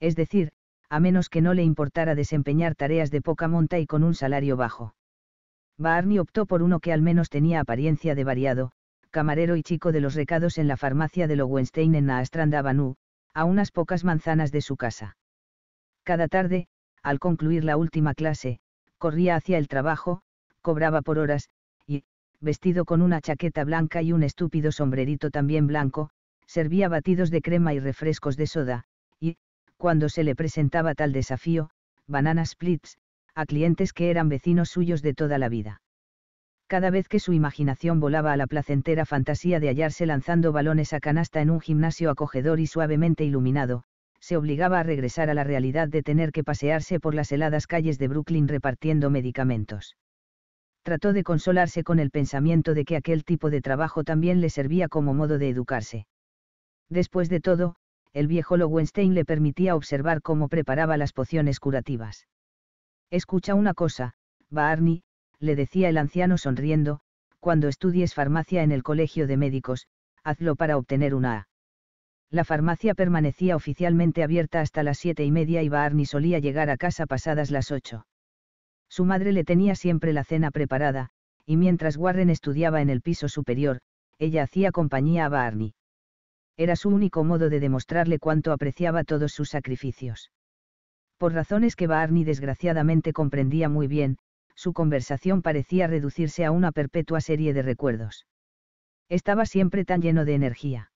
Es decir, a menos que no le importara desempeñar tareas de poca monta y con un salario bajo. Barney optó por uno que al menos tenía apariencia de variado, camarero y chico de los recados en la farmacia de Lowenstein en Astranda a unas pocas manzanas de su casa. Cada tarde, al concluir la última clase, corría hacia el trabajo, cobraba por horas, y, vestido con una chaqueta blanca y un estúpido sombrerito también blanco, servía batidos de crema y refrescos de soda, y, cuando se le presentaba tal desafío, banana splits, a clientes que eran vecinos suyos de toda la vida. Cada vez que su imaginación volaba a la placentera fantasía de hallarse lanzando balones a canasta en un gimnasio acogedor y suavemente iluminado, se obligaba a regresar a la realidad de tener que pasearse por las heladas calles de Brooklyn repartiendo medicamentos. Trató de consolarse con el pensamiento de que aquel tipo de trabajo también le servía como modo de educarse. Después de todo, el viejo Lowenstein le permitía observar cómo preparaba las pociones curativas. Escucha una cosa, Barney, le decía el anciano sonriendo, cuando estudies farmacia en el colegio de médicos, hazlo para obtener una A. La farmacia permanecía oficialmente abierta hasta las siete y media y Barney solía llegar a casa pasadas las ocho. Su madre le tenía siempre la cena preparada, y mientras Warren estudiaba en el piso superior, ella hacía compañía a Barney. Era su único modo de demostrarle cuánto apreciaba todos sus sacrificios. Por razones que Barney desgraciadamente comprendía muy bien, su conversación parecía reducirse a una perpetua serie de recuerdos. Estaba siempre tan lleno de energía.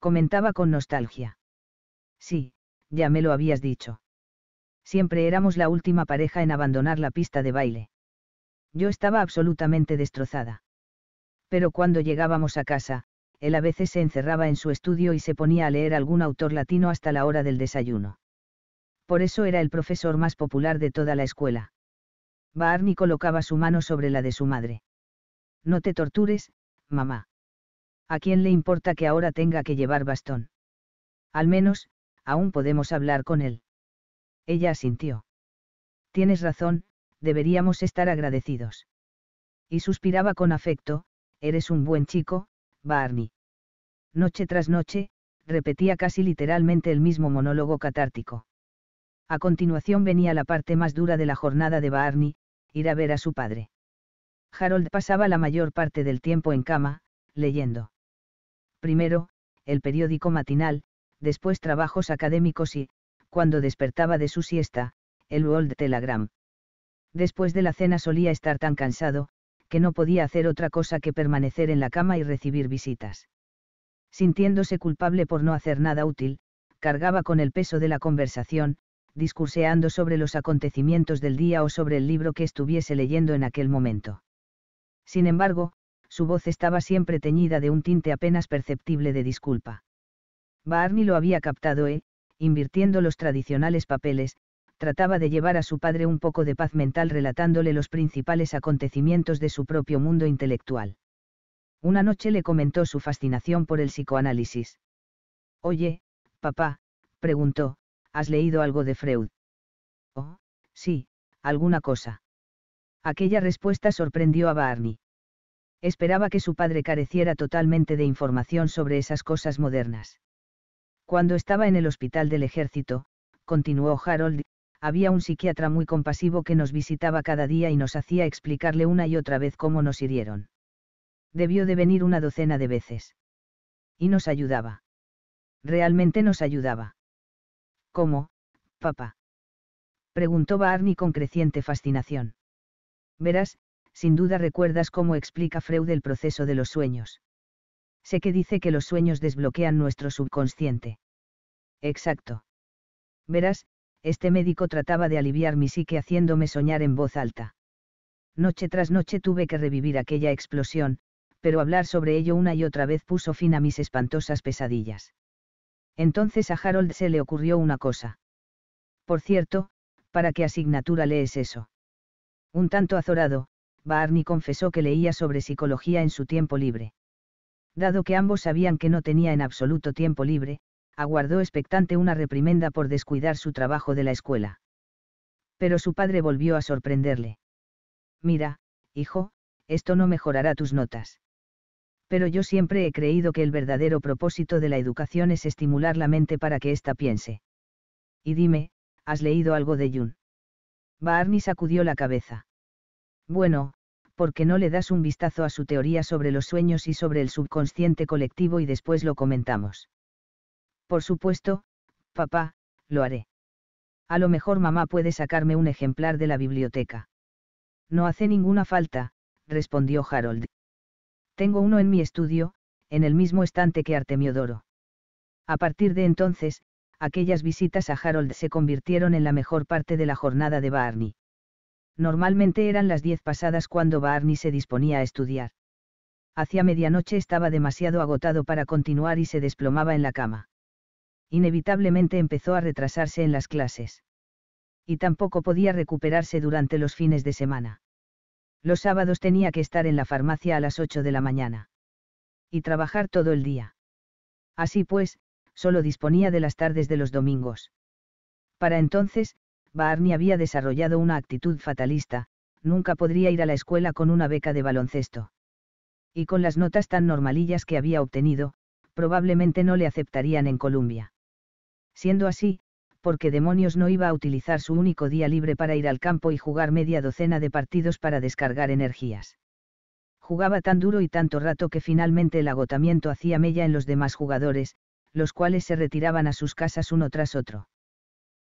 Comentaba con nostalgia. Sí, ya me lo habías dicho. Siempre éramos la última pareja en abandonar la pista de baile. Yo estaba absolutamente destrozada. Pero cuando llegábamos a casa, él a veces se encerraba en su estudio y se ponía a leer algún autor latino hasta la hora del desayuno. Por eso era el profesor más popular de toda la escuela. Barney colocaba su mano sobre la de su madre. No te tortures, mamá. ¿A quién le importa que ahora tenga que llevar bastón? Al menos, aún podemos hablar con él. Ella asintió. Tienes razón, deberíamos estar agradecidos. Y suspiraba con afecto, eres un buen chico, Barney. Noche tras noche, repetía casi literalmente el mismo monólogo catártico. A continuación venía la parte más dura de la jornada de Barney, ir a ver a su padre. Harold pasaba la mayor parte del tiempo en cama, leyendo. Primero, el periódico matinal, después trabajos académicos y, cuando despertaba de su siesta, el World Telegram. Después de la cena solía estar tan cansado, que no podía hacer otra cosa que permanecer en la cama y recibir visitas. Sintiéndose culpable por no hacer nada útil, cargaba con el peso de la conversación, discurseando sobre los acontecimientos del día o sobre el libro que estuviese leyendo en aquel momento. Sin embargo, su voz estaba siempre teñida de un tinte apenas perceptible de disculpa. Barney lo había captado e, invirtiendo los tradicionales papeles, trataba de llevar a su padre un poco de paz mental relatándole los principales acontecimientos de su propio mundo intelectual. Una noche le comentó su fascinación por el psicoanálisis. Oye, papá, preguntó, ¿has leído algo de Freud? Oh, sí, alguna cosa. Aquella respuesta sorprendió a Barney. Esperaba que su padre careciera totalmente de información sobre esas cosas modernas. Cuando estaba en el hospital del ejército, continuó Harold, había un psiquiatra muy compasivo que nos visitaba cada día y nos hacía explicarle una y otra vez cómo nos hirieron. Debió de venir una docena de veces. Y nos ayudaba. Realmente nos ayudaba. ¿Cómo, papá? preguntó Barney con creciente fascinación. Verás, sin duda recuerdas cómo explica Freud el proceso de los sueños. Sé que dice que los sueños desbloquean nuestro subconsciente. Exacto. Verás, este médico trataba de aliviar mi psique haciéndome soñar en voz alta. Noche tras noche tuve que revivir aquella explosión, pero hablar sobre ello una y otra vez puso fin a mis espantosas pesadillas. Entonces a Harold se le ocurrió una cosa. Por cierto, ¿para qué asignatura lees eso? Un tanto azorado, Barney confesó que leía sobre psicología en su tiempo libre. Dado que ambos sabían que no tenía en absoluto tiempo libre, aguardó expectante una reprimenda por descuidar su trabajo de la escuela. Pero su padre volvió a sorprenderle. Mira, hijo, esto no mejorará tus notas. Pero yo siempre he creído que el verdadero propósito de la educación es estimular la mente para que ésta piense. Y dime, ¿has leído algo de Jung? Barney sacudió la cabeza. Bueno, ¿por qué no le das un vistazo a su teoría sobre los sueños y sobre el subconsciente colectivo y después lo comentamos? Por supuesto, papá, lo haré. A lo mejor mamá puede sacarme un ejemplar de la biblioteca. No hace ninguna falta, respondió Harold. Tengo uno en mi estudio, en el mismo estante que Artemiodoro. A partir de entonces, aquellas visitas a Harold se convirtieron en la mejor parte de la jornada de Barney. Normalmente eran las diez pasadas cuando Barney se disponía a estudiar. Hacia medianoche estaba demasiado agotado para continuar y se desplomaba en la cama inevitablemente empezó a retrasarse en las clases. Y tampoco podía recuperarse durante los fines de semana. Los sábados tenía que estar en la farmacia a las 8 de la mañana. Y trabajar todo el día. Así pues, solo disponía de las tardes de los domingos. Para entonces, Barney había desarrollado una actitud fatalista, nunca podría ir a la escuela con una beca de baloncesto. Y con las notas tan normalillas que había obtenido, probablemente no le aceptarían en Colombia. Siendo así, porque demonios no iba a utilizar su único día libre para ir al campo y jugar media docena de partidos para descargar energías? Jugaba tan duro y tanto rato que finalmente el agotamiento hacía mella en los demás jugadores, los cuales se retiraban a sus casas uno tras otro.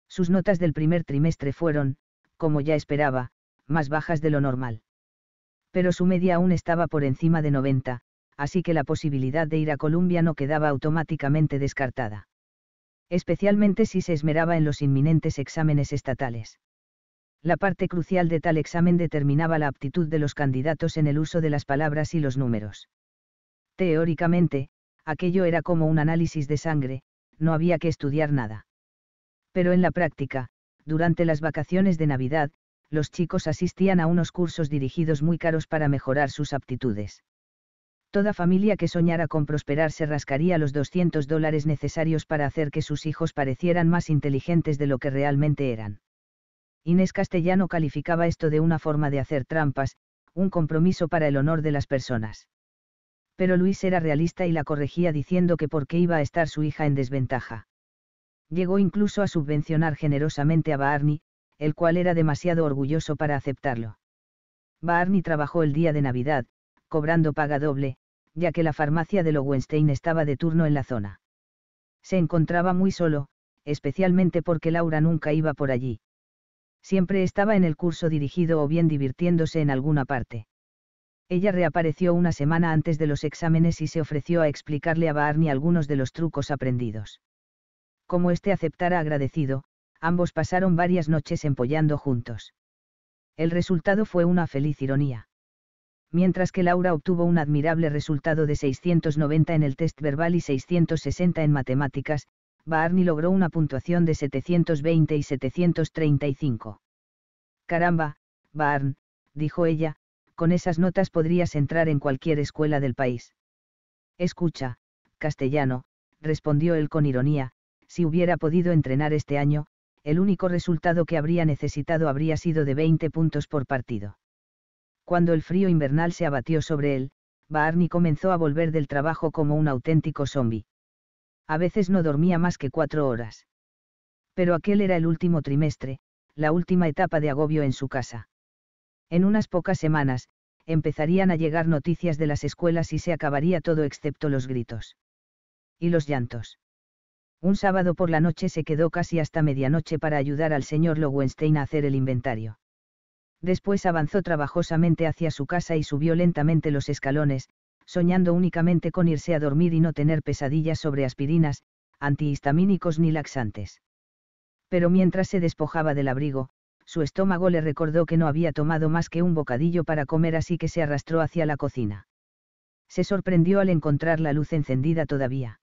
Sus notas del primer trimestre fueron, como ya esperaba, más bajas de lo normal. Pero su media aún estaba por encima de 90, así que la posibilidad de ir a Colombia no quedaba automáticamente descartada especialmente si se esmeraba en los inminentes exámenes estatales. La parte crucial de tal examen determinaba la aptitud de los candidatos en el uso de las palabras y los números. Teóricamente, aquello era como un análisis de sangre, no había que estudiar nada. Pero en la práctica, durante las vacaciones de Navidad, los chicos asistían a unos cursos dirigidos muy caros para mejorar sus aptitudes. Toda familia que soñara con prosperar se rascaría los 200 dólares necesarios para hacer que sus hijos parecieran más inteligentes de lo que realmente eran. Inés Castellano calificaba esto de una forma de hacer trampas, un compromiso para el honor de las personas. Pero Luis era realista y la corregía diciendo que por qué iba a estar su hija en desventaja. Llegó incluso a subvencionar generosamente a Barney, el cual era demasiado orgulloso para aceptarlo. Barney trabajó el día de Navidad, cobrando paga doble, ya que la farmacia de Lowenstein estaba de turno en la zona. Se encontraba muy solo, especialmente porque Laura nunca iba por allí. Siempre estaba en el curso dirigido o bien divirtiéndose en alguna parte. Ella reapareció una semana antes de los exámenes y se ofreció a explicarle a Barney algunos de los trucos aprendidos. Como éste aceptara agradecido, ambos pasaron varias noches empollando juntos. El resultado fue una feliz ironía mientras que Laura obtuvo un admirable resultado de 690 en el test verbal y 660 en matemáticas, Barney logró una puntuación de 720 y 735. Caramba, Barn, dijo ella, con esas notas podrías entrar en cualquier escuela del país. Escucha, castellano, respondió él con ironía, si hubiera podido entrenar este año, el único resultado que habría necesitado habría sido de 20 puntos por partido. Cuando el frío invernal se abatió sobre él, Barney comenzó a volver del trabajo como un auténtico zombi. A veces no dormía más que cuatro horas. Pero aquel era el último trimestre, la última etapa de agobio en su casa. En unas pocas semanas, empezarían a llegar noticias de las escuelas y se acabaría todo excepto los gritos. Y los llantos. Un sábado por la noche se quedó casi hasta medianoche para ayudar al señor Lowenstein a hacer el inventario. Después avanzó trabajosamente hacia su casa y subió lentamente los escalones, soñando únicamente con irse a dormir y no tener pesadillas sobre aspirinas, antihistamínicos ni laxantes. Pero mientras se despojaba del abrigo, su estómago le recordó que no había tomado más que un bocadillo para comer así que se arrastró hacia la cocina. Se sorprendió al encontrar la luz encendida todavía.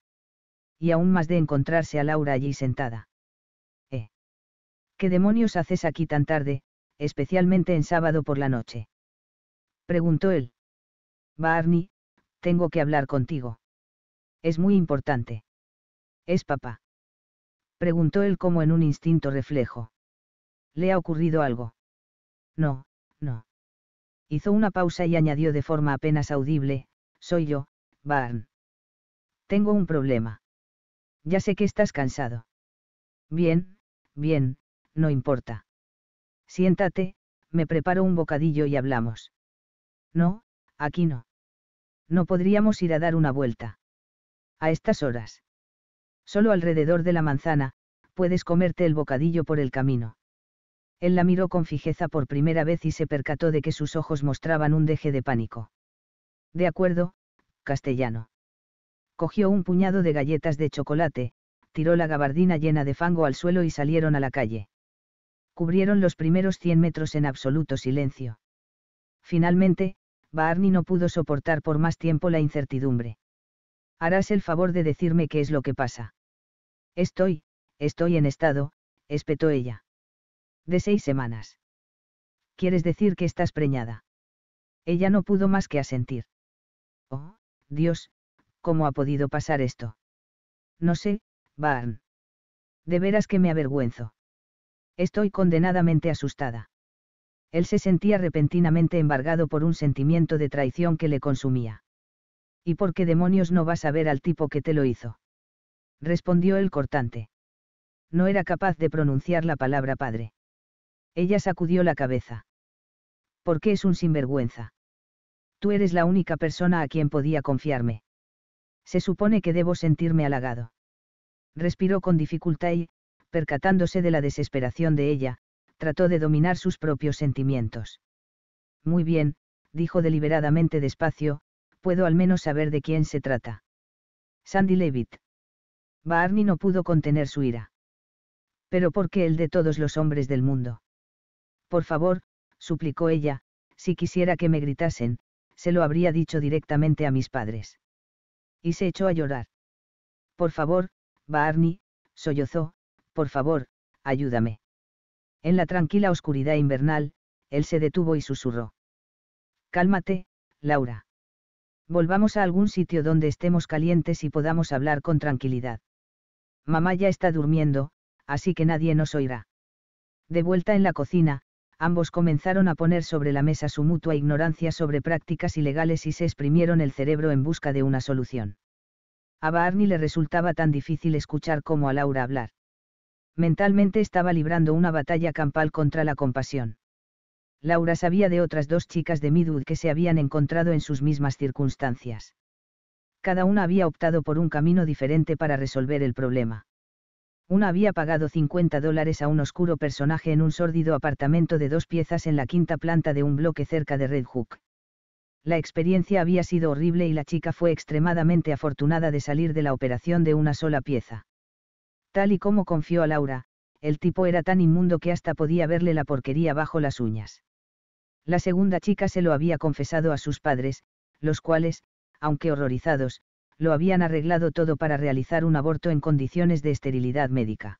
Y aún más de encontrarse a Laura allí sentada. ¿Eh? ¿Qué demonios haces aquí tan tarde, especialmente en sábado por la noche. Preguntó él. Barney, tengo que hablar contigo. Es muy importante. ¿Es papá? Preguntó él como en un instinto reflejo. ¿Le ha ocurrido algo? No, no. Hizo una pausa y añadió de forma apenas audible, soy yo, Barn. Tengo un problema. Ya sé que estás cansado. Bien, bien, no importa. Siéntate, me preparo un bocadillo y hablamos. No, aquí no. No podríamos ir a dar una vuelta. A estas horas. Solo alrededor de la manzana, puedes comerte el bocadillo por el camino. Él la miró con fijeza por primera vez y se percató de que sus ojos mostraban un deje de pánico. De acuerdo, castellano. Cogió un puñado de galletas de chocolate, tiró la gabardina llena de fango al suelo y salieron a la calle. Cubrieron los primeros 100 metros en absoluto silencio. Finalmente, Barney no pudo soportar por más tiempo la incertidumbre. Harás el favor de decirme qué es lo que pasa. Estoy, estoy en estado, espetó ella. De seis semanas. ¿Quieres decir que estás preñada? Ella no pudo más que asentir. Oh, Dios, ¿cómo ha podido pasar esto? No sé, Barn. De veras que me avergüenzo. Estoy condenadamente asustada. Él se sentía repentinamente embargado por un sentimiento de traición que le consumía. ¿Y por qué demonios no vas a ver al tipo que te lo hizo? respondió el cortante. No era capaz de pronunciar la palabra padre. Ella sacudió la cabeza. ¿Por qué es un sinvergüenza? Tú eres la única persona a quien podía confiarme. Se supone que debo sentirme halagado. Respiró con dificultad y, percatándose de la desesperación de ella, trató de dominar sus propios sentimientos. Muy bien, dijo deliberadamente despacio, puedo al menos saber de quién se trata. Sandy Levitt. Barney no pudo contener su ira. Pero ¿por qué el de todos los hombres del mundo? Por favor, suplicó ella, si quisiera que me gritasen, se lo habría dicho directamente a mis padres. Y se echó a llorar. Por favor, Barney, sollozó, por favor, ayúdame. En la tranquila oscuridad invernal, él se detuvo y susurró. Cálmate, Laura. Volvamos a algún sitio donde estemos calientes y podamos hablar con tranquilidad. Mamá ya está durmiendo, así que nadie nos oirá. De vuelta en la cocina, ambos comenzaron a poner sobre la mesa su mutua ignorancia sobre prácticas ilegales y se exprimieron el cerebro en busca de una solución. A Barney le resultaba tan difícil escuchar como a Laura hablar mentalmente estaba librando una batalla campal contra la compasión. Laura sabía de otras dos chicas de Midwood que se habían encontrado en sus mismas circunstancias. Cada una había optado por un camino diferente para resolver el problema. Una había pagado 50 dólares a un oscuro personaje en un sórdido apartamento de dos piezas en la quinta planta de un bloque cerca de Red Hook. La experiencia había sido horrible y la chica fue extremadamente afortunada de salir de la operación de una sola pieza. Tal y como confió a Laura, el tipo era tan inmundo que hasta podía verle la porquería bajo las uñas. La segunda chica se lo había confesado a sus padres, los cuales, aunque horrorizados, lo habían arreglado todo para realizar un aborto en condiciones de esterilidad médica.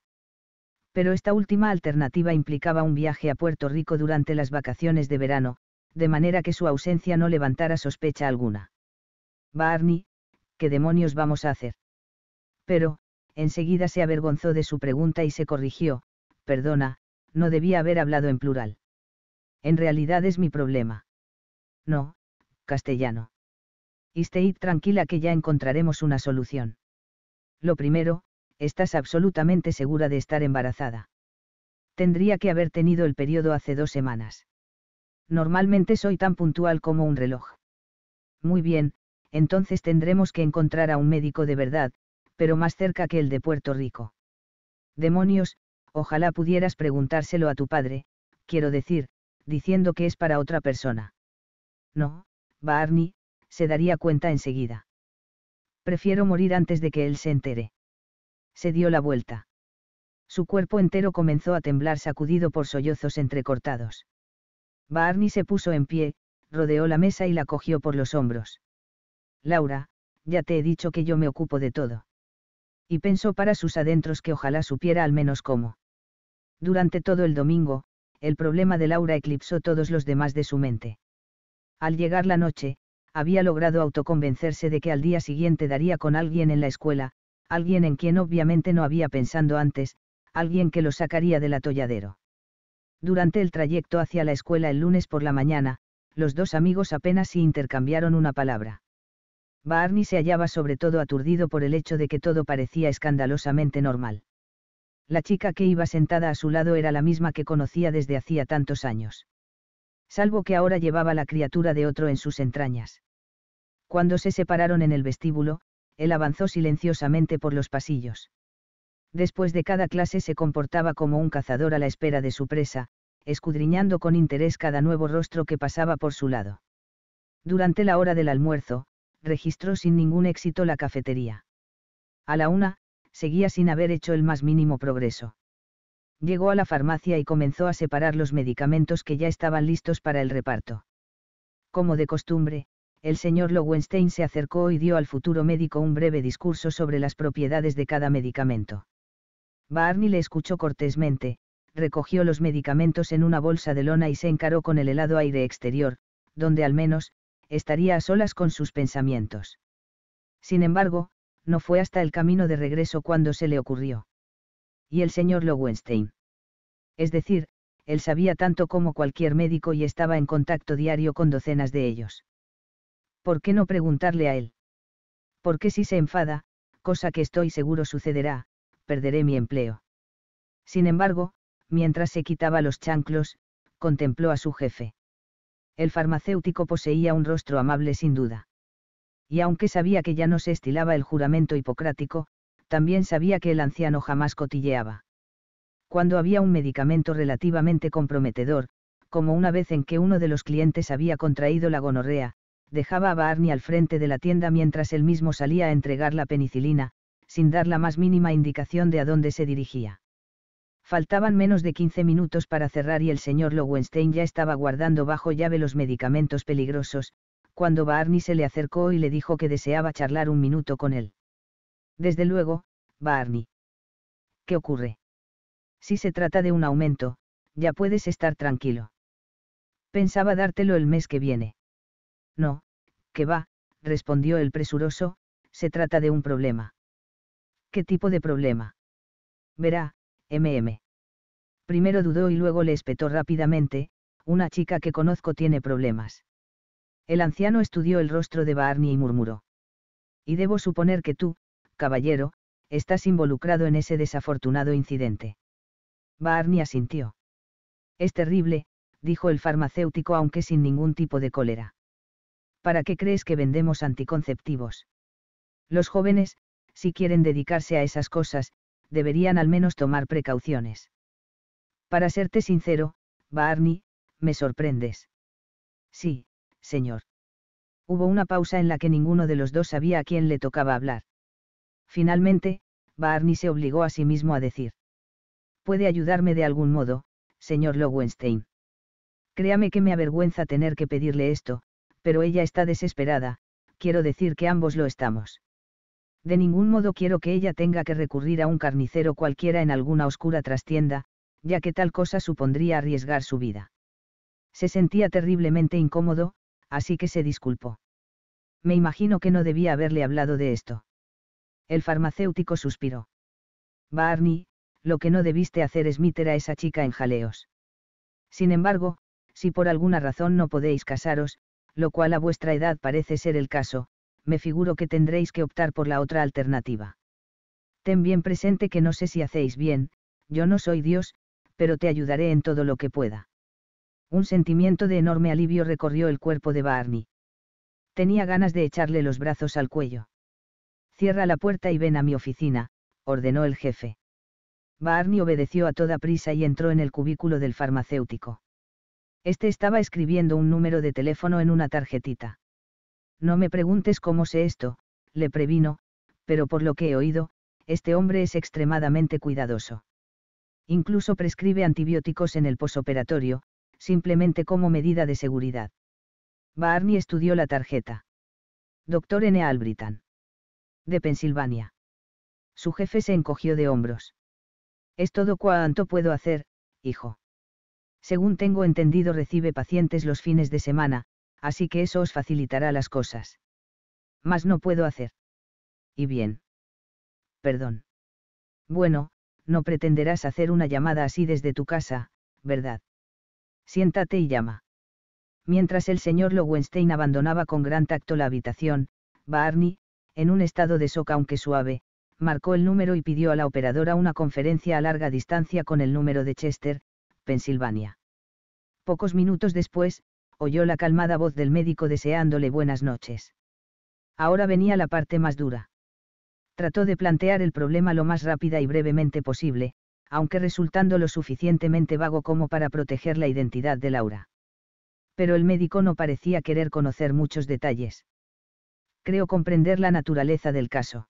Pero esta última alternativa implicaba un viaje a Puerto Rico durante las vacaciones de verano, de manera que su ausencia no levantara sospecha alguna. Barney, ¿qué demonios vamos a hacer? Pero, enseguida se avergonzó de su pregunta y se corrigió, perdona, no debía haber hablado en plural. En realidad es mi problema. No, castellano. Y tranquila que ya encontraremos una solución. Lo primero, estás absolutamente segura de estar embarazada. Tendría que haber tenido el periodo hace dos semanas. Normalmente soy tan puntual como un reloj. Muy bien, entonces tendremos que encontrar a un médico de verdad, pero más cerca que el de Puerto Rico. Demonios, ojalá pudieras preguntárselo a tu padre, quiero decir, diciendo que es para otra persona. No, Barney, se daría cuenta enseguida. Prefiero morir antes de que él se entere. Se dio la vuelta. Su cuerpo entero comenzó a temblar sacudido por sollozos entrecortados. Barney se puso en pie, rodeó la mesa y la cogió por los hombros. Laura, ya te he dicho que yo me ocupo de todo y pensó para sus adentros que ojalá supiera al menos cómo. Durante todo el domingo, el problema de Laura eclipsó todos los demás de su mente. Al llegar la noche, había logrado autoconvencerse de que al día siguiente daría con alguien en la escuela, alguien en quien obviamente no había pensado antes, alguien que lo sacaría del atolladero. Durante el trayecto hacia la escuela el lunes por la mañana, los dos amigos apenas se intercambiaron una palabra. Barney se hallaba sobre todo aturdido por el hecho de que todo parecía escandalosamente normal. La chica que iba sentada a su lado era la misma que conocía desde hacía tantos años. Salvo que ahora llevaba la criatura de otro en sus entrañas. Cuando se separaron en el vestíbulo, él avanzó silenciosamente por los pasillos. Después de cada clase se comportaba como un cazador a la espera de su presa, escudriñando con interés cada nuevo rostro que pasaba por su lado. Durante la hora del almuerzo, registró sin ningún éxito la cafetería. A la una, seguía sin haber hecho el más mínimo progreso. Llegó a la farmacia y comenzó a separar los medicamentos que ya estaban listos para el reparto. Como de costumbre, el señor Lowenstein se acercó y dio al futuro médico un breve discurso sobre las propiedades de cada medicamento. Barney le escuchó cortésmente, recogió los medicamentos en una bolsa de lona y se encaró con el helado aire exterior, donde al menos, estaría a solas con sus pensamientos. Sin embargo, no fue hasta el camino de regreso cuando se le ocurrió. Y el señor Lowenstein. Es decir, él sabía tanto como cualquier médico y estaba en contacto diario con docenas de ellos. ¿Por qué no preguntarle a él? Porque si se enfada, cosa que estoy seguro sucederá, perderé mi empleo. Sin embargo, mientras se quitaba los chanclos, contempló a su jefe. El farmacéutico poseía un rostro amable sin duda. Y aunque sabía que ya no se estilaba el juramento hipocrático, también sabía que el anciano jamás cotilleaba. Cuando había un medicamento relativamente comprometedor, como una vez en que uno de los clientes había contraído la gonorrea, dejaba a Barney al frente de la tienda mientras él mismo salía a entregar la penicilina, sin dar la más mínima indicación de a dónde se dirigía. Faltaban menos de 15 minutos para cerrar y el señor Lowenstein ya estaba guardando bajo llave los medicamentos peligrosos, cuando Barney se le acercó y le dijo que deseaba charlar un minuto con él. Desde luego, Barney. ¿Qué ocurre? Si se trata de un aumento, ya puedes estar tranquilo. Pensaba dártelo el mes que viene. No, que va, respondió el presuroso, se trata de un problema. ¿Qué tipo de problema? Verá, MM. Primero dudó y luego le espetó rápidamente, una chica que conozco tiene problemas. El anciano estudió el rostro de Barney y murmuró. Y debo suponer que tú, caballero, estás involucrado en ese desafortunado incidente. Barney asintió. Es terrible, dijo el farmacéutico aunque sin ningún tipo de cólera. ¿Para qué crees que vendemos anticonceptivos? Los jóvenes, si quieren dedicarse a esas cosas, deberían al menos tomar precauciones. Para serte sincero, Barney, me sorprendes. Sí, señor. Hubo una pausa en la que ninguno de los dos sabía a quién le tocaba hablar. Finalmente, Barney se obligó a sí mismo a decir. Puede ayudarme de algún modo, señor Lowenstein. Créame que me avergüenza tener que pedirle esto, pero ella está desesperada, quiero decir que ambos lo estamos. De ningún modo quiero que ella tenga que recurrir a un carnicero cualquiera en alguna oscura trastienda, ya que tal cosa supondría arriesgar su vida. Se sentía terriblemente incómodo, así que se disculpó. Me imagino que no debía haberle hablado de esto. El farmacéutico suspiró. Barney, lo que no debiste hacer es meter a esa chica en jaleos. Sin embargo, si por alguna razón no podéis casaros, lo cual a vuestra edad parece ser el caso, me figuro que tendréis que optar por la otra alternativa. Ten bien presente que no sé si hacéis bien, yo no soy Dios, pero te ayudaré en todo lo que pueda. Un sentimiento de enorme alivio recorrió el cuerpo de Barney. Tenía ganas de echarle los brazos al cuello. Cierra la puerta y ven a mi oficina, ordenó el jefe. Barney obedeció a toda prisa y entró en el cubículo del farmacéutico. Este estaba escribiendo un número de teléfono en una tarjetita. No me preguntes cómo sé esto, le previno, pero por lo que he oído, este hombre es extremadamente cuidadoso. Incluso prescribe antibióticos en el posoperatorio, simplemente como medida de seguridad. Barney estudió la tarjeta. Doctor N. Albritan. De Pensilvania. Su jefe se encogió de hombros. Es todo cuanto puedo hacer, hijo. Según tengo entendido recibe pacientes los fines de semana, así que eso os facilitará las cosas. Más no puedo hacer. Y bien. Perdón. Bueno, no pretenderás hacer una llamada así desde tu casa, ¿verdad? Siéntate y llama. Mientras el señor Lowenstein abandonaba con gran tacto la habitación, Barney, en un estado de shock aunque suave, marcó el número y pidió a la operadora una conferencia a larga distancia con el número de Chester, Pensilvania. Pocos minutos después, oyó la calmada voz del médico deseándole buenas noches. Ahora venía la parte más dura. Trató de plantear el problema lo más rápida y brevemente posible, aunque resultando lo suficientemente vago como para proteger la identidad de Laura. Pero el médico no parecía querer conocer muchos detalles. Creo comprender la naturaleza del caso.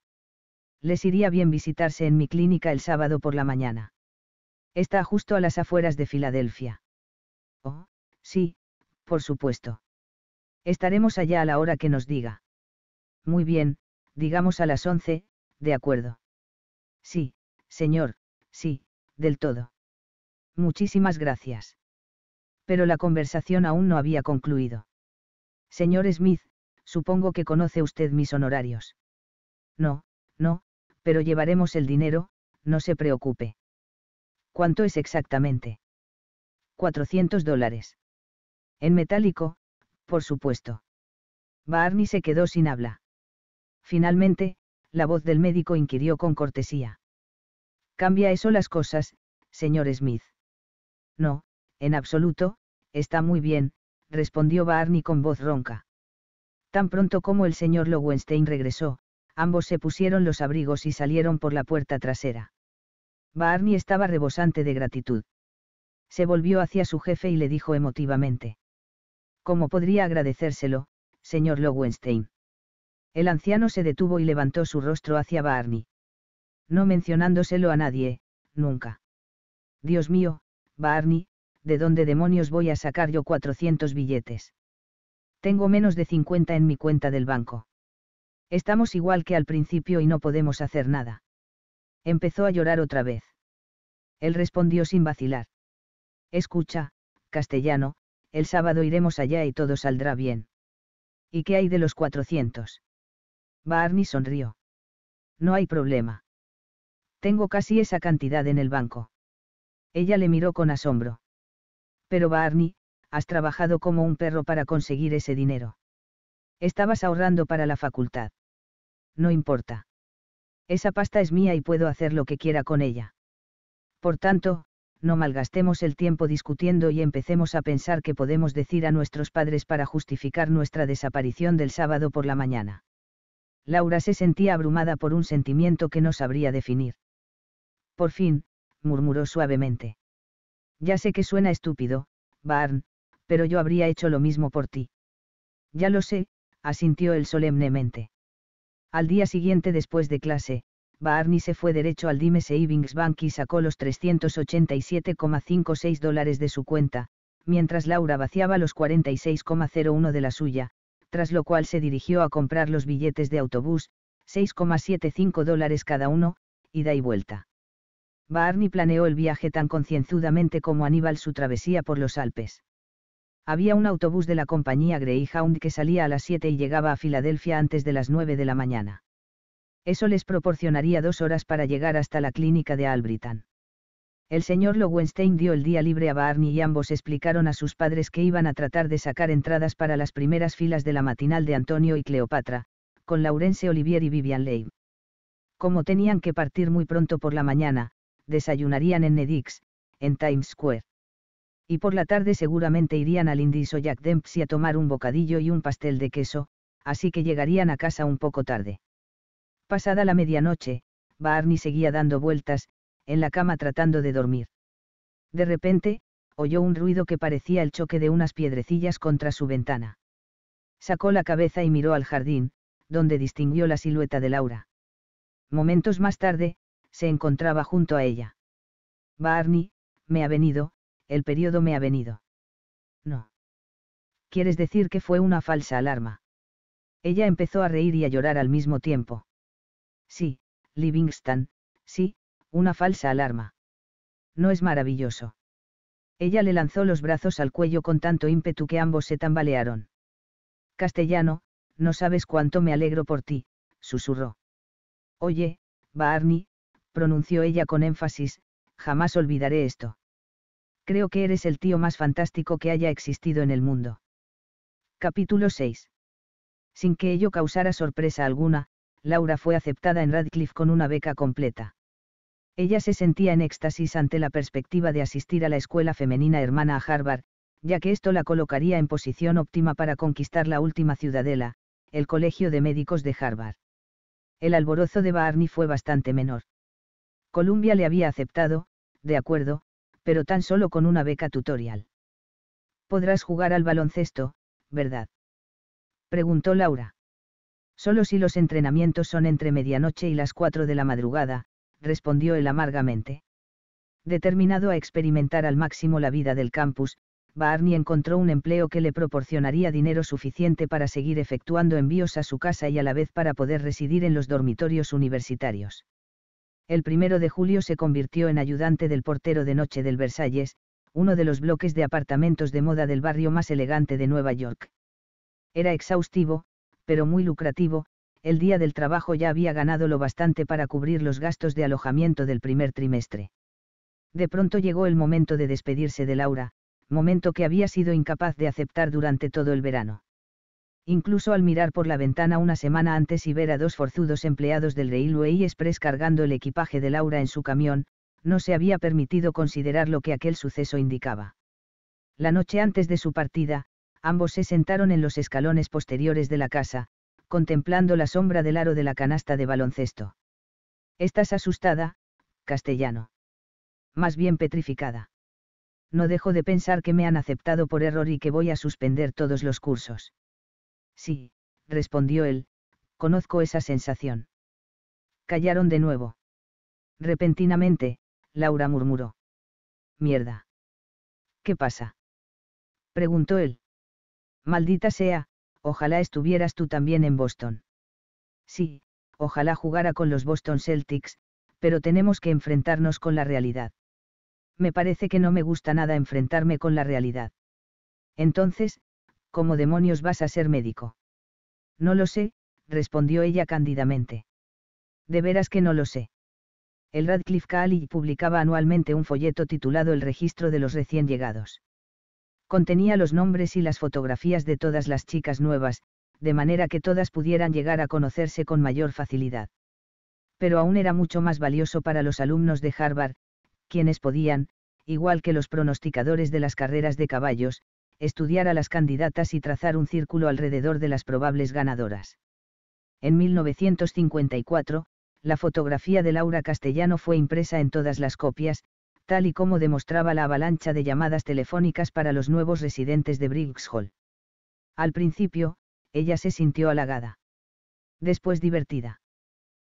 Les iría bien visitarse en mi clínica el sábado por la mañana. Está justo a las afueras de Filadelfia. Oh, sí, por supuesto. Estaremos allá a la hora que nos diga. Muy bien, digamos a las once, de acuerdo. Sí, señor, sí, del todo. Muchísimas gracias. Pero la conversación aún no había concluido. Señor Smith, supongo que conoce usted mis honorarios. No, no, pero llevaremos el dinero, no se preocupe. ¿Cuánto es exactamente? 400 dólares. En metálico, por supuesto. Barney se quedó sin habla. Finalmente, la voz del médico inquirió con cortesía. ¿Cambia eso las cosas, señor Smith? No, en absoluto, está muy bien, respondió Barney con voz ronca. Tan pronto como el señor Lowenstein regresó, ambos se pusieron los abrigos y salieron por la puerta trasera. Barney estaba rebosante de gratitud. Se volvió hacia su jefe y le dijo emotivamente. ¿Cómo podría agradecérselo, señor Lowenstein? El anciano se detuvo y levantó su rostro hacia Barney. No mencionándoselo a nadie, nunca. Dios mío, Barney, ¿de dónde demonios voy a sacar yo 400 billetes? Tengo menos de 50 en mi cuenta del banco. Estamos igual que al principio y no podemos hacer nada. Empezó a llorar otra vez. Él respondió sin vacilar. Escucha, castellano, el sábado iremos allá y todo saldrá bien. ¿Y qué hay de los 400? Barney sonrió. No hay problema. Tengo casi esa cantidad en el banco. Ella le miró con asombro. Pero Barney, has trabajado como un perro para conseguir ese dinero. Estabas ahorrando para la facultad. No importa. Esa pasta es mía y puedo hacer lo que quiera con ella. Por tanto, no malgastemos el tiempo discutiendo y empecemos a pensar qué podemos decir a nuestros padres para justificar nuestra desaparición del sábado por la mañana. Laura se sentía abrumada por un sentimiento que no sabría definir. Por fin, murmuró suavemente. Ya sé que suena estúpido, Barn, pero yo habría hecho lo mismo por ti. Ya lo sé, asintió él solemnemente. Al día siguiente después de clase, Barney se fue derecho al Dime Savings Bank y sacó los 387,56 dólares de su cuenta, mientras Laura vaciaba los 46,01 de la suya, tras lo cual se dirigió a comprar los billetes de autobús, 6,75 dólares cada uno, ida y vuelta. Barney planeó el viaje tan concienzudamente como Aníbal su travesía por los Alpes. Había un autobús de la compañía Greyhound que salía a las 7 y llegaba a Filadelfia antes de las 9 de la mañana. Eso les proporcionaría dos horas para llegar hasta la clínica de Albritan. El señor Lowenstein dio el día libre a Barney y ambos explicaron a sus padres que iban a tratar de sacar entradas para las primeras filas de la matinal de Antonio y Cleopatra, con Laurence Olivier y Vivian Leigh. Como tenían que partir muy pronto por la mañana, desayunarían en Nedix, en Times Square. Y por la tarde seguramente irían al Indies o Jack Dempsey a tomar un bocadillo y un pastel de queso, así que llegarían a casa un poco tarde. Pasada la medianoche, Barney seguía dando vueltas, en la cama tratando de dormir. De repente, oyó un ruido que parecía el choque de unas piedrecillas contra su ventana. Sacó la cabeza y miró al jardín, donde distinguió la silueta de Laura. Momentos más tarde, se encontraba junto a ella. Barney, me ha venido, el periodo me ha venido. No. ¿Quieres decir que fue una falsa alarma? Ella empezó a reír y a llorar al mismo tiempo. Sí, Livingston, sí, una falsa alarma. No es maravilloso. Ella le lanzó los brazos al cuello con tanto ímpetu que ambos se tambalearon. Castellano, no sabes cuánto me alegro por ti, susurró. Oye, Barney, pronunció ella con énfasis, jamás olvidaré esto. Creo que eres el tío más fantástico que haya existido en el mundo. Capítulo 6. Sin que ello causara sorpresa alguna, Laura fue aceptada en Radcliffe con una beca completa. Ella se sentía en éxtasis ante la perspectiva de asistir a la escuela femenina hermana a Harvard, ya que esto la colocaría en posición óptima para conquistar la última ciudadela, el Colegio de Médicos de Harvard. El alborozo de Barney fue bastante menor. Columbia le había aceptado, de acuerdo, pero tan solo con una beca tutorial. Podrás jugar al baloncesto, ¿verdad? Preguntó Laura. Solo si los entrenamientos son entre medianoche y las cuatro de la madrugada, respondió él amargamente. Determinado a experimentar al máximo la vida del campus, Barney encontró un empleo que le proporcionaría dinero suficiente para seguir efectuando envíos a su casa y a la vez para poder residir en los dormitorios universitarios. El primero de julio se convirtió en ayudante del portero de noche del Versalles, uno de los bloques de apartamentos de moda del barrio más elegante de Nueva York. Era exhaustivo, pero muy lucrativo, el día del trabajo ya había ganado lo bastante para cubrir los gastos de alojamiento del primer trimestre. De pronto llegó el momento de despedirse de Laura, momento que había sido incapaz de aceptar durante todo el verano. Incluso al mirar por la ventana una semana antes y ver a dos forzudos empleados del Railway Express cargando el equipaje de Laura en su camión, no se había permitido considerar lo que aquel suceso indicaba. La noche antes de su partida, ambos se sentaron en los escalones posteriores de la casa, contemplando la sombra del aro de la canasta de baloncesto. Estás asustada, castellano. Más bien petrificada. No dejo de pensar que me han aceptado por error y que voy a suspender todos los cursos. Sí, respondió él, conozco esa sensación. Callaron de nuevo. Repentinamente, Laura murmuró. Mierda. ¿Qué pasa? preguntó él. Maldita sea, ojalá estuvieras tú también en Boston. Sí, ojalá jugara con los Boston Celtics, pero tenemos que enfrentarnos con la realidad. Me parece que no me gusta nada enfrentarme con la realidad. Entonces, ¿cómo demonios vas a ser médico? No lo sé, respondió ella cándidamente. De veras que no lo sé. El Radcliffe College publicaba anualmente un folleto titulado El registro de los recién llegados contenía los nombres y las fotografías de todas las chicas nuevas, de manera que todas pudieran llegar a conocerse con mayor facilidad. Pero aún era mucho más valioso para los alumnos de Harvard, quienes podían, igual que los pronosticadores de las carreras de caballos, estudiar a las candidatas y trazar un círculo alrededor de las probables ganadoras. En 1954, la fotografía de Laura Castellano fue impresa en todas las copias, tal y como demostraba la avalancha de llamadas telefónicas para los nuevos residentes de Hall. Al principio, ella se sintió halagada. Después divertida.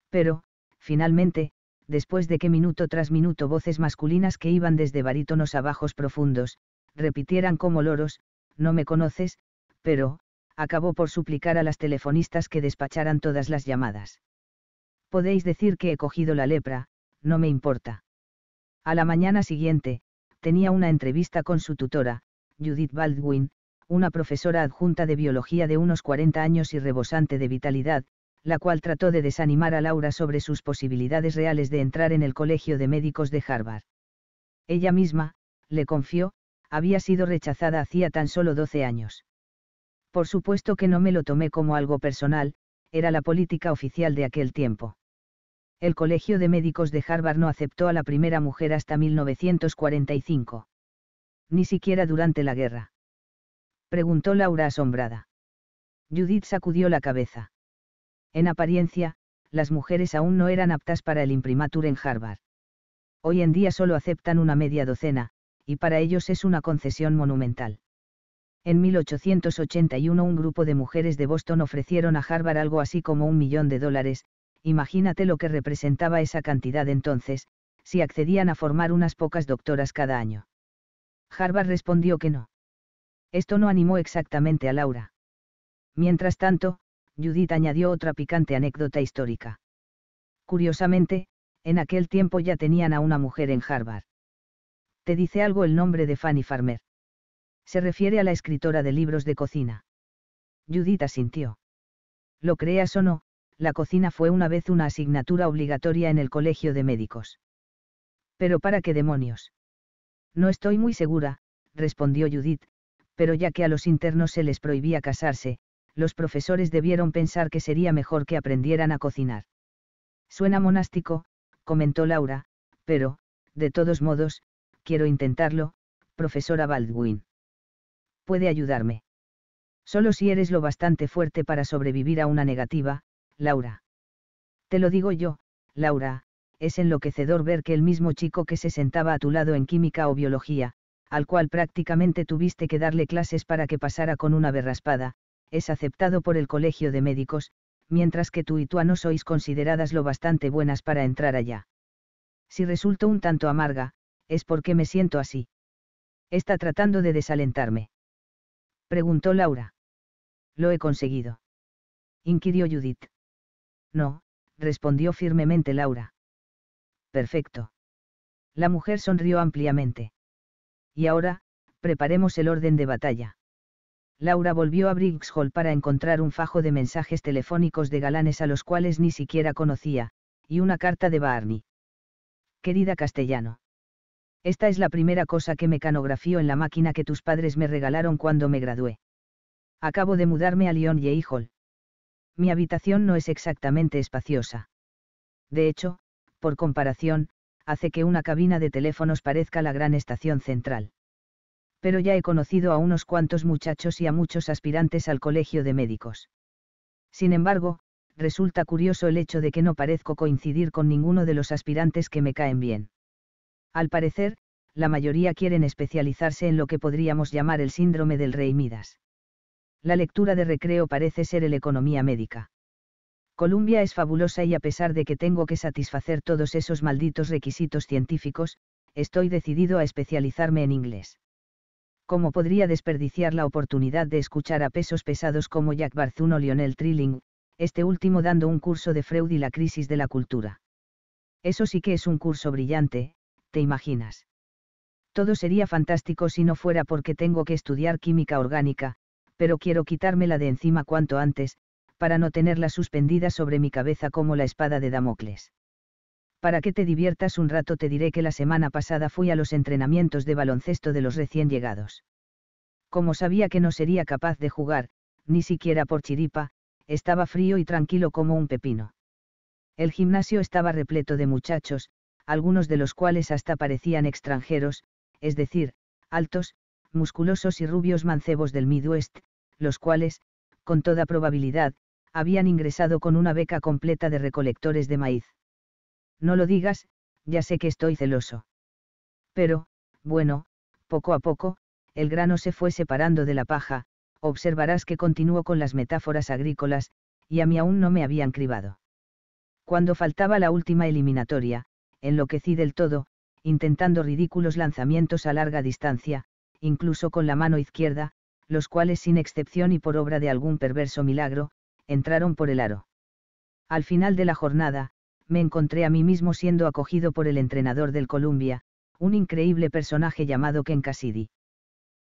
Pero, finalmente, después de que minuto tras minuto voces masculinas que iban desde barítonos a bajos profundos, repitieran como loros, no me conoces, pero, acabó por suplicar a las telefonistas que despacharan todas las llamadas. Podéis decir que he cogido la lepra, no me importa. A la mañana siguiente, tenía una entrevista con su tutora, Judith Baldwin, una profesora adjunta de biología de unos 40 años y rebosante de vitalidad, la cual trató de desanimar a Laura sobre sus posibilidades reales de entrar en el Colegio de Médicos de Harvard. Ella misma, le confió, había sido rechazada hacía tan solo 12 años. Por supuesto que no me lo tomé como algo personal, era la política oficial de aquel tiempo el Colegio de Médicos de Harvard no aceptó a la primera mujer hasta 1945. Ni siquiera durante la guerra. Preguntó Laura asombrada. Judith sacudió la cabeza. En apariencia, las mujeres aún no eran aptas para el imprimatur en Harvard. Hoy en día solo aceptan una media docena, y para ellos es una concesión monumental. En 1881 un grupo de mujeres de Boston ofrecieron a Harvard algo así como un millón de dólares, imagínate lo que representaba esa cantidad entonces, si accedían a formar unas pocas doctoras cada año. Harvard respondió que no. Esto no animó exactamente a Laura. Mientras tanto, Judith añadió otra picante anécdota histórica. Curiosamente, en aquel tiempo ya tenían a una mujer en Harvard. ¿Te dice algo el nombre de Fanny Farmer? Se refiere a la escritora de libros de cocina. Judith asintió. Lo creas o no, la cocina fue una vez una asignatura obligatoria en el colegio de médicos. Pero para qué demonios. No estoy muy segura, respondió Judith, pero ya que a los internos se les prohibía casarse, los profesores debieron pensar que sería mejor que aprendieran a cocinar. Suena monástico, comentó Laura, pero, de todos modos, quiero intentarlo, profesora Baldwin. ¿Puede ayudarme? Solo si eres lo bastante fuerte para sobrevivir a una negativa, Laura. Te lo digo yo, Laura, es enloquecedor ver que el mismo chico que se sentaba a tu lado en química o biología, al cual prácticamente tuviste que darle clases para que pasara con una berraspada, es aceptado por el colegio de médicos, mientras que tú y tú no sois consideradas lo bastante buenas para entrar allá. Si resulto un tanto amarga, es porque me siento así. Está tratando de desalentarme. Preguntó Laura. Lo he conseguido. Inquirió Judith. No, respondió firmemente Laura. Perfecto. La mujer sonrió ampliamente. Y ahora, preparemos el orden de batalla. Laura volvió a Briggs Hall para encontrar un fajo de mensajes telefónicos de galanes a los cuales ni siquiera conocía, y una carta de Barney. Querida castellano. Esta es la primera cosa que me canografío en la máquina que tus padres me regalaron cuando me gradué. Acabo de mudarme a Lyon y Hall mi habitación no es exactamente espaciosa. De hecho, por comparación, hace que una cabina de teléfonos parezca la gran estación central. Pero ya he conocido a unos cuantos muchachos y a muchos aspirantes al colegio de médicos. Sin embargo, resulta curioso el hecho de que no parezco coincidir con ninguno de los aspirantes que me caen bien. Al parecer, la mayoría quieren especializarse en lo que podríamos llamar el síndrome del rey Midas la lectura de recreo parece ser el economía médica. Columbia es fabulosa y a pesar de que tengo que satisfacer todos esos malditos requisitos científicos, estoy decidido a especializarme en inglés. ¿Cómo podría desperdiciar la oportunidad de escuchar a pesos pesados como Jack Barzun o Lionel Trilling, este último dando un curso de Freud y la crisis de la cultura? Eso sí que es un curso brillante, ¿te imaginas? Todo sería fantástico si no fuera porque tengo que estudiar química orgánica, pero quiero quitármela de encima cuanto antes, para no tenerla suspendida sobre mi cabeza como la espada de Damocles. Para que te diviertas un rato te diré que la semana pasada fui a los entrenamientos de baloncesto de los recién llegados. Como sabía que no sería capaz de jugar, ni siquiera por chiripa, estaba frío y tranquilo como un pepino. El gimnasio estaba repleto de muchachos, algunos de los cuales hasta parecían extranjeros, es decir, altos, musculosos y rubios mancebos del Midwest, los cuales, con toda probabilidad, habían ingresado con una beca completa de recolectores de maíz. No lo digas, ya sé que estoy celoso. Pero, bueno, poco a poco, el grano se fue separando de la paja, observarás que continuó con las metáforas agrícolas, y a mí aún no me habían cribado. Cuando faltaba la última eliminatoria, enloquecí del todo, intentando ridículos lanzamientos a larga distancia, incluso con la mano izquierda, los cuales sin excepción y por obra de algún perverso milagro, entraron por el aro. Al final de la jornada, me encontré a mí mismo siendo acogido por el entrenador del Columbia, un increíble personaje llamado Ken Cassidy.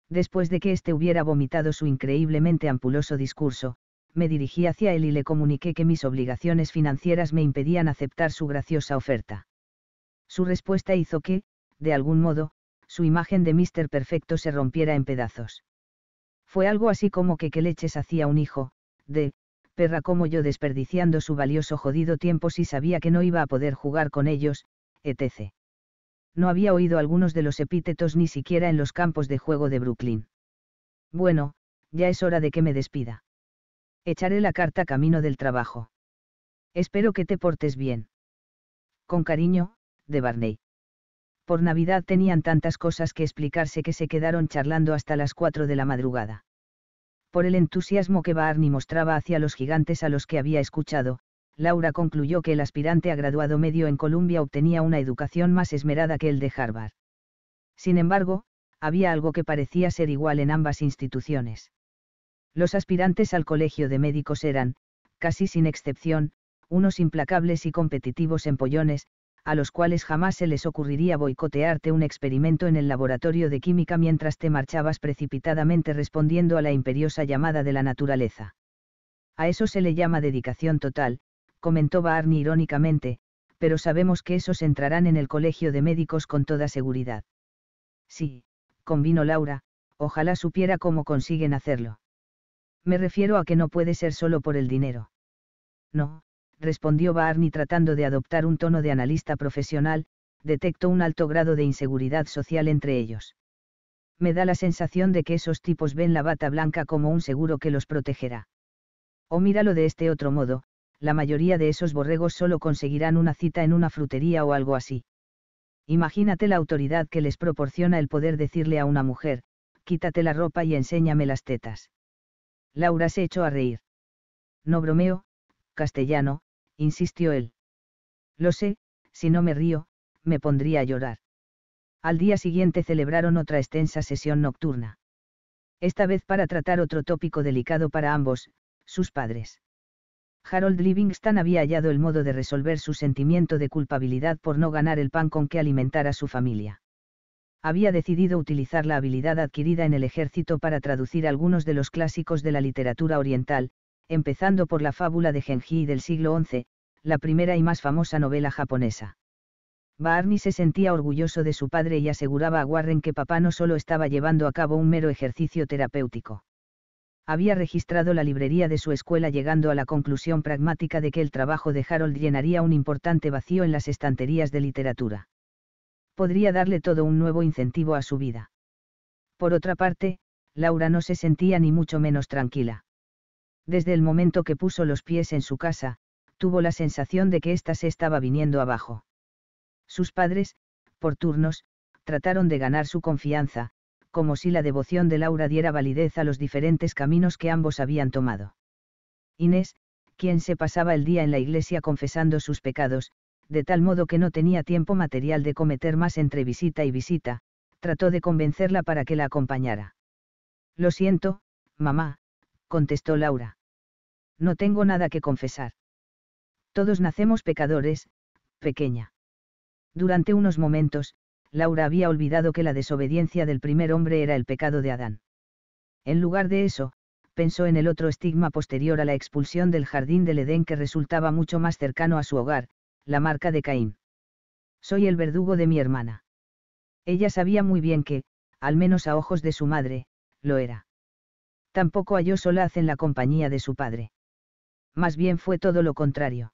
Después de que éste hubiera vomitado su increíblemente ampuloso discurso, me dirigí hacia él y le comuniqué que mis obligaciones financieras me impedían aceptar su graciosa oferta. Su respuesta hizo que, de algún modo, su imagen de Mister Perfecto se rompiera en pedazos. Fue algo así como que qué leches hacía un hijo, de, perra como yo desperdiciando su valioso jodido tiempo si sabía que no iba a poder jugar con ellos, etc. No había oído algunos de los epítetos ni siquiera en los campos de juego de Brooklyn. Bueno, ya es hora de que me despida. Echaré la carta camino del trabajo. Espero que te portes bien. Con cariño, de Barney por Navidad tenían tantas cosas que explicarse que se quedaron charlando hasta las cuatro de la madrugada. Por el entusiasmo que Barney mostraba hacia los gigantes a los que había escuchado, Laura concluyó que el aspirante a graduado medio en Columbia obtenía una educación más esmerada que el de Harvard. Sin embargo, había algo que parecía ser igual en ambas instituciones. Los aspirantes al colegio de médicos eran, casi sin excepción, unos implacables y competitivos empollones, a los cuales jamás se les ocurriría boicotearte un experimento en el laboratorio de química mientras te marchabas precipitadamente respondiendo a la imperiosa llamada de la naturaleza. A eso se le llama dedicación total, comentó Barney irónicamente, pero sabemos que esos entrarán en el colegio de médicos con toda seguridad. Sí, convino Laura, ojalá supiera cómo consiguen hacerlo. Me refiero a que no puede ser solo por el dinero. No, respondió Barney tratando de adoptar un tono de analista profesional, detecto un alto grado de inseguridad social entre ellos. Me da la sensación de que esos tipos ven la bata blanca como un seguro que los protegerá. O míralo de este otro modo, la mayoría de esos borregos solo conseguirán una cita en una frutería o algo así. Imagínate la autoridad que les proporciona el poder decirle a una mujer, quítate la ropa y enséñame las tetas. Laura se echó a reír. No bromeo, castellano, insistió él. Lo sé, si no me río, me pondría a llorar. Al día siguiente celebraron otra extensa sesión nocturna. Esta vez para tratar otro tópico delicado para ambos, sus padres. Harold Livingston había hallado el modo de resolver su sentimiento de culpabilidad por no ganar el pan con que alimentar a su familia. Había decidido utilizar la habilidad adquirida en el ejército para traducir algunos de los clásicos de la literatura oriental, empezando por la fábula de Genji del siglo XI, la primera y más famosa novela japonesa. Barney se sentía orgulloso de su padre y aseguraba a Warren que papá no solo estaba llevando a cabo un mero ejercicio terapéutico. Había registrado la librería de su escuela llegando a la conclusión pragmática de que el trabajo de Harold llenaría un importante vacío en las estanterías de literatura. Podría darle todo un nuevo incentivo a su vida. Por otra parte, Laura no se sentía ni mucho menos tranquila. Desde el momento que puso los pies en su casa, tuvo la sensación de que ésta se estaba viniendo abajo. Sus padres, por turnos, trataron de ganar su confianza, como si la devoción de Laura diera validez a los diferentes caminos que ambos habían tomado. Inés, quien se pasaba el día en la iglesia confesando sus pecados, de tal modo que no tenía tiempo material de cometer más entre visita y visita, trató de convencerla para que la acompañara. Lo siento, mamá, contestó Laura. No tengo nada que confesar. Todos nacemos pecadores, pequeña. Durante unos momentos, Laura había olvidado que la desobediencia del primer hombre era el pecado de Adán. En lugar de eso, pensó en el otro estigma posterior a la expulsión del jardín del Edén que resultaba mucho más cercano a su hogar, la marca de Caín. Soy el verdugo de mi hermana. Ella sabía muy bien que, al menos a ojos de su madre, lo era. Tampoco halló solaz en la compañía de su padre. Más bien fue todo lo contrario.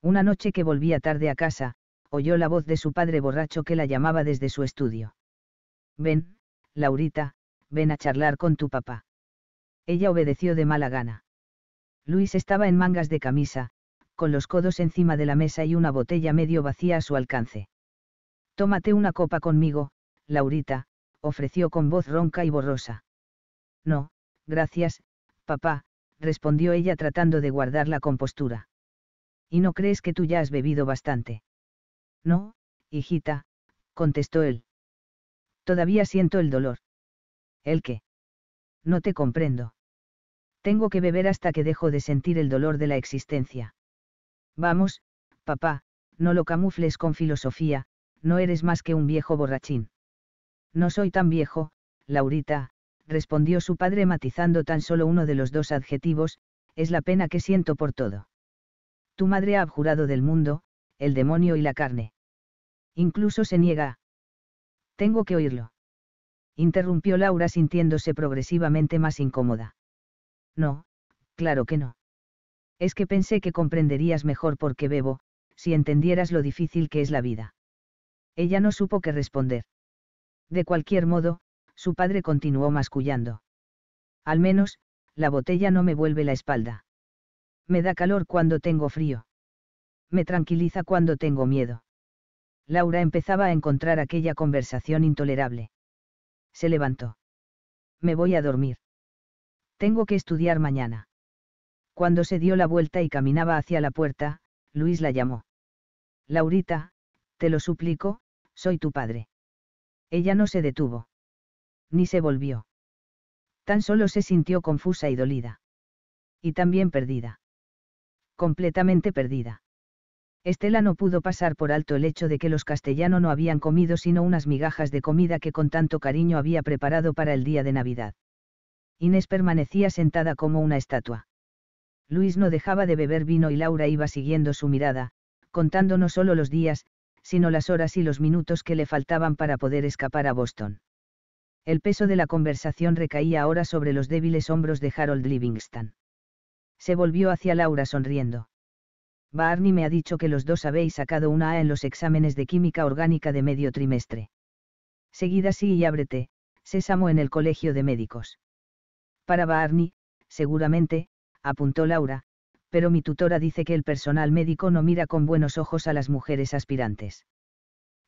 Una noche que volvía tarde a casa, oyó la voz de su padre borracho que la llamaba desde su estudio. Ven, Laurita, ven a charlar con tu papá. Ella obedeció de mala gana. Luis estaba en mangas de camisa, con los codos encima de la mesa y una botella medio vacía a su alcance. Tómate una copa conmigo, Laurita, ofreció con voz ronca y borrosa. No, gracias, papá, respondió ella tratando de guardar la compostura. ¿Y no crees que tú ya has bebido bastante? No, hijita, contestó él. Todavía siento el dolor. ¿El qué? No te comprendo. Tengo que beber hasta que dejo de sentir el dolor de la existencia. Vamos, papá, no lo camufles con filosofía, no eres más que un viejo borrachín. No soy tan viejo, Laurita, respondió su padre matizando tan solo uno de los dos adjetivos, es la pena que siento por todo. Tu madre ha abjurado del mundo, el demonio y la carne. Incluso se niega. Tengo que oírlo. Interrumpió Laura sintiéndose progresivamente más incómoda. No, claro que no. Es que pensé que comprenderías mejor por qué bebo, si entendieras lo difícil que es la vida. Ella no supo qué responder. De cualquier modo, su padre continuó mascullando. Al menos, la botella no me vuelve la espalda. Me da calor cuando tengo frío. Me tranquiliza cuando tengo miedo. Laura empezaba a encontrar aquella conversación intolerable. Se levantó. Me voy a dormir. Tengo que estudiar mañana. Cuando se dio la vuelta y caminaba hacia la puerta, Luis la llamó. Laurita, te lo suplico, soy tu padre. Ella no se detuvo. Ni se volvió. Tan solo se sintió confusa y dolida. Y también perdida completamente perdida. Estela no pudo pasar por alto el hecho de que los castellanos no habían comido sino unas migajas de comida que con tanto cariño había preparado para el día de Navidad. Inés permanecía sentada como una estatua. Luis no dejaba de beber vino y Laura iba siguiendo su mirada, contando no solo los días, sino las horas y los minutos que le faltaban para poder escapar a Boston. El peso de la conversación recaía ahora sobre los débiles hombros de Harold Livingston. Se volvió hacia Laura sonriendo. Barney me ha dicho que los dos habéis sacado una A en los exámenes de química orgánica de medio trimestre. Seguida sí y ábrete, sésamo en el colegio de médicos. Para Barney, seguramente, apuntó Laura, pero mi tutora dice que el personal médico no mira con buenos ojos a las mujeres aspirantes.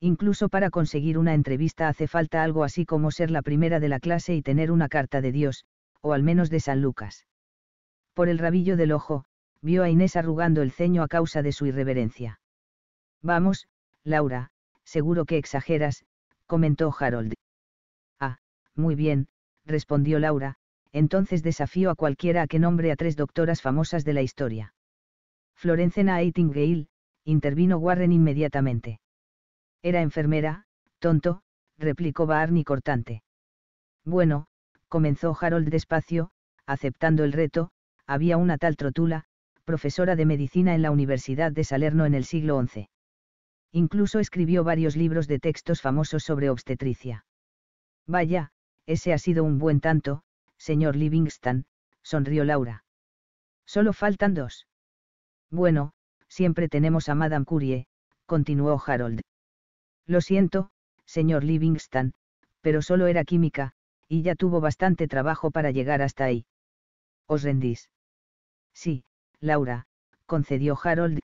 Incluso para conseguir una entrevista hace falta algo así como ser la primera de la clase y tener una carta de Dios, o al menos de San Lucas por el rabillo del ojo, vio a Inés arrugando el ceño a causa de su irreverencia. Vamos, Laura, seguro que exageras, comentó Harold. Ah, muy bien, respondió Laura, entonces desafío a cualquiera a que nombre a tres doctoras famosas de la historia. Florencena Nightingale, intervino Warren inmediatamente. Era enfermera, tonto, replicó Barney cortante. Bueno, comenzó Harold despacio, aceptando el reto, había una tal Trotula, profesora de medicina en la Universidad de Salerno en el siglo XI. Incluso escribió varios libros de textos famosos sobre obstetricia. Vaya, ese ha sido un buen tanto, señor Livingston, sonrió Laura. Solo faltan dos. Bueno, siempre tenemos a Madame Curie, continuó Harold. Lo siento, señor Livingston, pero solo era química, y ya tuvo bastante trabajo para llegar hasta ahí. ¿Os rendís? Sí, Laura, concedió Harold,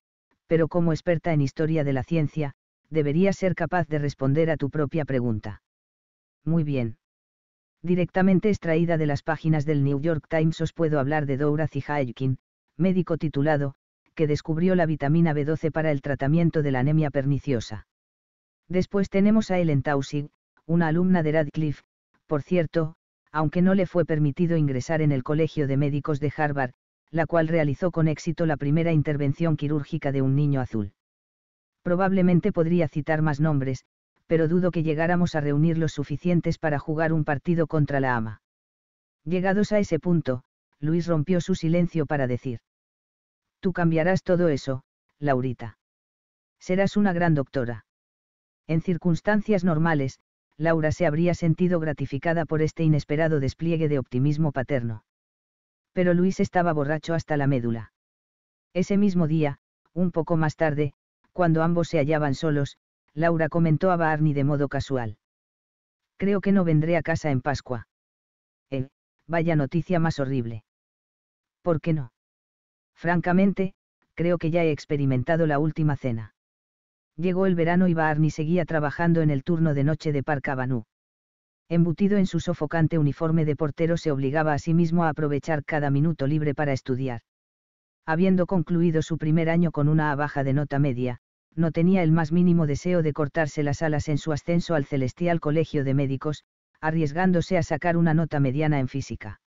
pero como experta en historia de la ciencia, deberías ser capaz de responder a tu propia pregunta. Muy bien. Directamente extraída de las páginas del New York Times os puedo hablar de Doura Haykin, médico titulado, que descubrió la vitamina B12 para el tratamiento de la anemia perniciosa. Después tenemos a Ellen Tausig, una alumna de Radcliffe, por cierto, aunque no le fue permitido ingresar en el Colegio de Médicos de Harvard, la cual realizó con éxito la primera intervención quirúrgica de un niño azul. Probablemente podría citar más nombres, pero dudo que llegáramos a reunir los suficientes para jugar un partido contra la ama. Llegados a ese punto, Luis rompió su silencio para decir. Tú cambiarás todo eso, Laurita. Serás una gran doctora. En circunstancias normales, Laura se habría sentido gratificada por este inesperado despliegue de optimismo paterno pero Luis estaba borracho hasta la médula. Ese mismo día, un poco más tarde, cuando ambos se hallaban solos, Laura comentó a Barney de modo casual. Creo que no vendré a casa en Pascua. Eh, vaya noticia más horrible. ¿Por qué no? Francamente, creo que ya he experimentado la última cena. Llegó el verano y Barney seguía trabajando en el turno de noche de Park Avenue embutido en su sofocante uniforme de portero, se obligaba a sí mismo a aprovechar cada minuto libre para estudiar. Habiendo concluido su primer año con una baja de nota media, no tenía el más mínimo deseo de cortarse las alas en su ascenso al Celestial Colegio de Médicos, arriesgándose a sacar una nota mediana en física.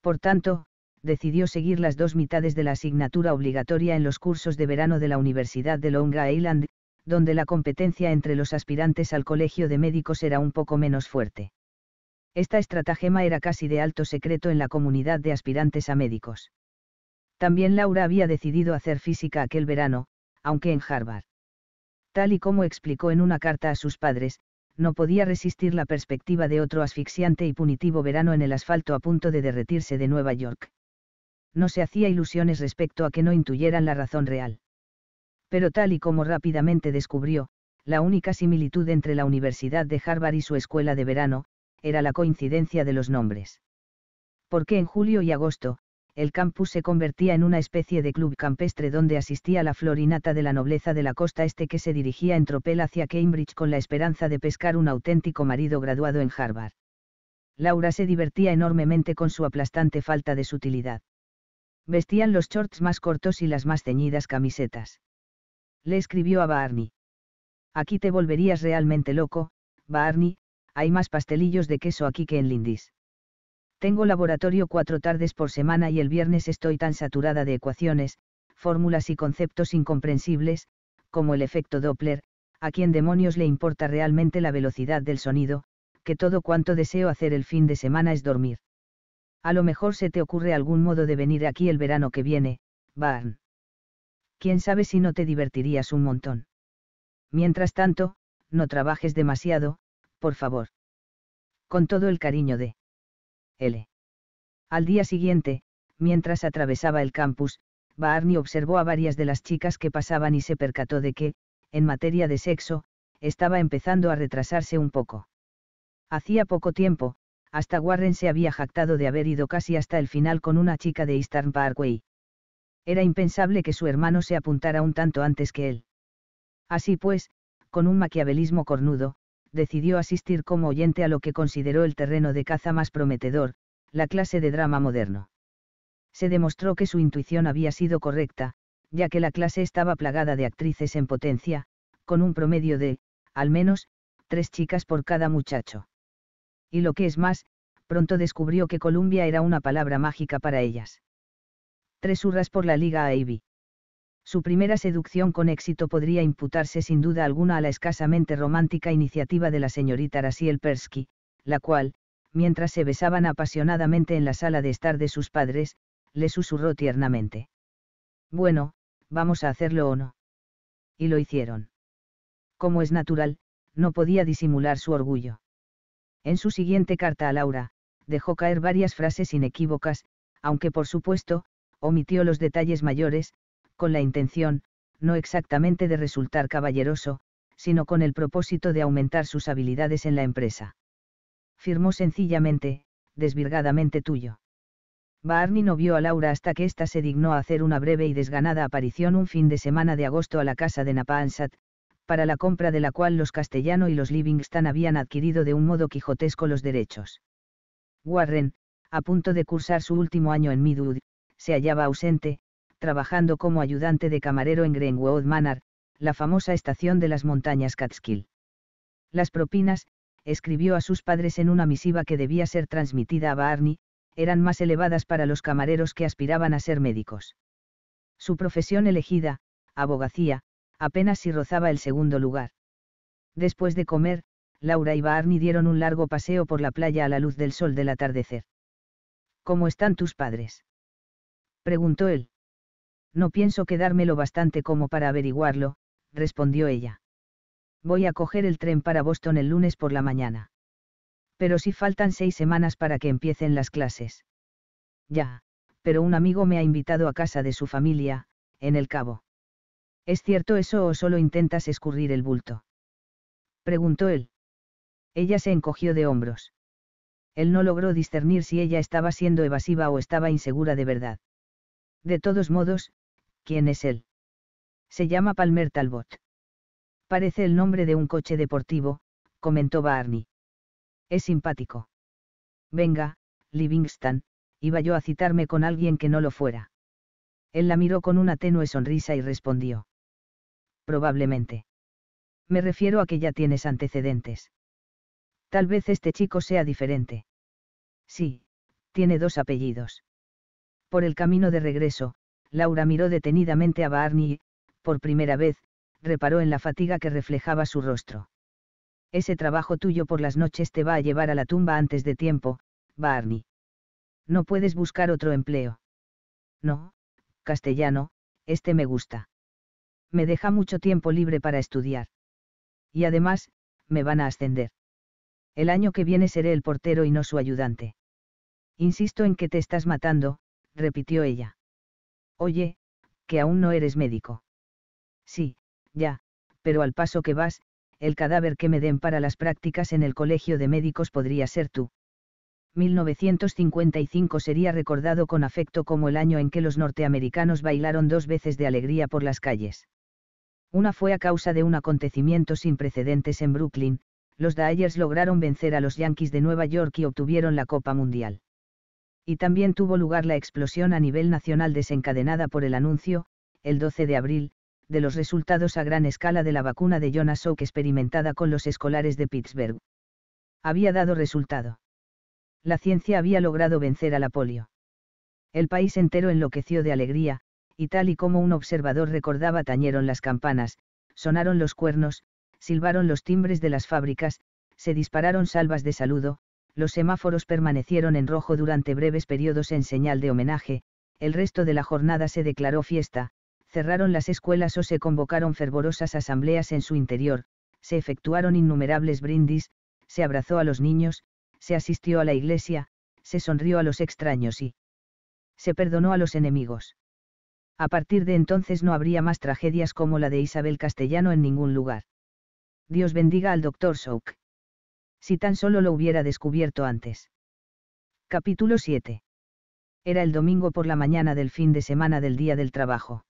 Por tanto, decidió seguir las dos mitades de la asignatura obligatoria en los cursos de verano de la Universidad de Long Island, donde la competencia entre los aspirantes al colegio de médicos era un poco menos fuerte. Esta estratagema era casi de alto secreto en la comunidad de aspirantes a médicos. También Laura había decidido hacer física aquel verano, aunque en Harvard. Tal y como explicó en una carta a sus padres, no podía resistir la perspectiva de otro asfixiante y punitivo verano en el asfalto a punto de derretirse de Nueva York. No se hacía ilusiones respecto a que no intuyeran la razón real pero tal y como rápidamente descubrió, la única similitud entre la Universidad de Harvard y su escuela de verano, era la coincidencia de los nombres. Porque en julio y agosto, el campus se convertía en una especie de club campestre donde asistía la florinata de la nobleza de la costa este que se dirigía en tropel hacia Cambridge con la esperanza de pescar un auténtico marido graduado en Harvard. Laura se divertía enormemente con su aplastante falta de sutilidad. Vestían los shorts más cortos y las más ceñidas camisetas le escribió a Barney. Aquí te volverías realmente loco, Barney, hay más pastelillos de queso aquí que en Lindis. Tengo laboratorio cuatro tardes por semana y el viernes estoy tan saturada de ecuaciones, fórmulas y conceptos incomprensibles, como el efecto Doppler, a quien demonios le importa realmente la velocidad del sonido, que todo cuanto deseo hacer el fin de semana es dormir. A lo mejor se te ocurre algún modo de venir aquí el verano que viene, Barney quién sabe si no te divertirías un montón. Mientras tanto, no trabajes demasiado, por favor. Con todo el cariño de L. Al día siguiente, mientras atravesaba el campus, Barney observó a varias de las chicas que pasaban y se percató de que, en materia de sexo, estaba empezando a retrasarse un poco. Hacía poco tiempo, hasta Warren se había jactado de haber ido casi hasta el final con una chica de Eastern Parkway. Era impensable que su hermano se apuntara un tanto antes que él. Así pues, con un maquiavelismo cornudo, decidió asistir como oyente a lo que consideró el terreno de caza más prometedor, la clase de drama moderno. Se demostró que su intuición había sido correcta, ya que la clase estaba plagada de actrices en potencia, con un promedio de, al menos, tres chicas por cada muchacho. Y lo que es más, pronto descubrió que Columbia era una palabra mágica para ellas tres hurras por la Liga a Ivy. Su primera seducción con éxito podría imputarse sin duda alguna a la escasamente romántica iniciativa de la señorita Rasiel Persky, la cual, mientras se besaban apasionadamente en la sala de estar de sus padres, le susurró tiernamente. Bueno, vamos a hacerlo o no. Y lo hicieron. Como es natural, no podía disimular su orgullo. En su siguiente carta a Laura, dejó caer varias frases inequívocas, aunque por supuesto, omitió los detalles mayores, con la intención, no exactamente de resultar caballeroso, sino con el propósito de aumentar sus habilidades en la empresa. Firmó sencillamente, desvirgadamente tuyo. Barney no vio a Laura hasta que ésta se dignó a hacer una breve y desganada aparición un fin de semana de agosto a la casa de Napansat, para la compra de la cual los Castellano y los Livingston habían adquirido de un modo quijotesco los derechos. Warren, a punto de cursar su último año en Midwood, se hallaba ausente, trabajando como ayudante de camarero en Greenwood Manor, la famosa estación de las montañas Catskill. Las propinas, escribió a sus padres en una misiva que debía ser transmitida a Barney, eran más elevadas para los camareros que aspiraban a ser médicos. Su profesión elegida, abogacía, apenas si rozaba el segundo lugar. Después de comer, Laura y Barney dieron un largo paseo por la playa a la luz del sol del atardecer. ¿Cómo están tus padres? preguntó él. No pienso quedármelo bastante como para averiguarlo, respondió ella. Voy a coger el tren para Boston el lunes por la mañana. Pero si faltan seis semanas para que empiecen las clases. Ya, pero un amigo me ha invitado a casa de su familia, en el cabo. ¿Es cierto eso o solo intentas escurrir el bulto? Preguntó él. Ella se encogió de hombros. Él no logró discernir si ella estaba siendo evasiva o estaba insegura de verdad. De todos modos, ¿quién es él? Se llama Palmer Talbot. Parece el nombre de un coche deportivo, comentó Barney. Es simpático. Venga, Livingston, iba yo a citarme con alguien que no lo fuera. Él la miró con una tenue sonrisa y respondió. Probablemente. Me refiero a que ya tienes antecedentes. Tal vez este chico sea diferente. Sí, tiene dos apellidos. Por el camino de regreso, Laura miró detenidamente a Barney y, por primera vez, reparó en la fatiga que reflejaba su rostro. Ese trabajo tuyo por las noches te va a llevar a la tumba antes de tiempo, Barney. No puedes buscar otro empleo. No, castellano, este me gusta. Me deja mucho tiempo libre para estudiar. Y además, me van a ascender. El año que viene seré el portero y no su ayudante. Insisto en que te estás matando, repitió ella. Oye, que aún no eres médico. Sí, ya, pero al paso que vas, el cadáver que me den para las prácticas en el colegio de médicos podría ser tú. 1955 sería recordado con afecto como el año en que los norteamericanos bailaron dos veces de alegría por las calles. Una fue a causa de un acontecimiento sin precedentes en Brooklyn, los Dyers lograron vencer a los Yankees de Nueva York y obtuvieron la Copa Mundial. Y también tuvo lugar la explosión a nivel nacional desencadenada por el anuncio, el 12 de abril, de los resultados a gran escala de la vacuna de Jonas Salk experimentada con los escolares de Pittsburgh. Había dado resultado. La ciencia había logrado vencer a la polio. El país entero enloqueció de alegría, y tal y como un observador recordaba tañeron las campanas, sonaron los cuernos, silbaron los timbres de las fábricas, se dispararon salvas de saludo, los semáforos permanecieron en rojo durante breves periodos en señal de homenaje, el resto de la jornada se declaró fiesta, cerraron las escuelas o se convocaron fervorosas asambleas en su interior, se efectuaron innumerables brindis, se abrazó a los niños, se asistió a la iglesia, se sonrió a los extraños y se perdonó a los enemigos. A partir de entonces no habría más tragedias como la de Isabel Castellano en ningún lugar. Dios bendiga al doctor Souk. Si tan solo lo hubiera descubierto antes. Capítulo 7. Era el domingo por la mañana del fin de semana del día del trabajo.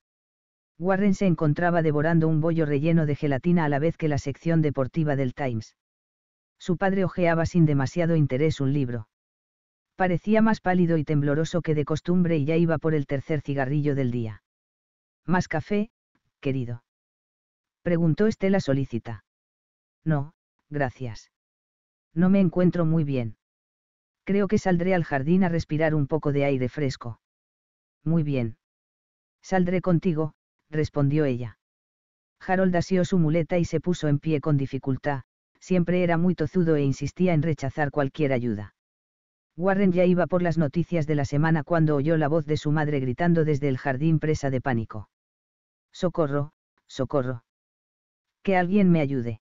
Warren se encontraba devorando un bollo relleno de gelatina a la vez que la sección deportiva del Times. Su padre hojeaba sin demasiado interés un libro. Parecía más pálido y tembloroso que de costumbre y ya iba por el tercer cigarrillo del día. ¿Más café, querido? Preguntó Estela solícita. No, gracias no me encuentro muy bien. Creo que saldré al jardín a respirar un poco de aire fresco. Muy bien. Saldré contigo, respondió ella. Harold asió su muleta y se puso en pie con dificultad, siempre era muy tozudo e insistía en rechazar cualquier ayuda. Warren ya iba por las noticias de la semana cuando oyó la voz de su madre gritando desde el jardín presa de pánico. Socorro, socorro. Que alguien me ayude.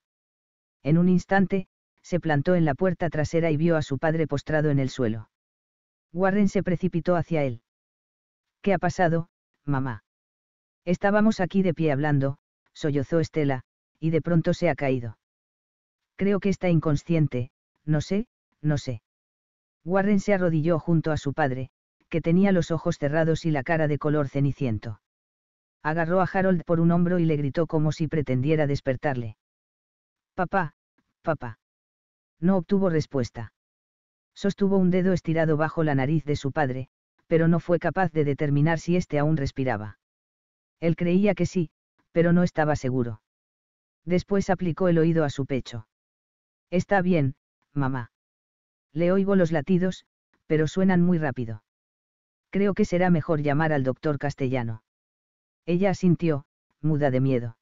En un instante, se plantó en la puerta trasera y vio a su padre postrado en el suelo. Warren se precipitó hacia él. ¿Qué ha pasado, mamá? Estábamos aquí de pie hablando, sollozó Estela, y de pronto se ha caído. Creo que está inconsciente, no sé, no sé. Warren se arrodilló junto a su padre, que tenía los ojos cerrados y la cara de color ceniciento. Agarró a Harold por un hombro y le gritó como si pretendiera despertarle. Papá, papá. No obtuvo respuesta. Sostuvo un dedo estirado bajo la nariz de su padre, pero no fue capaz de determinar si éste aún respiraba. Él creía que sí, pero no estaba seguro. Después aplicó el oído a su pecho. Está bien, mamá. Le oigo los latidos, pero suenan muy rápido. Creo que será mejor llamar al doctor castellano. Ella asintió, muda de miedo.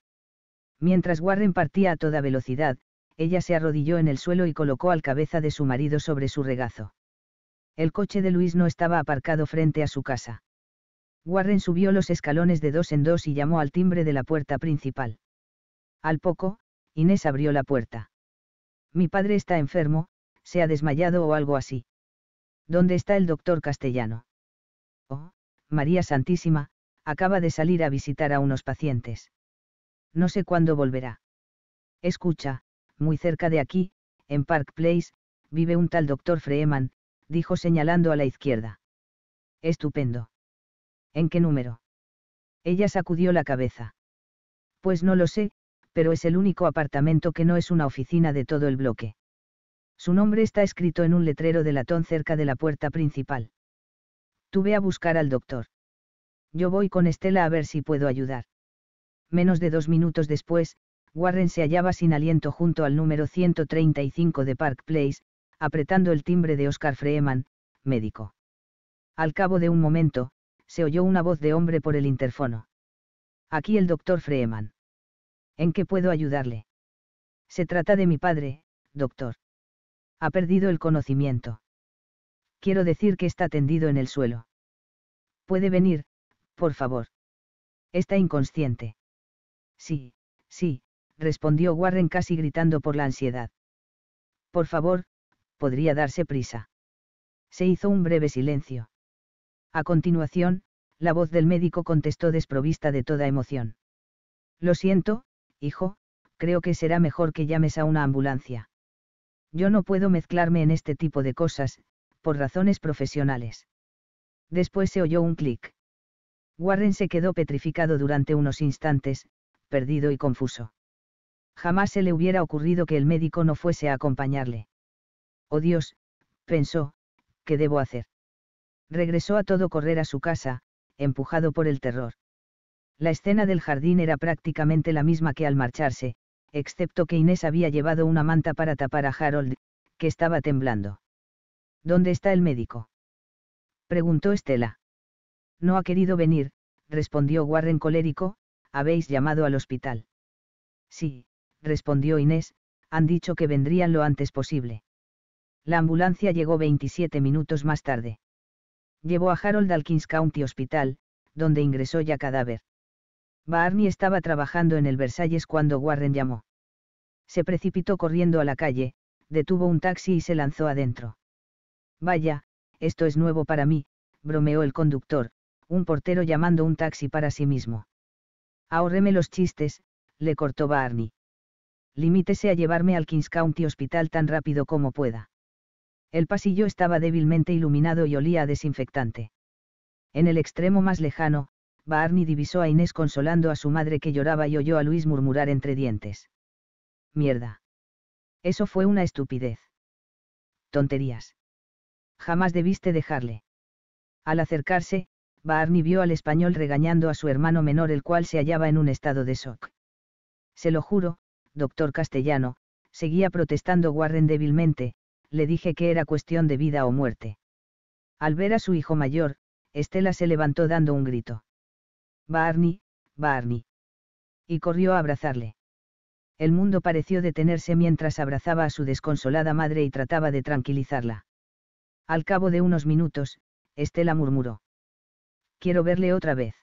Mientras Warren partía a toda velocidad, ella se arrodilló en el suelo y colocó al cabeza de su marido sobre su regazo. El coche de Luis no estaba aparcado frente a su casa. Warren subió los escalones de dos en dos y llamó al timbre de la puerta principal. Al poco, Inés abrió la puerta. Mi padre está enfermo, se ha desmayado o algo así. ¿Dónde está el doctor castellano? Oh, María Santísima, acaba de salir a visitar a unos pacientes. No sé cuándo volverá. Escucha, muy cerca de aquí, en Park Place, vive un tal doctor Freeman, dijo señalando a la izquierda. Estupendo. ¿En qué número? Ella sacudió la cabeza. Pues no lo sé, pero es el único apartamento que no es una oficina de todo el bloque. Su nombre está escrito en un letrero de latón cerca de la puerta principal. Tuve a buscar al doctor. Yo voy con Estela a ver si puedo ayudar. Menos de dos minutos después, Warren se hallaba sin aliento junto al número 135 de Park Place, apretando el timbre de Oscar Freeman, médico. Al cabo de un momento, se oyó una voz de hombre por el interfono. Aquí el doctor Freeman. ¿En qué puedo ayudarle? Se trata de mi padre, doctor. Ha perdido el conocimiento. Quiero decir que está tendido en el suelo. Puede venir, por favor. Está inconsciente. Sí, sí, respondió Warren casi gritando por la ansiedad. Por favor, podría darse prisa. Se hizo un breve silencio. A continuación, la voz del médico contestó desprovista de toda emoción. Lo siento, hijo, creo que será mejor que llames a una ambulancia. Yo no puedo mezclarme en este tipo de cosas, por razones profesionales. Después se oyó un clic. Warren se quedó petrificado durante unos instantes, perdido y confuso. Jamás se le hubiera ocurrido que el médico no fuese a acompañarle. Oh Dios, pensó, ¿qué debo hacer? Regresó a todo correr a su casa, empujado por el terror. La escena del jardín era prácticamente la misma que al marcharse, excepto que Inés había llevado una manta para tapar a Harold, que estaba temblando. ¿Dónde está el médico? preguntó Estela. No ha querido venir, respondió Warren colérico, habéis llamado al hospital. Sí, respondió Inés, han dicho que vendrían lo antes posible. La ambulancia llegó 27 minutos más tarde. Llevó a Harold al Kings County Hospital, donde ingresó ya cadáver. Barney estaba trabajando en el Versalles cuando Warren llamó. Se precipitó corriendo a la calle, detuvo un taxi y se lanzó adentro. Vaya, esto es nuevo para mí, bromeó el conductor, un portero llamando un taxi para sí mismo. Ahorreme los chistes, le cortó Barney limítese a llevarme al Kings County Hospital tan rápido como pueda. El pasillo estaba débilmente iluminado y olía a desinfectante. En el extremo más lejano, Barney divisó a Inés consolando a su madre que lloraba y oyó a Luis murmurar entre dientes. Mierda. Eso fue una estupidez. Tonterías. Jamás debiste dejarle. Al acercarse, Barney vio al español regañando a su hermano menor el cual se hallaba en un estado de shock. Se lo juro, doctor castellano, seguía protestando Warren débilmente, le dije que era cuestión de vida o muerte. Al ver a su hijo mayor, Estela se levantó dando un grito. Barney, Barney. Y corrió a abrazarle. El mundo pareció detenerse mientras abrazaba a su desconsolada madre y trataba de tranquilizarla. Al cabo de unos minutos, Estela murmuró. Quiero verle otra vez.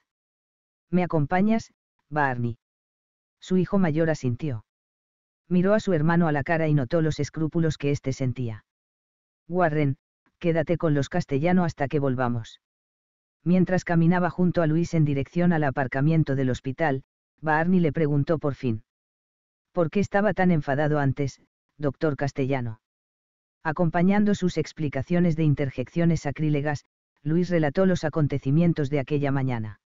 ¿Me acompañas, Barney? Su hijo mayor asintió miró a su hermano a la cara y notó los escrúpulos que éste sentía. Warren, quédate con los castellano hasta que volvamos. Mientras caminaba junto a Luis en dirección al aparcamiento del hospital, Barney le preguntó por fin. ¿Por qué estaba tan enfadado antes, doctor castellano? Acompañando sus explicaciones de interjecciones sacrílegas, Luis relató los acontecimientos de aquella mañana.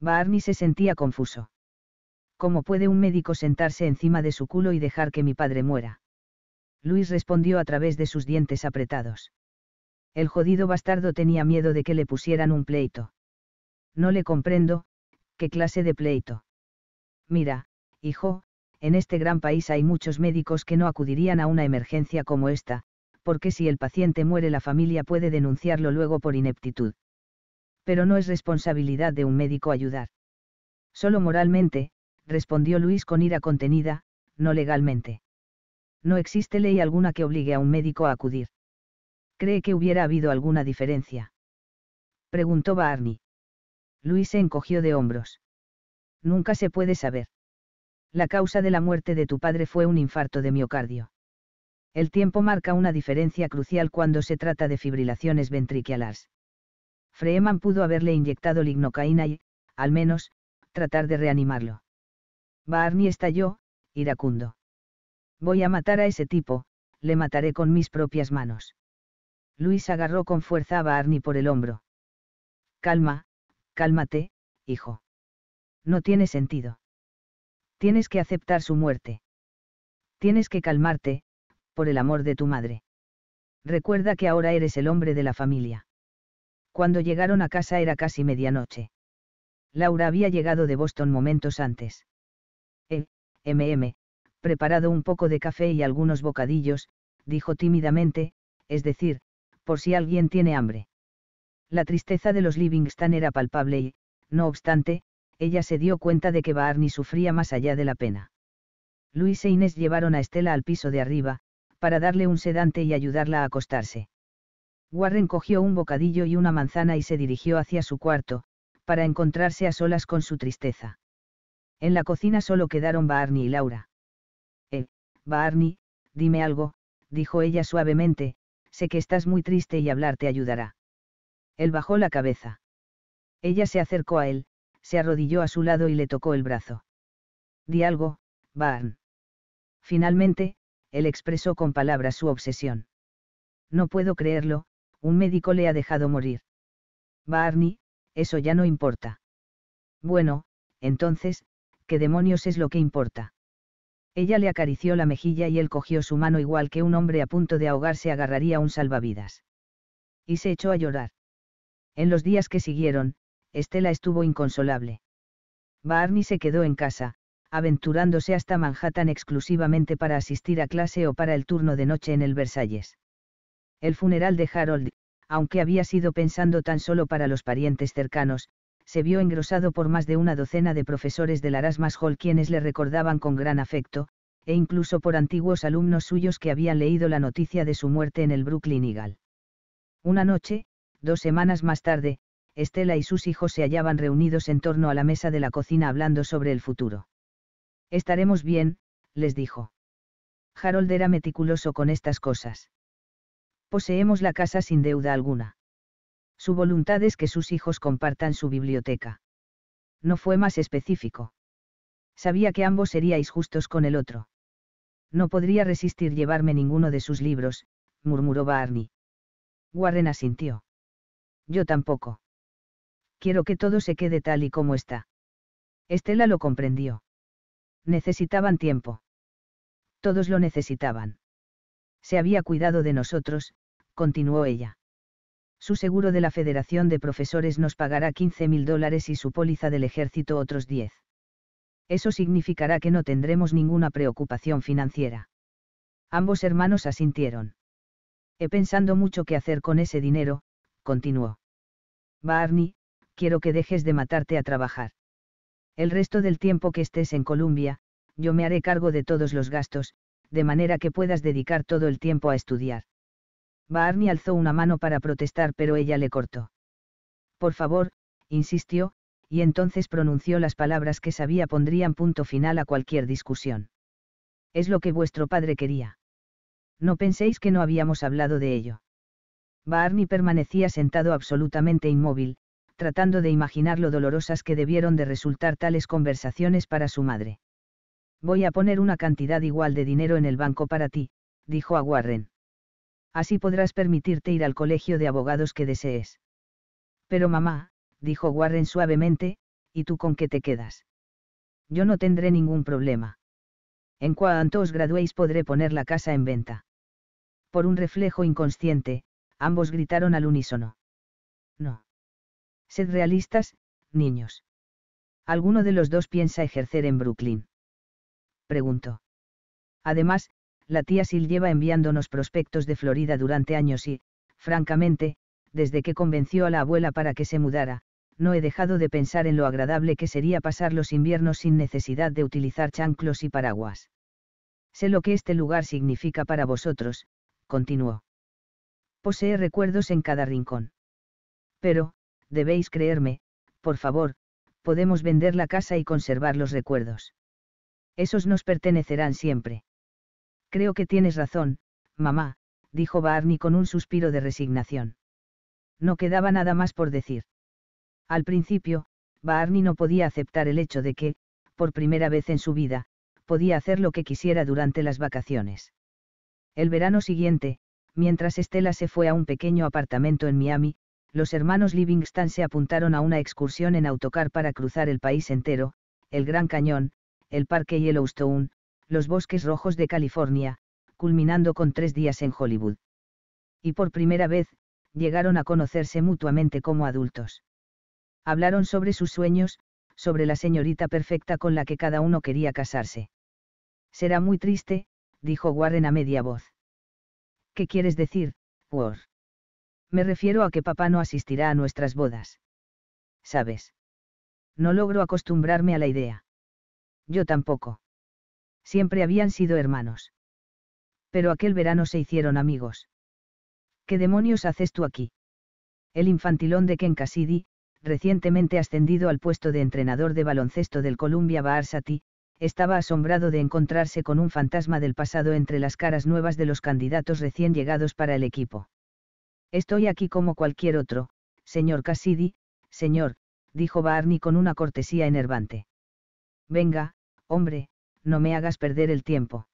Barney se sentía confuso. ¿Cómo puede un médico sentarse encima de su culo y dejar que mi padre muera? Luis respondió a través de sus dientes apretados. El jodido bastardo tenía miedo de que le pusieran un pleito. No le comprendo, ¿qué clase de pleito? Mira, hijo, en este gran país hay muchos médicos que no acudirían a una emergencia como esta, porque si el paciente muere la familia puede denunciarlo luego por ineptitud. Pero no es responsabilidad de un médico ayudar. Solo moralmente, respondió Luis con ira contenida, no legalmente. No existe ley alguna que obligue a un médico a acudir. ¿Cree que hubiera habido alguna diferencia? Preguntó Barney. Luis se encogió de hombros. Nunca se puede saber. La causa de la muerte de tu padre fue un infarto de miocardio. El tiempo marca una diferencia crucial cuando se trata de fibrilaciones ventriculares. Freeman pudo haberle inyectado lignocaína y, al menos, tratar de reanimarlo. Barney estalló, iracundo. Voy a matar a ese tipo, le mataré con mis propias manos. Luis agarró con fuerza a Barney por el hombro. Calma, cálmate, hijo. No tiene sentido. Tienes que aceptar su muerte. Tienes que calmarte, por el amor de tu madre. Recuerda que ahora eres el hombre de la familia. Cuando llegaron a casa era casi medianoche. Laura había llegado de Boston momentos antes. MM, preparado un poco de café y algunos bocadillos, dijo tímidamente, es decir, por si alguien tiene hambre. La tristeza de los Livingston era palpable y, no obstante, ella se dio cuenta de que Barney sufría más allá de la pena. Luis e Inés llevaron a Estela al piso de arriba, para darle un sedante y ayudarla a acostarse. Warren cogió un bocadillo y una manzana y se dirigió hacia su cuarto, para encontrarse a solas con su tristeza. En la cocina solo quedaron Barney y Laura. Eh, Barney, dime algo, dijo ella suavemente, sé que estás muy triste y hablar te ayudará. Él bajó la cabeza. Ella se acercó a él, se arrodilló a su lado y le tocó el brazo. Di algo, Barney. Finalmente, él expresó con palabras su obsesión. No puedo creerlo, un médico le ha dejado morir. Barney, eso ya no importa. Bueno, entonces, que demonios es lo que importa? Ella le acarició la mejilla y él cogió su mano igual que un hombre a punto de ahogarse agarraría un salvavidas. Y se echó a llorar. En los días que siguieron, Estela estuvo inconsolable. Barney se quedó en casa, aventurándose hasta Manhattan exclusivamente para asistir a clase o para el turno de noche en el Versalles. El funeral de Harold, aunque había sido pensando tan solo para los parientes cercanos, se vio engrosado por más de una docena de profesores del Erasmus Hall quienes le recordaban con gran afecto, e incluso por antiguos alumnos suyos que habían leído la noticia de su muerte en el Brooklyn Eagle. Una noche, dos semanas más tarde, Estela y sus hijos se hallaban reunidos en torno a la mesa de la cocina hablando sobre el futuro. Estaremos bien, les dijo. Harold era meticuloso con estas cosas. Poseemos la casa sin deuda alguna. Su voluntad es que sus hijos compartan su biblioteca. No fue más específico. Sabía que ambos seríais justos con el otro. No podría resistir llevarme ninguno de sus libros, murmuró Barney. Warren asintió. Yo tampoco. Quiero que todo se quede tal y como está. Estela lo comprendió. Necesitaban tiempo. Todos lo necesitaban. Se había cuidado de nosotros, continuó ella. Su seguro de la Federación de Profesores nos pagará 15.000 mil dólares y su póliza del ejército otros 10. Eso significará que no tendremos ninguna preocupación financiera. Ambos hermanos asintieron. He pensando mucho qué hacer con ese dinero, continuó. Barney, quiero que dejes de matarte a trabajar. El resto del tiempo que estés en Colombia, yo me haré cargo de todos los gastos, de manera que puedas dedicar todo el tiempo a estudiar. Barney alzó una mano para protestar, pero ella le cortó. Por favor, insistió, y entonces pronunció las palabras que sabía pondrían punto final a cualquier discusión. Es lo que vuestro padre quería. No penséis que no habíamos hablado de ello. Barney permanecía sentado absolutamente inmóvil, tratando de imaginar lo dolorosas que debieron de resultar tales conversaciones para su madre. Voy a poner una cantidad igual de dinero en el banco para ti, dijo a Warren. Así podrás permitirte ir al colegio de abogados que desees. Pero mamá, dijo Warren suavemente, ¿y tú con qué te quedas? Yo no tendré ningún problema. En cuanto os graduéis podré poner la casa en venta. Por un reflejo inconsciente, ambos gritaron al unísono. No. Sed realistas, niños. ¿Alguno de los dos piensa ejercer en Brooklyn? Preguntó. Además, la tía Sil lleva enviándonos prospectos de Florida durante años y, francamente, desde que convenció a la abuela para que se mudara, no he dejado de pensar en lo agradable que sería pasar los inviernos sin necesidad de utilizar chanclos y paraguas. Sé lo que este lugar significa para vosotros, continuó. Posee recuerdos en cada rincón. Pero, debéis creerme, por favor, podemos vender la casa y conservar los recuerdos. Esos nos pertenecerán siempre. Creo que tienes razón, mamá, dijo Barney con un suspiro de resignación. No quedaba nada más por decir. Al principio, Barney no podía aceptar el hecho de que, por primera vez en su vida, podía hacer lo que quisiera durante las vacaciones. El verano siguiente, mientras Estela se fue a un pequeño apartamento en Miami, los hermanos Livingston se apuntaron a una excursión en autocar para cruzar el país entero, el Gran Cañón, el Parque Yellowstone, los bosques rojos de California, culminando con tres días en Hollywood. Y por primera vez, llegaron a conocerse mutuamente como adultos. Hablaron sobre sus sueños, sobre la señorita perfecta con la que cada uno quería casarse. Será muy triste, dijo Warren a media voz. ¿Qué quieres decir, War? Me refiero a que papá no asistirá a nuestras bodas. ¿Sabes? No logro acostumbrarme a la idea. Yo tampoco. Siempre habían sido hermanos. Pero aquel verano se hicieron amigos. ¿Qué demonios haces tú aquí? El infantilón de Ken Cassidy, recientemente ascendido al puesto de entrenador de baloncesto del Columbia Varsity, estaba asombrado de encontrarse con un fantasma del pasado entre las caras nuevas de los candidatos recién llegados para el equipo. Estoy aquí como cualquier otro, señor Cassidy, señor, dijo Barney con una cortesía enervante. Venga, hombre, no me hagas perder el tiempo.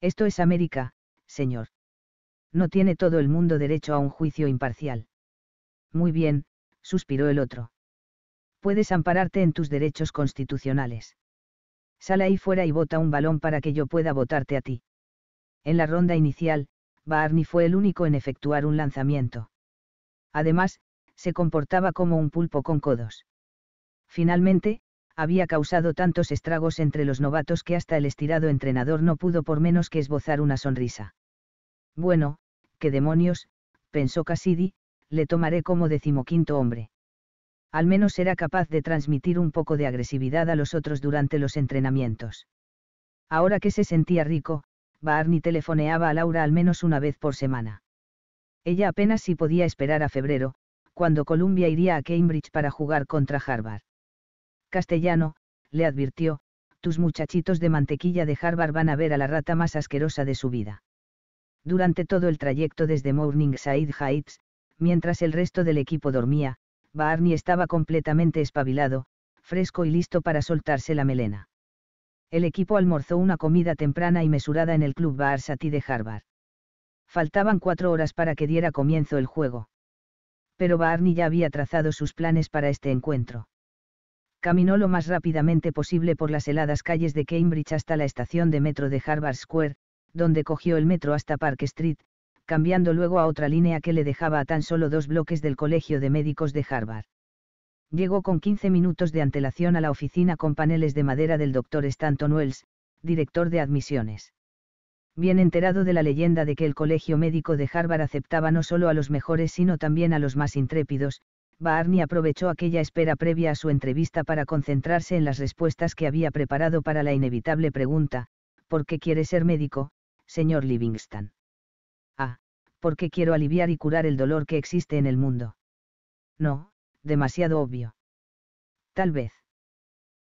Esto es América, señor. No tiene todo el mundo derecho a un juicio imparcial. Muy bien, suspiró el otro. Puedes ampararte en tus derechos constitucionales. Sal ahí fuera y bota un balón para que yo pueda votarte a ti. En la ronda inicial, Barney fue el único en efectuar un lanzamiento. Además, se comportaba como un pulpo con codos. Finalmente, había causado tantos estragos entre los novatos que hasta el estirado entrenador no pudo por menos que esbozar una sonrisa. Bueno, qué demonios, pensó Cassidy, le tomaré como decimoquinto hombre. Al menos era capaz de transmitir un poco de agresividad a los otros durante los entrenamientos. Ahora que se sentía rico, Barney telefoneaba a Laura al menos una vez por semana. Ella apenas si podía esperar a febrero, cuando Columbia iría a Cambridge para jugar contra Harvard castellano, le advirtió, tus muchachitos de mantequilla de Harvard van a ver a la rata más asquerosa de su vida. Durante todo el trayecto desde Morningside Heights, mientras el resto del equipo dormía, Barney estaba completamente espabilado, fresco y listo para soltarse la melena. El equipo almorzó una comida temprana y mesurada en el Club Bar de Harvard. Faltaban cuatro horas para que diera comienzo el juego. Pero Barney ya había trazado sus planes para este encuentro caminó lo más rápidamente posible por las heladas calles de Cambridge hasta la estación de metro de Harvard Square, donde cogió el metro hasta Park Street, cambiando luego a otra línea que le dejaba a tan solo dos bloques del Colegio de Médicos de Harvard. Llegó con 15 minutos de antelación a la oficina con paneles de madera del doctor Stanton Wells, director de admisiones. Bien enterado de la leyenda de que el Colegio Médico de Harvard aceptaba no solo a los mejores sino también a los más intrépidos, Barney aprovechó aquella espera previa a su entrevista para concentrarse en las respuestas que había preparado para la inevitable pregunta, ¿por qué quiere ser médico, señor Livingston? Ah, porque quiero aliviar y curar el dolor que existe en el mundo. No, demasiado obvio. Tal vez.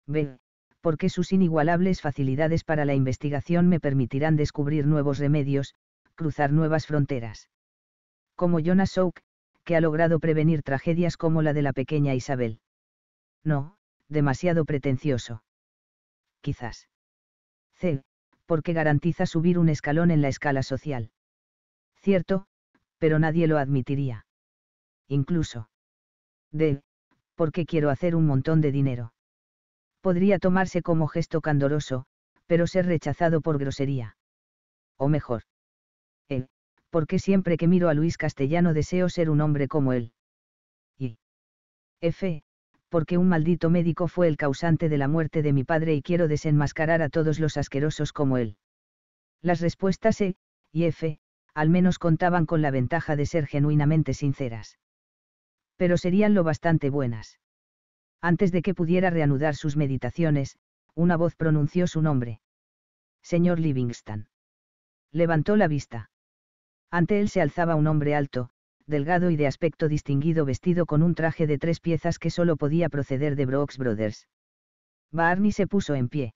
B. Porque sus inigualables facilidades para la investigación me permitirán descubrir nuevos remedios, cruzar nuevas fronteras. Como Jonas Oak que ha logrado prevenir tragedias como la de la pequeña Isabel. No, demasiado pretencioso. Quizás. C. Porque garantiza subir un escalón en la escala social. Cierto, pero nadie lo admitiría. Incluso. D. Porque quiero hacer un montón de dinero. Podría tomarse como gesto candoroso, pero ser rechazado por grosería. O mejor porque siempre que miro a Luis Castellano deseo ser un hombre como él. Y. F. Porque un maldito médico fue el causante de la muerte de mi padre y quiero desenmascarar a todos los asquerosos como él. Las respuestas E y F, al menos contaban con la ventaja de ser genuinamente sinceras. Pero serían lo bastante buenas. Antes de que pudiera reanudar sus meditaciones, una voz pronunció su nombre. Señor Livingston. Levantó la vista. Ante él se alzaba un hombre alto, delgado y de aspecto distinguido vestido con un traje de tres piezas que solo podía proceder de Brooks Brothers. Barney se puso en pie.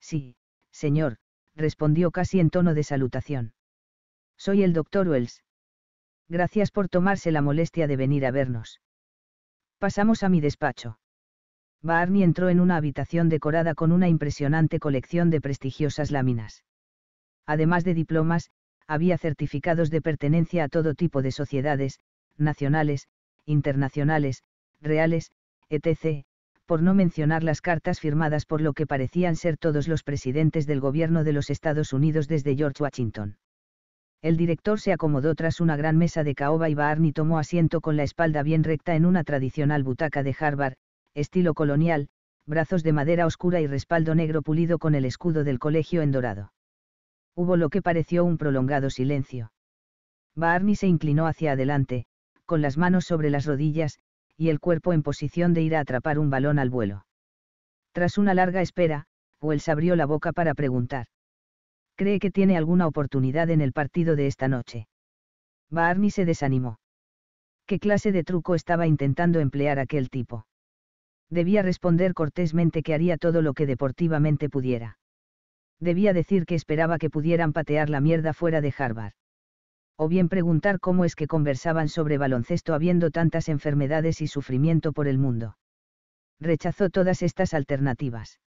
Sí, señor, respondió casi en tono de salutación. Soy el doctor Wells. Gracias por tomarse la molestia de venir a vernos. Pasamos a mi despacho. Barney entró en una habitación decorada con una impresionante colección de prestigiosas láminas. Además de diplomas, había certificados de pertenencia a todo tipo de sociedades, nacionales, internacionales, reales, etc., por no mencionar las cartas firmadas por lo que parecían ser todos los presidentes del gobierno de los Estados Unidos desde George Washington. El director se acomodó tras una gran mesa de caoba y Barney tomó asiento con la espalda bien recta en una tradicional butaca de Harvard, estilo colonial, brazos de madera oscura y respaldo negro pulido con el escudo del colegio en dorado. Hubo lo que pareció un prolongado silencio. Barney se inclinó hacia adelante, con las manos sobre las rodillas, y el cuerpo en posición de ir a atrapar un balón al vuelo. Tras una larga espera, Wells abrió la boca para preguntar. ¿Cree que tiene alguna oportunidad en el partido de esta noche? Barney se desanimó. ¿Qué clase de truco estaba intentando emplear aquel tipo? Debía responder cortésmente que haría todo lo que deportivamente pudiera debía decir que esperaba que pudieran patear la mierda fuera de Harvard. O bien preguntar cómo es que conversaban sobre baloncesto habiendo tantas enfermedades y sufrimiento por el mundo. Rechazó todas estas alternativas.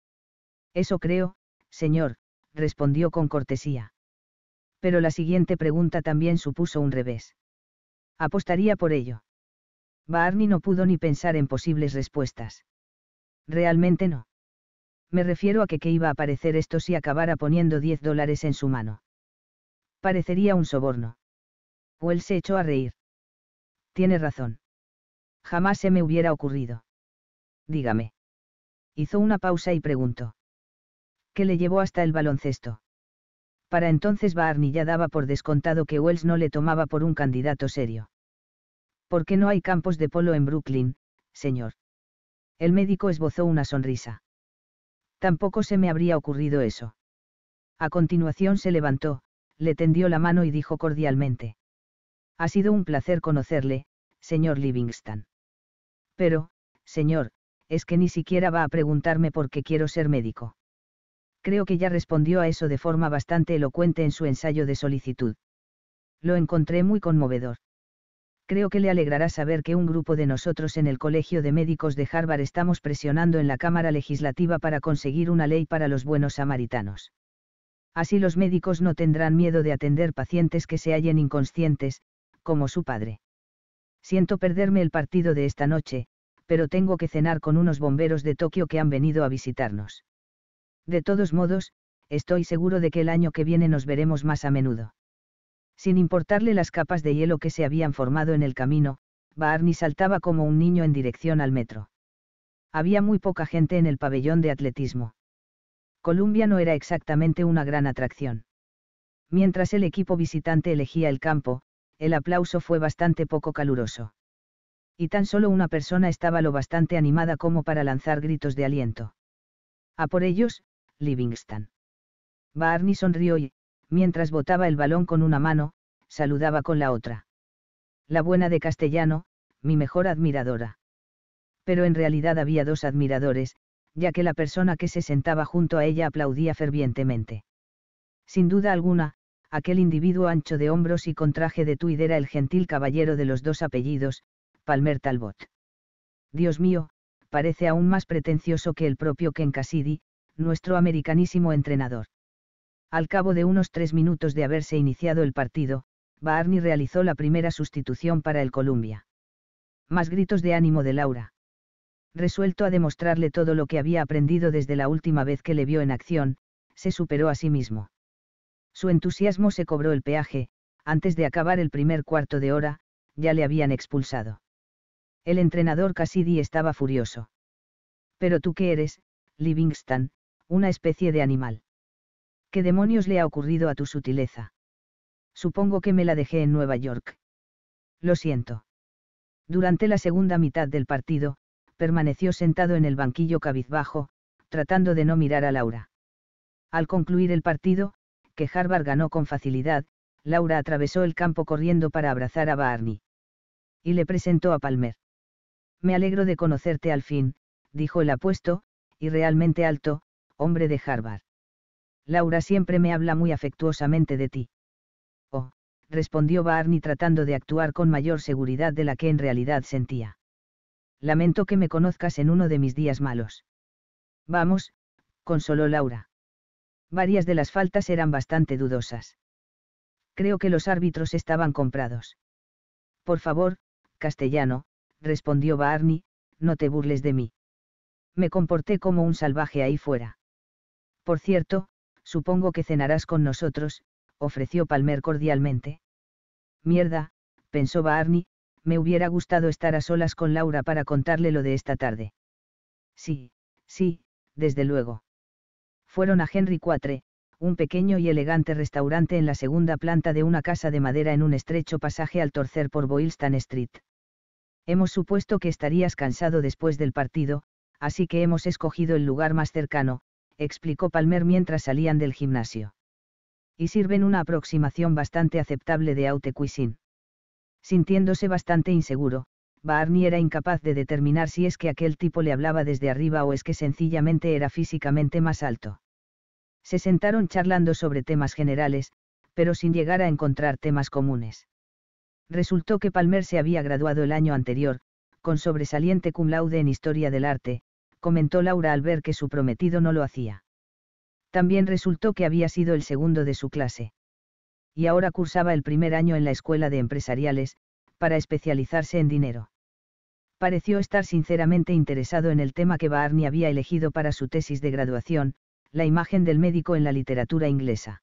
Eso creo, señor, respondió con cortesía. Pero la siguiente pregunta también supuso un revés. Apostaría por ello. Barney no pudo ni pensar en posibles respuestas. Realmente no me refiero a que qué iba a parecer esto si acabara poniendo 10 dólares en su mano. Parecería un soborno. Wells se echó a reír. Tiene razón. Jamás se me hubiera ocurrido. Dígame. Hizo una pausa y preguntó. ¿Qué le llevó hasta el baloncesto? Para entonces Barney ya daba por descontado que Wells no le tomaba por un candidato serio. ¿Por qué no hay campos de polo en Brooklyn, señor? El médico esbozó una sonrisa tampoco se me habría ocurrido eso. A continuación se levantó, le tendió la mano y dijo cordialmente. Ha sido un placer conocerle, señor Livingston. Pero, señor, es que ni siquiera va a preguntarme por qué quiero ser médico. Creo que ya respondió a eso de forma bastante elocuente en su ensayo de solicitud. Lo encontré muy conmovedor creo que le alegrará saber que un grupo de nosotros en el Colegio de Médicos de Harvard estamos presionando en la Cámara Legislativa para conseguir una ley para los buenos samaritanos. Así los médicos no tendrán miedo de atender pacientes que se hallen inconscientes, como su padre. Siento perderme el partido de esta noche, pero tengo que cenar con unos bomberos de Tokio que han venido a visitarnos. De todos modos, estoy seguro de que el año que viene nos veremos más a menudo. Sin importarle las capas de hielo que se habían formado en el camino, Barney saltaba como un niño en dirección al metro. Había muy poca gente en el pabellón de atletismo. Columbia no era exactamente una gran atracción. Mientras el equipo visitante elegía el campo, el aplauso fue bastante poco caluroso. Y tan solo una persona estaba lo bastante animada como para lanzar gritos de aliento. A por ellos, Livingston. Barney sonrió y, mientras botaba el balón con una mano, saludaba con la otra. La buena de castellano, mi mejor admiradora. Pero en realidad había dos admiradores, ya que la persona que se sentaba junto a ella aplaudía fervientemente. Sin duda alguna, aquel individuo ancho de hombros y con traje de tweed era el gentil caballero de los dos apellidos, Palmer Talbot. Dios mío, parece aún más pretencioso que el propio Ken Cassidy, nuestro americanísimo entrenador. Al cabo de unos tres minutos de haberse iniciado el partido, Barney realizó la primera sustitución para el Columbia. Más gritos de ánimo de Laura. Resuelto a demostrarle todo lo que había aprendido desde la última vez que le vio en acción, se superó a sí mismo. Su entusiasmo se cobró el peaje, antes de acabar el primer cuarto de hora, ya le habían expulsado. El entrenador Cassidy estaba furioso. Pero tú qué eres, Livingston, una especie de animal. ¿Qué demonios le ha ocurrido a tu sutileza? Supongo que me la dejé en Nueva York. Lo siento. Durante la segunda mitad del partido, permaneció sentado en el banquillo cabizbajo, tratando de no mirar a Laura. Al concluir el partido, que Harvard ganó con facilidad, Laura atravesó el campo corriendo para abrazar a Barney. Y le presentó a Palmer. Me alegro de conocerte al fin, dijo el apuesto, y realmente alto, hombre de Harvard. Laura siempre me habla muy afectuosamente de ti. Oh, respondió Barney tratando de actuar con mayor seguridad de la que en realidad sentía. Lamento que me conozcas en uno de mis días malos. Vamos, consoló Laura. Varias de las faltas eran bastante dudosas. Creo que los árbitros estaban comprados. Por favor, castellano, respondió Barney, no te burles de mí. Me comporté como un salvaje ahí fuera. Por cierto, Supongo que cenarás con nosotros, ofreció Palmer cordialmente. Mierda, pensó Barney, me hubiera gustado estar a solas con Laura para contarle lo de esta tarde. Sí, sí, desde luego. Fueron a Henry IV, un pequeño y elegante restaurante en la segunda planta de una casa de madera en un estrecho pasaje al torcer por Boylston Street. Hemos supuesto que estarías cansado después del partido, así que hemos escogido el lugar más cercano, explicó Palmer mientras salían del gimnasio. Y sirven una aproximación bastante aceptable de Aute cuisine. Sintiéndose bastante inseguro, Barney era incapaz de determinar si es que aquel tipo le hablaba desde arriba o es que sencillamente era físicamente más alto. Se sentaron charlando sobre temas generales, pero sin llegar a encontrar temas comunes. Resultó que Palmer se había graduado el año anterior, con sobresaliente cum laude en Historia del Arte, comentó Laura al ver que su prometido no lo hacía. También resultó que había sido el segundo de su clase. Y ahora cursaba el primer año en la escuela de empresariales, para especializarse en dinero. Pareció estar sinceramente interesado en el tema que Barney había elegido para su tesis de graduación, la imagen del médico en la literatura inglesa.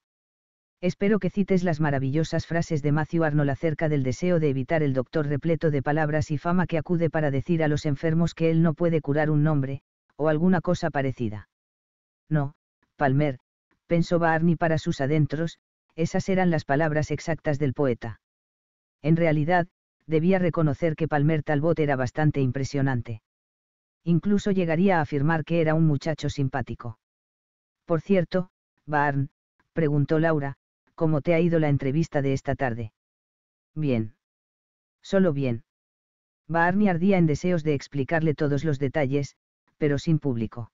Espero que cites las maravillosas frases de Matthew Arnold acerca del deseo de evitar el doctor repleto de palabras y fama que acude para decir a los enfermos que él no puede curar un nombre, o alguna cosa parecida. No, Palmer, pensó Barney para sus adentros, esas eran las palabras exactas del poeta. En realidad, debía reconocer que Palmer Talbot era bastante impresionante. Incluso llegaría a afirmar que era un muchacho simpático. Por cierto, Barn, preguntó Laura, ¿Cómo te ha ido la entrevista de esta tarde? Bien. Solo bien. Barney ardía en deseos de explicarle todos los detalles, pero sin público.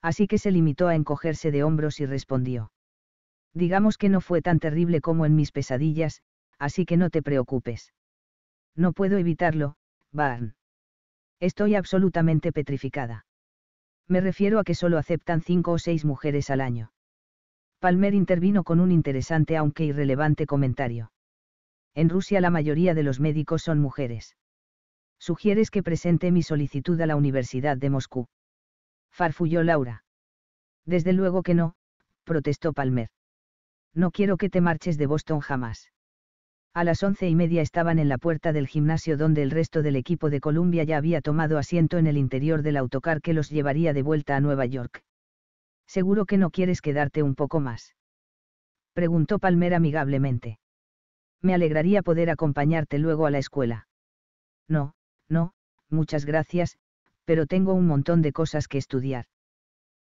Así que se limitó a encogerse de hombros y respondió. Digamos que no fue tan terrible como en mis pesadillas, así que no te preocupes. No puedo evitarlo, Barn. Estoy absolutamente petrificada. Me refiero a que solo aceptan cinco o seis mujeres al año. Palmer intervino con un interesante aunque irrelevante comentario. En Rusia la mayoría de los médicos son mujeres. Sugieres que presente mi solicitud a la Universidad de Moscú. Farfulló Laura. Desde luego que no, protestó Palmer. No quiero que te marches de Boston jamás. A las once y media estaban en la puerta del gimnasio donde el resto del equipo de Columbia ya había tomado asiento en el interior del autocar que los llevaría de vuelta a Nueva York. Seguro que no quieres quedarte un poco más. Preguntó Palmer amigablemente. Me alegraría poder acompañarte luego a la escuela. No, no, muchas gracias, pero tengo un montón de cosas que estudiar.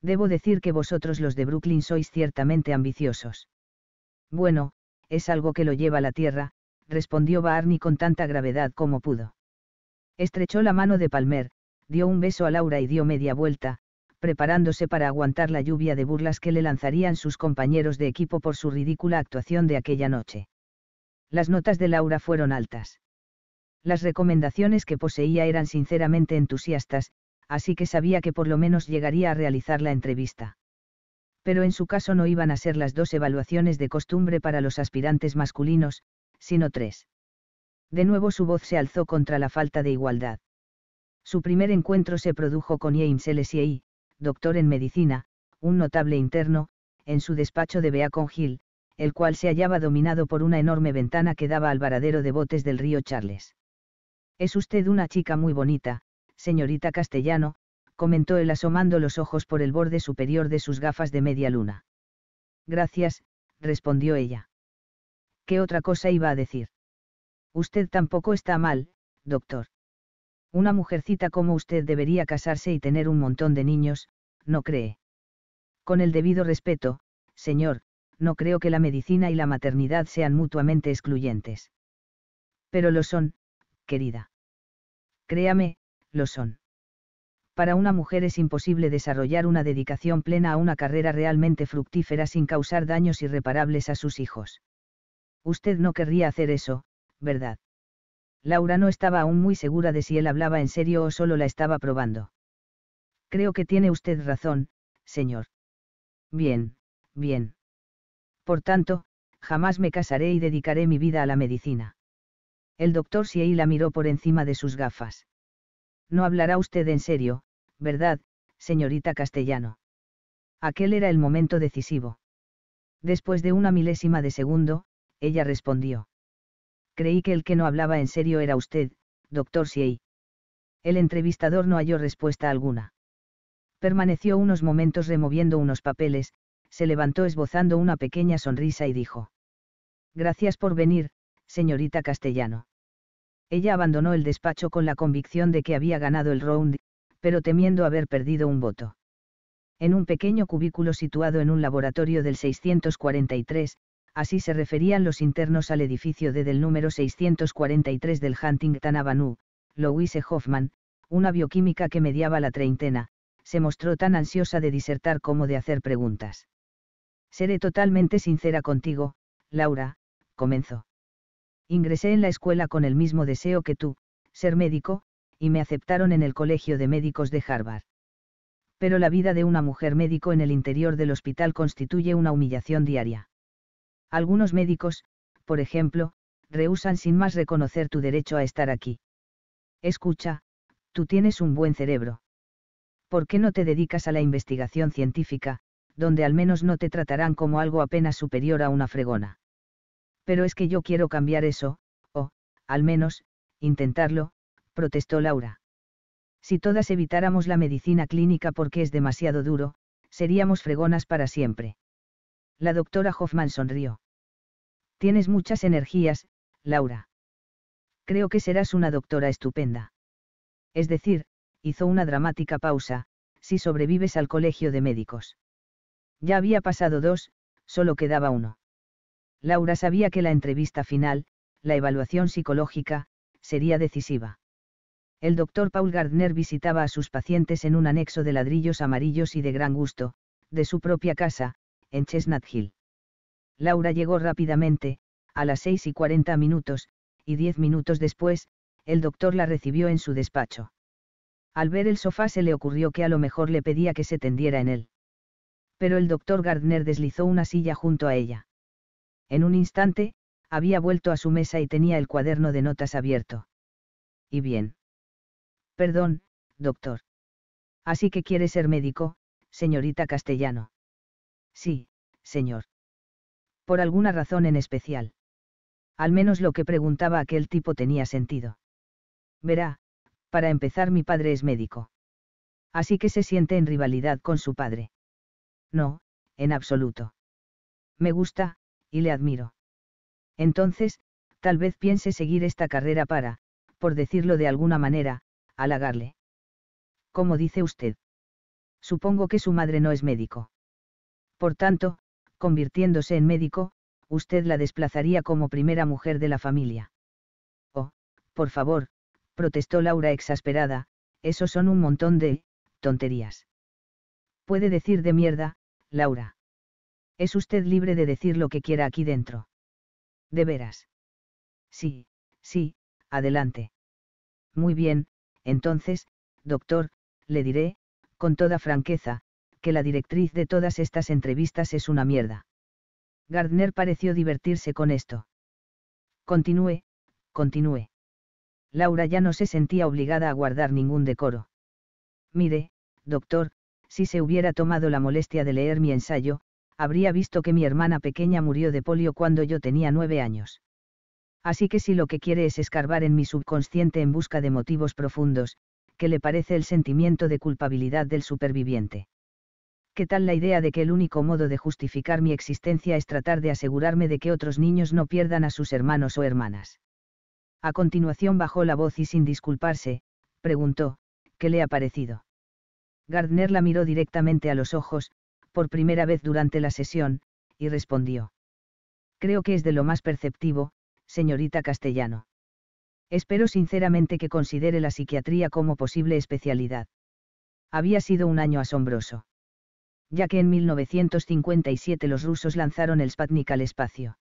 Debo decir que vosotros los de Brooklyn sois ciertamente ambiciosos. Bueno, es algo que lo lleva a la tierra, respondió Barney con tanta gravedad como pudo. Estrechó la mano de Palmer, dio un beso a Laura y dio media vuelta, preparándose para aguantar la lluvia de burlas que le lanzarían sus compañeros de equipo por su ridícula actuación de aquella noche. Las notas de Laura fueron altas. Las recomendaciones que poseía eran sinceramente entusiastas, así que sabía que por lo menos llegaría a realizar la entrevista. Pero en su caso no iban a ser las dos evaluaciones de costumbre para los aspirantes masculinos, sino tres. De nuevo su voz se alzó contra la falta de igualdad. Su primer encuentro se produjo con James L doctor en medicina, un notable interno, en su despacho de Beacon Hill, el cual se hallaba dominado por una enorme ventana que daba al varadero de botes del río Charles. Es usted una chica muy bonita, señorita Castellano, comentó él asomando los ojos por el borde superior de sus gafas de media luna. Gracias, respondió ella. ¿Qué otra cosa iba a decir? Usted tampoco está mal, doctor. Una mujercita como usted debería casarse y tener un montón de niños, ¿no cree? Con el debido respeto, señor, no creo que la medicina y la maternidad sean mutuamente excluyentes. Pero lo son, querida. Créame, lo son. Para una mujer es imposible desarrollar una dedicación plena a una carrera realmente fructífera sin causar daños irreparables a sus hijos. Usted no querría hacer eso, ¿verdad? Laura no estaba aún muy segura de si él hablaba en serio o solo la estaba probando. Creo que tiene usted razón, señor. Bien, bien. Por tanto, jamás me casaré y dedicaré mi vida a la medicina. El doctor Siey la miró por encima de sus gafas. No hablará usted en serio, ¿verdad, señorita Castellano? Aquel era el momento decisivo. Después de una milésima de segundo, ella respondió creí que el que no hablaba en serio era usted, doctor Siey. El entrevistador no halló respuesta alguna. Permaneció unos momentos removiendo unos papeles, se levantó esbozando una pequeña sonrisa y dijo. Gracias por venir, señorita Castellano. Ella abandonó el despacho con la convicción de que había ganado el round, pero temiendo haber perdido un voto. En un pequeño cubículo situado en un laboratorio del 643, así se referían los internos al edificio de del número 643 del Huntington Avenue, Louise Hoffman, una bioquímica que mediaba la treintena, se mostró tan ansiosa de disertar como de hacer preguntas. Seré totalmente sincera contigo, Laura, comenzó. Ingresé en la escuela con el mismo deseo que tú, ser médico, y me aceptaron en el Colegio de Médicos de Harvard. Pero la vida de una mujer médico en el interior del hospital constituye una humillación diaria. Algunos médicos, por ejemplo, rehusan sin más reconocer tu derecho a estar aquí. Escucha, tú tienes un buen cerebro. ¿Por qué no te dedicas a la investigación científica, donde al menos no te tratarán como algo apenas superior a una fregona? Pero es que yo quiero cambiar eso, o, al menos, intentarlo, protestó Laura. Si todas evitáramos la medicina clínica porque es demasiado duro, seríamos fregonas para siempre. La doctora Hoffman sonrió. Tienes muchas energías, Laura. Creo que serás una doctora estupenda. Es decir, hizo una dramática pausa, si sobrevives al colegio de médicos. Ya había pasado dos, solo quedaba uno. Laura sabía que la entrevista final, la evaluación psicológica, sería decisiva. El doctor Paul Gardner visitaba a sus pacientes en un anexo de ladrillos amarillos y de gran gusto, de su propia casa, en Chestnut Hill. Laura llegó rápidamente, a las seis y 40 minutos, y diez minutos después, el doctor la recibió en su despacho. Al ver el sofá se le ocurrió que a lo mejor le pedía que se tendiera en él. Pero el doctor Gardner deslizó una silla junto a ella. En un instante, había vuelto a su mesa y tenía el cuaderno de notas abierto. Y bien. Perdón, doctor. Así que quiere ser médico, señorita Castellano. Sí, señor por alguna razón en especial. Al menos lo que preguntaba aquel tipo tenía sentido. Verá, para empezar mi padre es médico. Así que se siente en rivalidad con su padre. No, en absoluto. Me gusta, y le admiro. Entonces, tal vez piense seguir esta carrera para, por decirlo de alguna manera, halagarle. ¿Cómo dice usted. Supongo que su madre no es médico. Por tanto, convirtiéndose en médico, usted la desplazaría como primera mujer de la familia. Oh, por favor, protestó Laura exasperada, eso son un montón de tonterías. Puede decir de mierda, Laura. Es usted libre de decir lo que quiera aquí dentro. De veras. Sí, sí, adelante. Muy bien, entonces, doctor, le diré, con toda franqueza, que la directriz de todas estas entrevistas es una mierda. Gardner pareció divertirse con esto. Continúe, continúe. Laura ya no se sentía obligada a guardar ningún decoro. Mire, doctor, si se hubiera tomado la molestia de leer mi ensayo, habría visto que mi hermana pequeña murió de polio cuando yo tenía nueve años. Así que si lo que quiere es escarbar en mi subconsciente en busca de motivos profundos, ¿qué le parece el sentimiento de culpabilidad del superviviente? ¿qué tal la idea de que el único modo de justificar mi existencia es tratar de asegurarme de que otros niños no pierdan a sus hermanos o hermanas? A continuación bajó la voz y sin disculparse, preguntó, ¿qué le ha parecido? Gardner la miró directamente a los ojos, por primera vez durante la sesión, y respondió. Creo que es de lo más perceptivo, señorita Castellano. Espero sinceramente que considere la psiquiatría como posible especialidad. Había sido un año asombroso ya que en 1957 los rusos lanzaron el Sputnik al espacio.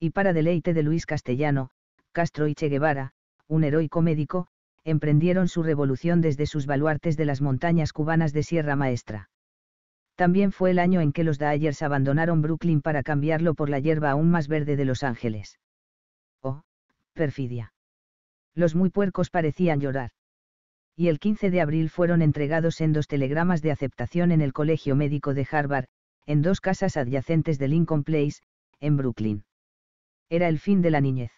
Y para deleite de Luis Castellano, Castro y Che Guevara, un heroico médico, emprendieron su revolución desde sus baluartes de las montañas cubanas de Sierra Maestra. También fue el año en que los Dyers abandonaron Brooklyn para cambiarlo por la hierba aún más verde de Los Ángeles. Oh, perfidia. Los muy puercos parecían llorar y el 15 de abril fueron entregados en dos telegramas de aceptación en el Colegio Médico de Harvard, en dos casas adyacentes de Lincoln Place, en Brooklyn. Era el fin de la niñez.